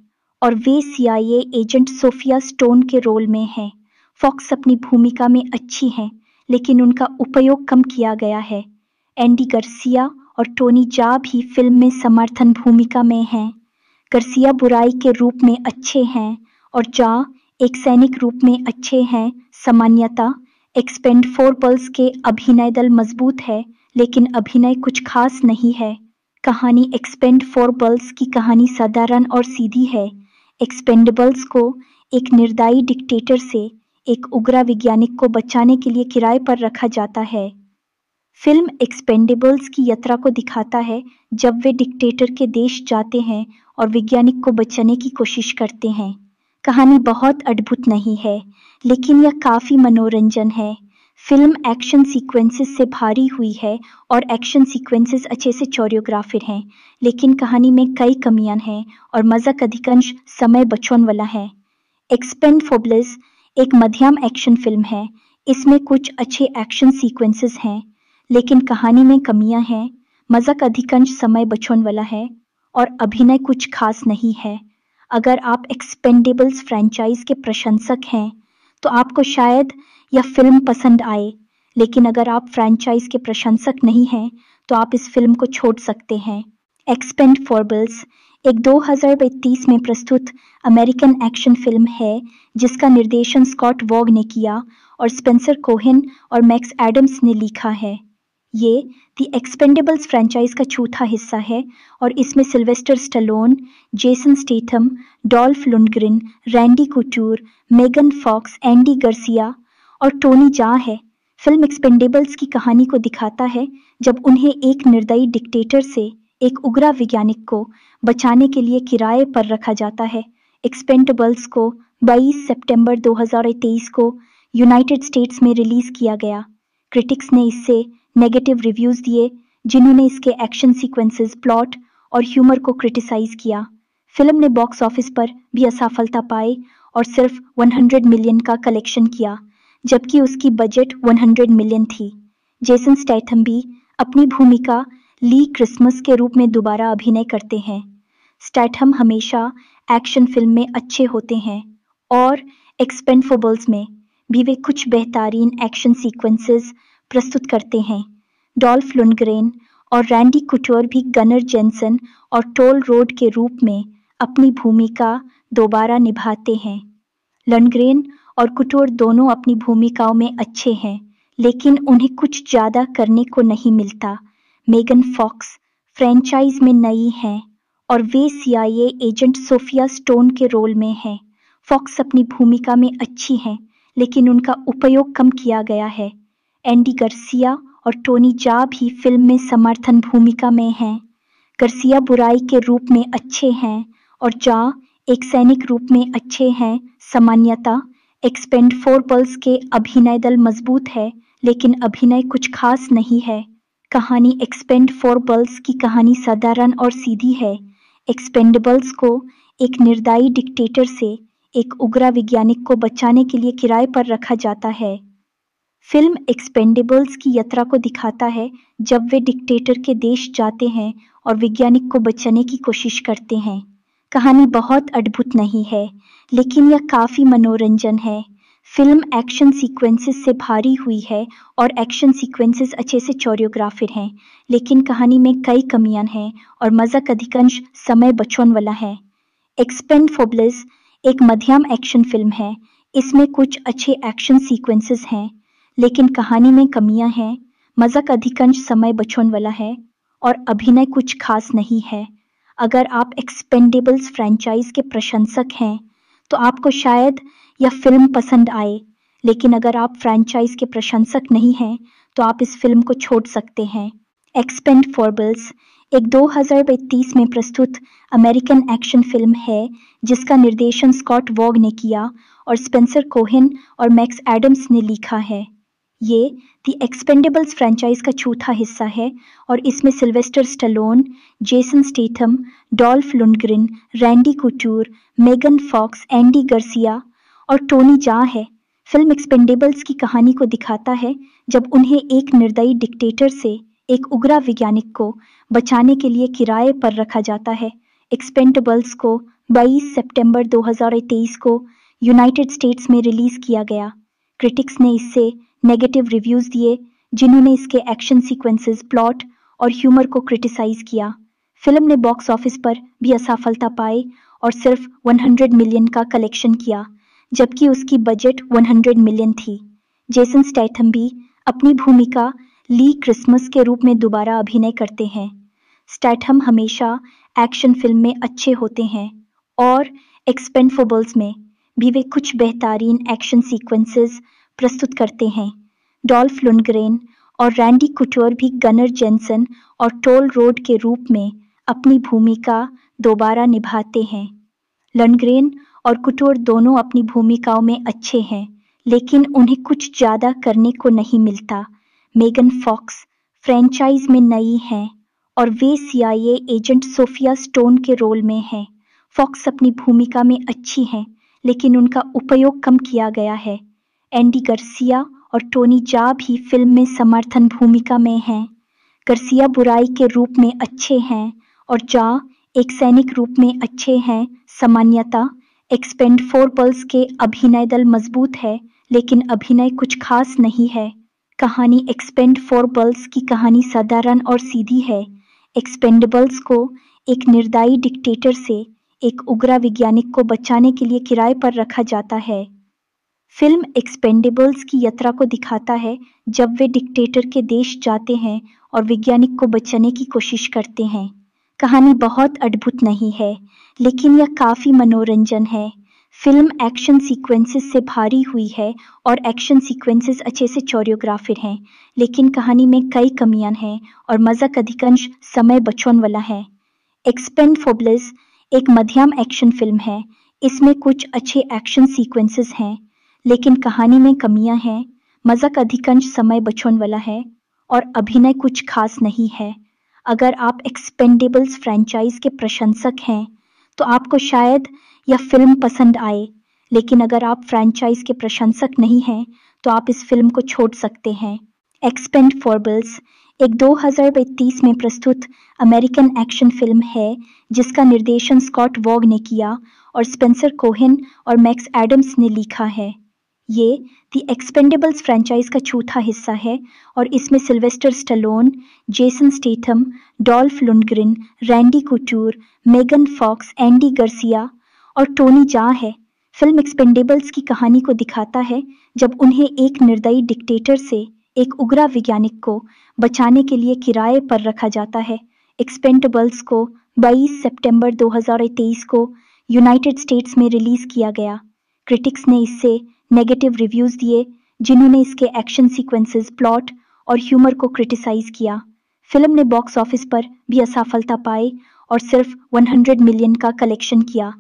और वे सीआईए एजेंट सोफिया स्टोन के रोल में हैं फॉक्स अपनी भूमिका में अच्छी हैं लेकिन उनका उपयोग कम किया गया है एंडी गर्सिया और टोनी जा भी फिल्म में समर्थन भूमिका में हैं गर्सिया बुराई के रूप में अच्छे हैं और जा एक सैनिक रूप में अच्छे हैं सामान्यता एक्सपेंड फोर पल्स के अभिनय दल मजबूत है लेकिन अभिनय कुछ खास नहीं है कहानी एक्सपेंड फोर बल्स की कहानी साधारण और सीधी है एक्सपेंडेबल्स को एक निर्दायी डिक्टेटर से एक उग्रा वैज्ञानिक को बचाने के लिए किराए पर रखा जाता है फिल्म एक्सपेंडेबल्स की यात्रा को दिखाता है जब वे डिक्टेटर के देश जाते हैं और वैज्ञानिक को बचाने की कोशिश करते हैं कहानी बहुत अद्भुत नहीं है लेकिन यह काफ़ी मनोरंजन है फिल्म एक्शन सीक्वेंसेस से भारी हुई है और एक्शन सीक्वेंसेस अच्छे से कोरियोग्राफिड हैं लेकिन कहानी में कई कमियां हैं और मज़ाक अधिकांश समय बचौन वाला है एक्सपेंड फोबलेस एक मध्यम एक्शन फिल्म है इसमें कुछ अच्छे एक्शन सीक्वेंसेस हैं लेकिन कहानी में कमियां हैं मज़ाक अधिकांश समय बचौन वाला है और अभिनय कुछ खास नहीं है अगर आप एक्सपेंडेबल्स फ्रेंचाइज के प्रशंसक हैं तो आपको शायद यह फिल्म पसंद आए लेकिन अगर आप फ्रेंचाइज के प्रशंसक नहीं हैं तो आप इस फिल्म को छोड़ सकते हैं एक्सपेंड फॉरबल्स एक 2023 में प्रस्तुत अमेरिकन एक्शन फिल्म है जिसका निर्देशन स्कॉट वॉग ने किया और स्पेंसर कोहिन और मैक्स एडम्स ने लिखा है ये द एक्सपेंडेबल्स फ्रेंचाइज का चौथा हिस्सा है और इसमें Sylvester Stallone Jason Statham Dolph Lundgren Randy Couture Megan Fox Andy Garcia और टोनी जा है फिल्म एक्सपेंडेबल्स की कहानी को दिखाता है जब उन्हें एक निर्दयी डिक्टेटर से एक उग्रा वैज्ञानिक को बचाने के लिए किराए पर रखा जाता है एक्सपेंडेबल्स को 22 सितंबर 2023 को यूनाइटेड स्टेट्स में रिलीज किया गया क्रिटिक्स ने इसे नेगेटिव रिव्यूज दिए जिन्होंने इसके एक्शन सीक्वेंसेस प्लॉट और ह्यूमर को क्रिटिसाइज किया फिल्म ने बॉक्स ऑफिस पर भी असफलता पाई और सिर्फ 100 मिलियन का कलेक्शन किया जबकि उसकी बजट 100 मिलियन थी जेसन स्टैथम भी अपनी भूमिका ली क्रिसमस के रूप में दोबारा अभिनय करते हैं स्टैथम हमेशा एक्शन फिल्म में अच्छे होते हैं और एक्सपेंडफोबल्स में भी वे कुछ बेहतरीन एक्शन सीक्वेंसेस प्रस्तुत करते हैं डॉल्फ लुनग्रेन और रैंडी कुटोर भी गनर जेंसन और टोल रोड के रूप में अपनी भूमिका दोबारा निभाते हैं लनग्रेन और कुटोर दोनों अपनी भूमिकाओं में अच्छे हैं लेकिन उन्हें कुछ ज़्यादा करने को नहीं मिलता मेगन फॉक्स फ्रेंचाइज में नई हैं और वे सीआईए एजेंट सोफिया स्टोन के रोल में हैं फॉक्स अपनी भूमिका में अच्छी हैं लेकिन उनका उपयोग कम किया गया है एंडी गर्सिया और टोनी जा भी फिल्म में समर्थन भूमिका में हैं गर्सिया बुराई के रूप में अच्छे हैं और जा एक सैनिक रूप में अच्छे हैं सामान्यता एक्सपेंड फोर पल्स के अभिनय दल मजबूत है लेकिन अभिनय कुछ खास नहीं है कहानी एक्सपेंड फोर बल्स की कहानी साधारण और सीधी है एक्सपेंडेबल्स को एक निर्दायी डिक्टेटर से एक उग्रा वैज्ञानिक को बचाने के लिए किराए पर रखा जाता है फिल्म एक्सपेंडेबल्स की यात्रा को दिखाता है जब वे डिक्टेटर के देश जाते हैं और वैज्ञानिक को बचाने की कोशिश करते हैं कहानी बहुत अद्भुत नहीं है लेकिन यह काफ़ी मनोरंजन है फिल्म एक्शन सीक्वेंसेस से भारी हुई है और एक्शन सीक्वेंसेस अच्छे से चोरियोग्राफिर हैं लेकिन कहानी में कई कमियां हैं और मज़ाक अधिकांश समय बचौन वाला है एक्सपेंड फोबलेस एक मध्यम एक्शन फिल्म है इसमें कुछ अच्छे एक्शन सीक्वेंसेस हैं लेकिन कहानी में कमियां हैं मजाक अधिकांश समय बचौन वाला है और अभिनय कुछ खास नहीं है अगर आप एक्सपेंडेबल्स फ्रेंचाइज के प्रशंसक हैं तो आपको शायद यह फिल्म पसंद आए लेकिन अगर आप फ्रेंचाइज के प्रशंसक नहीं हैं तो आप इस फिल्म को छोड़ सकते हैं एक्सपेंड फॉरबल्स एक दो में प्रस्तुत अमेरिकन एक्शन फिल्म है जिसका निर्देशन स्कॉट वॉग ने किया और स्पेंसर कोहिन और मैक्स एडम्स ने लिखा है ये द एक्सपेंडेबल्स फ्रेंचाइज का चौथा हिस्सा है और इसमें Sylvester Stallone Jason Statham Dolph Lundgren Randy Couture Megan Fox Andy Garcia और टोनी जा है फिल्म एक्सपेंडेबल्स की कहानी को दिखाता है जब उन्हें एक निर्दयी डिक्टेटर से एक उग्रा वैज्ञानिक को बचाने के लिए किराए पर रखा जाता है एक्सपेंडेबल्स को 22 सितंबर 2023 को यूनाइटेड स्टेट्स में रिलीज किया गया क्रिटिक्स ने इससे नेगेटिव रिव्यूज दिए जिन्होंने इसके एक्शन सीक्वेंसेस प्लॉट और ह्यूमर को क्रिटिसाइज किया फिल्म ने बॉक्स ऑफिस पर भी असफलता पाई और सिर्फ 100 मिलियन का कलेक्शन किया जबकि उसकी बजट 100 मिलियन थी जेसन स्टैथम भी अपनी भूमिका ली क्रिसमस के रूप में दोबारा अभिनय करते हैं स्टैथम हमेशा एक्शन फिल्म में अच्छे होते हैं और एक्सपेंडफोबल्स में भी वे कुछ बेहतरीन एक्शन सीक्वेंसेस प्रस्तुत करते हैं डॉल्फ लुनग्रेन और रैंडी कुटोर भी गनर जेंसन और टोल रोड के रूप में अपनी भूमिका दोबारा निभाते हैं लनग्रेन और कुटोर दोनों अपनी भूमिकाओं में अच्छे हैं लेकिन उन्हें कुछ ज़्यादा करने को नहीं मिलता मेगन फॉक्स फ्रेंचाइज में नई हैं और वे सीआईए एजेंट सोफिया स्टोन के रोल में हैं फॉक्स अपनी भूमिका में अच्छी हैं लेकिन उनका उपयोग कम किया गया है एंडी गर्सिया और टोनी जा भी फिल्म में समर्थन भूमिका में हैं गर्सिया बुराई के रूप में अच्छे हैं और जा एक सैनिक रूप में अच्छे हैं सामान्यता एक्सपेंड फोर पल्स के अभिनय दल मजबूत है लेकिन अभिनय कुछ खास नहीं है कहानी एक्सपेंड फोर बल्स की कहानी साधारण और सीधी है एक्सपेंडेबल्स को एक निर्दायी डिक्टेटर से एक उग्रा वैज्ञानिक को बचाने के लिए किराए पर रखा जाता है फिल्म एक्सपेंडेबल्स की यात्रा को दिखाता है जब वे डिक्टेटर के देश जाते हैं और वैज्ञानिक को बचाने की कोशिश करते हैं कहानी बहुत अद्भुत नहीं है लेकिन यह काफ़ी मनोरंजन है फिल्म एक्शन सीक्वेंसेस से भारी हुई है और एक्शन सीक्वेंसेस अच्छे से चोरियोग्राफिड हैं लेकिन कहानी में कई कमियां हैं और मज़ाक अधिकांश समय बचौन वाला है एक्सपेंड फोबलेस एक मध्यम एक्शन फिल्म है इसमें कुछ अच्छे एक्शन सीक्वेंसेस हैं लेकिन कहानी में कमियां हैं मजाक अधिकांश समय बचौन वाला है और अभिनय कुछ खास नहीं है अगर आप एक्सपेंडेबल्स फ्रेंचाइज के प्रशंसक हैं तो आपको शायद यह फिल्म पसंद आए लेकिन अगर आप फ्रेंचाइज के प्रशंसक नहीं हैं तो आप इस फिल्म को छोड़ सकते हैं एक्सपेंड फॉरबल्स एक 2023 में प्रस्तुत अमेरिकन एक्शन फिल्म है जिसका निर्देशन स्कॉट वॉग ने किया और स्पेंसर कोहिन और मैक्स एडम्स ने लिखा है ये द एक्सपेंडेबल्स फ्रेंचाइज का चौथा हिस्सा है और इसमें Sylvester Stallone Jason Statham Dolph Lundgren Randy Couture Megan Fox Andy Garcia और टोनी जा है फिल्म एक्सपेंडेबल्स की कहानी को दिखाता है जब उन्हें एक निर्दयी डिक्टेटर से एक उग्रा वैज्ञानिक को बचाने के लिए किराए पर रखा जाता है एक्सपेंडेबल्स को 22 सितंबर 2023 को यूनाइटेड स्टेट्स में रिलीज किया गया क्रिटिक्स ने इसे नेगेटिव रिव्यूज दिए जिन्होंने इसके एक्शन सीक्वेंसेस प्लॉट और ह्यूमर को क्रिटिसाइज किया फिल्म ने बॉक्स ऑफिस पर भी असफलता पाई और सिर्फ 100 मिलियन का कलेक्शन किया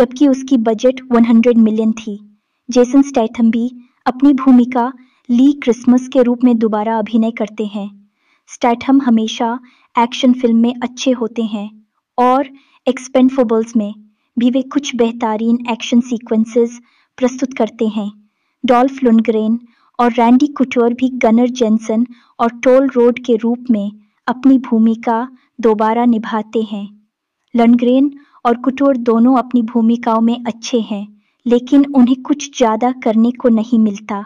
जबकि उसकी बजट 100 मिलियन थी जेसन स्टैथम भी अपनी भूमिका ली क्रिसमस के रूप में दोबारा अभिनय करते हैं स्टैथम हमेशा एक्शन फिल्म में अच्छे होते हैं और एक्सपेंडफोबल्स में भी वे कुछ बेहतरीन एक्शन सीक्वेंसेस प्रस्तुत करते हैं डॉल्फ लुनग्रेन और रैंडी कुटोर भी गनर जेंसन और टोल रोड के रूप में अपनी भूमिका दोबारा निभाते हैं लनग्रेन और कुटोर दोनों अपनी भूमिकाओं में अच्छे हैं लेकिन उन्हें कुछ ज़्यादा करने को नहीं मिलता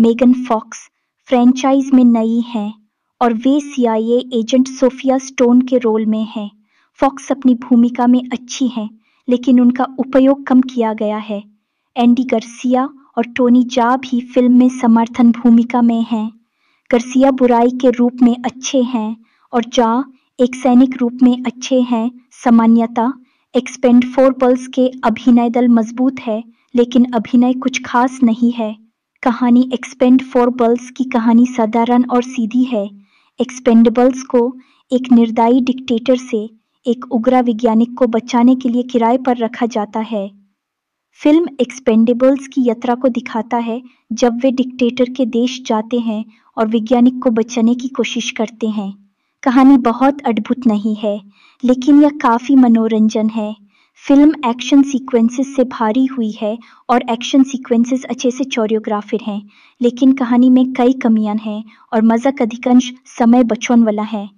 मेगन फॉक्स फ्रेंचाइज में नई हैं और वे सीआईए एजेंट सोफिया स्टोन के रोल में हैं फॉक्स अपनी भूमिका में अच्छी हैं लेकिन उनका उपयोग कम किया गया है एंडी गर्सिया और टोनी जा भी फिल्म में समर्थन भूमिका में हैं गर्सिया बुराई के रूप में अच्छे हैं और जा एक सैनिक रूप में अच्छे हैं सामान्यता एक्सपेंड फोर बल्स के अभिनय दल मजबूत है लेकिन अभिनय कुछ खास नहीं है कहानी एक्सपेंड फोर बल्स की कहानी साधारण और सीधी है एक्सपेंडेबल्स को एक निर्दायी डिक्टेटर से एक उग्र वैज्ञानिक को बचाने के लिए किराए पर रखा जाता है फिल्म एक्सपेंडेबल्स की यात्रा को दिखाता है जब वे डिक्टेटर के देश जाते हैं और वैज्ञानिक को बचाने की कोशिश करते हैं कहानी बहुत अद्भुत नहीं है लेकिन यह काफ़ी मनोरंजन है फिल्म एक्शन सीक्वेंसेस से भारी हुई है और एक्शन सीक्वेंसेस अच्छे से कोरियोग्राफिड हैं लेकिन कहानी में कई कमियां हैं और मज़ाक अधिकांश समय बचौन वाला है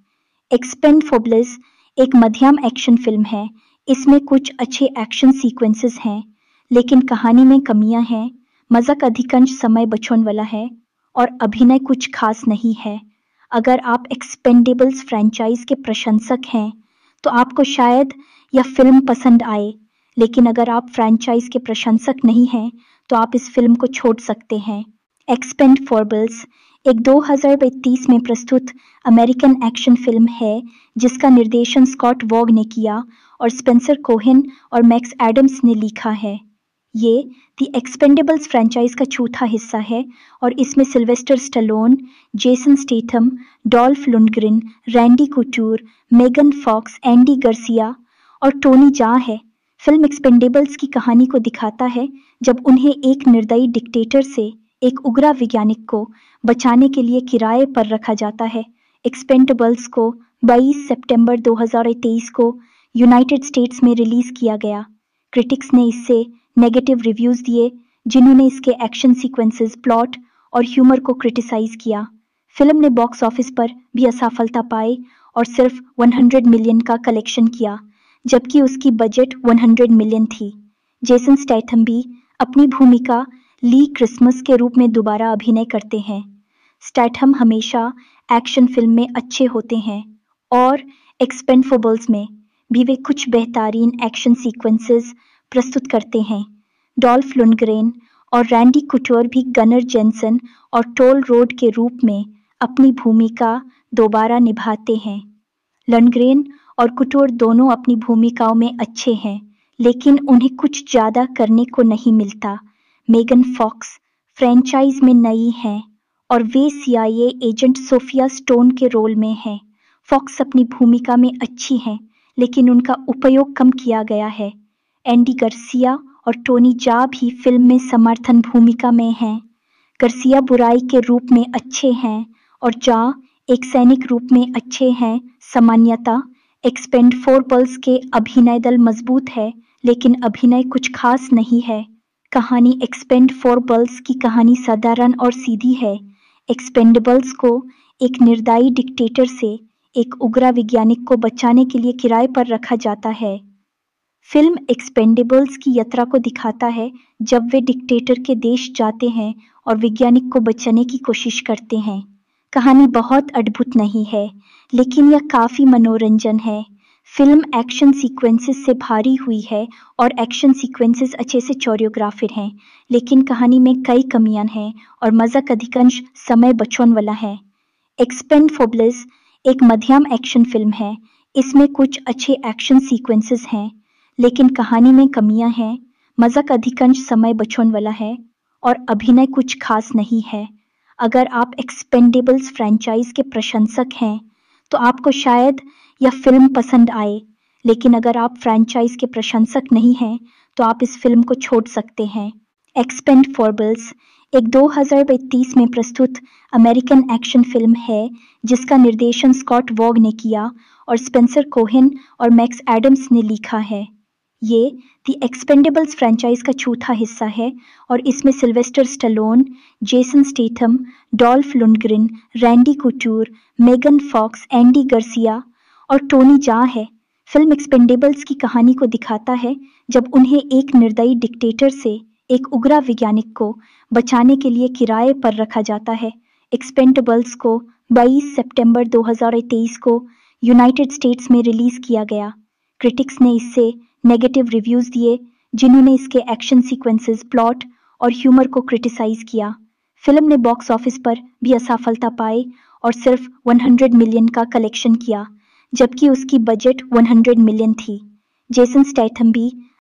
एक्सपेंड फोबलेस एक मध्यम एक्शन फिल्म है इसमें कुछ अच्छे एक्शन सीक्वेंसेस हैं लेकिन कहानी में कमियां हैं मज़ाक अधिकांश समय बचौन वाला है और अभिनय कुछ खास नहीं है अगर आप एक्सपेंडेबल्स फ्रेंचाइज के प्रशंसक हैं तो आपको शायद यह फिल्म पसंद आए लेकिन अगर आप फ्रेंचाइज के प्रशंसक नहीं हैं तो आप इस फिल्म को छोड़ सकते हैं एक्सपेंड फॉरबल्स एक 2023 में प्रस्तुत अमेरिकन एक्शन फिल्म है जिसका निर्देशन स्कॉट वॉग ने किया और स्पेंसर कोहिन और मैक्स एडम्स ने लिखा है ये दी एक्सपेंडेबल्स फ्रेंचाइज का चौथा हिस्सा है और इसमें Sylvester Stallone Jason Statham Dolph Lundgren Randy Couture Megan Fox Andy Garcia और टोनी जा है फिल्म एक्सपेंडेबल्स की कहानी को दिखाता है जब उन्हें एक निर्दयी डिक्टेटर से एक उग्रा वैज्ञानिक को बचाने के लिए किराए पर रखा जाता है एक्सपेंडेबल्स को 22 सितंबर 2023 को यूनाइटेड स्टेट्स में रिलीज किया गया क्रिटिक्स ने इसे नेगेटिव रिव्यूज दिए जिन्होंने इसके एक्शन सीक्वेंसेस प्लॉट और ह्यूमर को क्रिटिसाइज किया फिल्म ने बॉक्स ऑफिस पर भी असफलता पाई और सिर्फ 100 मिलियन का कलेक्शन किया जबकि उसकी बजट 100 मिलियन थी जेसन स्टैथम भी अपनी भूमिका ली क्रिसमस के रूप में दोबारा अभिनय करते हैं स्टैथम हमेशा एक्शन फिल्म में अच्छे होते हैं और एक्सपेंडफोबल्स में भी वे कुछ बेहतरीन एक्शन सीक्वेंसेस प्रस्तुत करते हैं डॉल्फ लुनग्रेन और रैंडी कुटोर भी गनर जेंसन और टोल रोड के रूप में अपनी भूमिका दोबारा निभाते हैं लनग्रेन और कुटोर दोनों अपनी भूमिकाओं में अच्छे हैं लेकिन उन्हें कुछ ज़्यादा करने को नहीं मिलता मेगन फॉक्स फ्रेंचाइज में नई हैं और वे सीआईए एजेंट सोफिया स्टोन के रोल में हैं फॉक्स अपनी भूमिका में अच्छी हैं लेकिन उनका उपयोग कम किया गया है एंडी गर्सिया और टोनी जा भी फिल्म में समर्थन भूमिका में हैं गर्सिया बुराई के रूप में अच्छे हैं और जा एक सैनिक रूप में अच्छे हैं सामान्यता एक्सपेंड फोर पल्स के अभिनय दल मजबूत है लेकिन अभिनय कुछ खास नहीं है कहानी एक्सपेंड फोर पल्स की कहानी साधारण और सीधी है एक्सपेंडेबल्स को एक निर्दायी डिक्टेटर से एक उग्रा वैज्ञानिक को बचाने के लिए किराए पर रखा जाता है फिल्म एक्सपेंडेबल्स की यात्रा को दिखाता है जब वे डिक्टेटर के देश जाते हैं और वैज्ञानिक को बचाने की कोशिश करते हैं कहानी बहुत अद्भुत नहीं है लेकिन यह काफ़ी मनोरंजन है फिल्म एक्शन सीक्वेंसेस से भारी हुई है और एक्शन सीक्वेंसेस अच्छे से कोरियोग्राफिड हैं लेकिन कहानी में कई कमियां हैं और मज़ाक अधिकांश समय बचौन वाला है एक्सपेंड फोबलेस एक मध्यम एक्शन फिल्म है इसमें कुछ अच्छे एक्शन सीक्वेंसेस हैं लेकिन कहानी में कमियां हैं मज़ाक अधिकांश समय बचौन वाला है और अभिनय कुछ खास नहीं है अगर आप एक्सपेंडेबल्स फ्रेंचाइज के प्रशंसक हैं तो आपको शायद यह फिल्म पसंद आए लेकिन अगर आप फ्रेंचाइज के प्रशंसक नहीं हैं तो आप इस फिल्म को छोड़ सकते हैं एक्सपेंड फॉरबल्स एक 2023 में प्रस्तुत अमेरिकन एक्शन फिल्म है जिसका निर्देशन स्कॉट वॉग ने किया और स्पेंसर कोहिन और मैक्स एडम्स ने लिखा है ये द एक्सपेंडेबल्स फ्रेंचाइज का चौथा हिस्सा है और इसमें Sylvester Stallone Jason Statham Dolph Lundgren Randy Couture Megan Fox Andy Garcia और टोनी जा है फिल्म एक्सपेंडेबल्स की कहानी को दिखाता है जब उन्हें एक निर्दयी डिक्टेटर से एक उग्रा वैज्ञानिक को बचाने के लिए किराए पर रखा जाता है एक्सपेंडेबल्स को 22 सितंबर 2023 को यूनाइटेड स्टेट्स में रिलीज किया गया क्रिटिक्स ने इसे नेगेटिव रिव्यूज दिए जिन्होंने इसके एक्शन सीक्वेंसेस प्लॉट और ह्यूमर को क्रिटिसाइज किया फिल्म ने बॉक्स ऑफिस पर भी असफलता पाई और सिर्फ 100 मिलियन का कलेक्शन किया जबकि उसकी बजट 100 मिलियन थी जेसन स्टैथम भी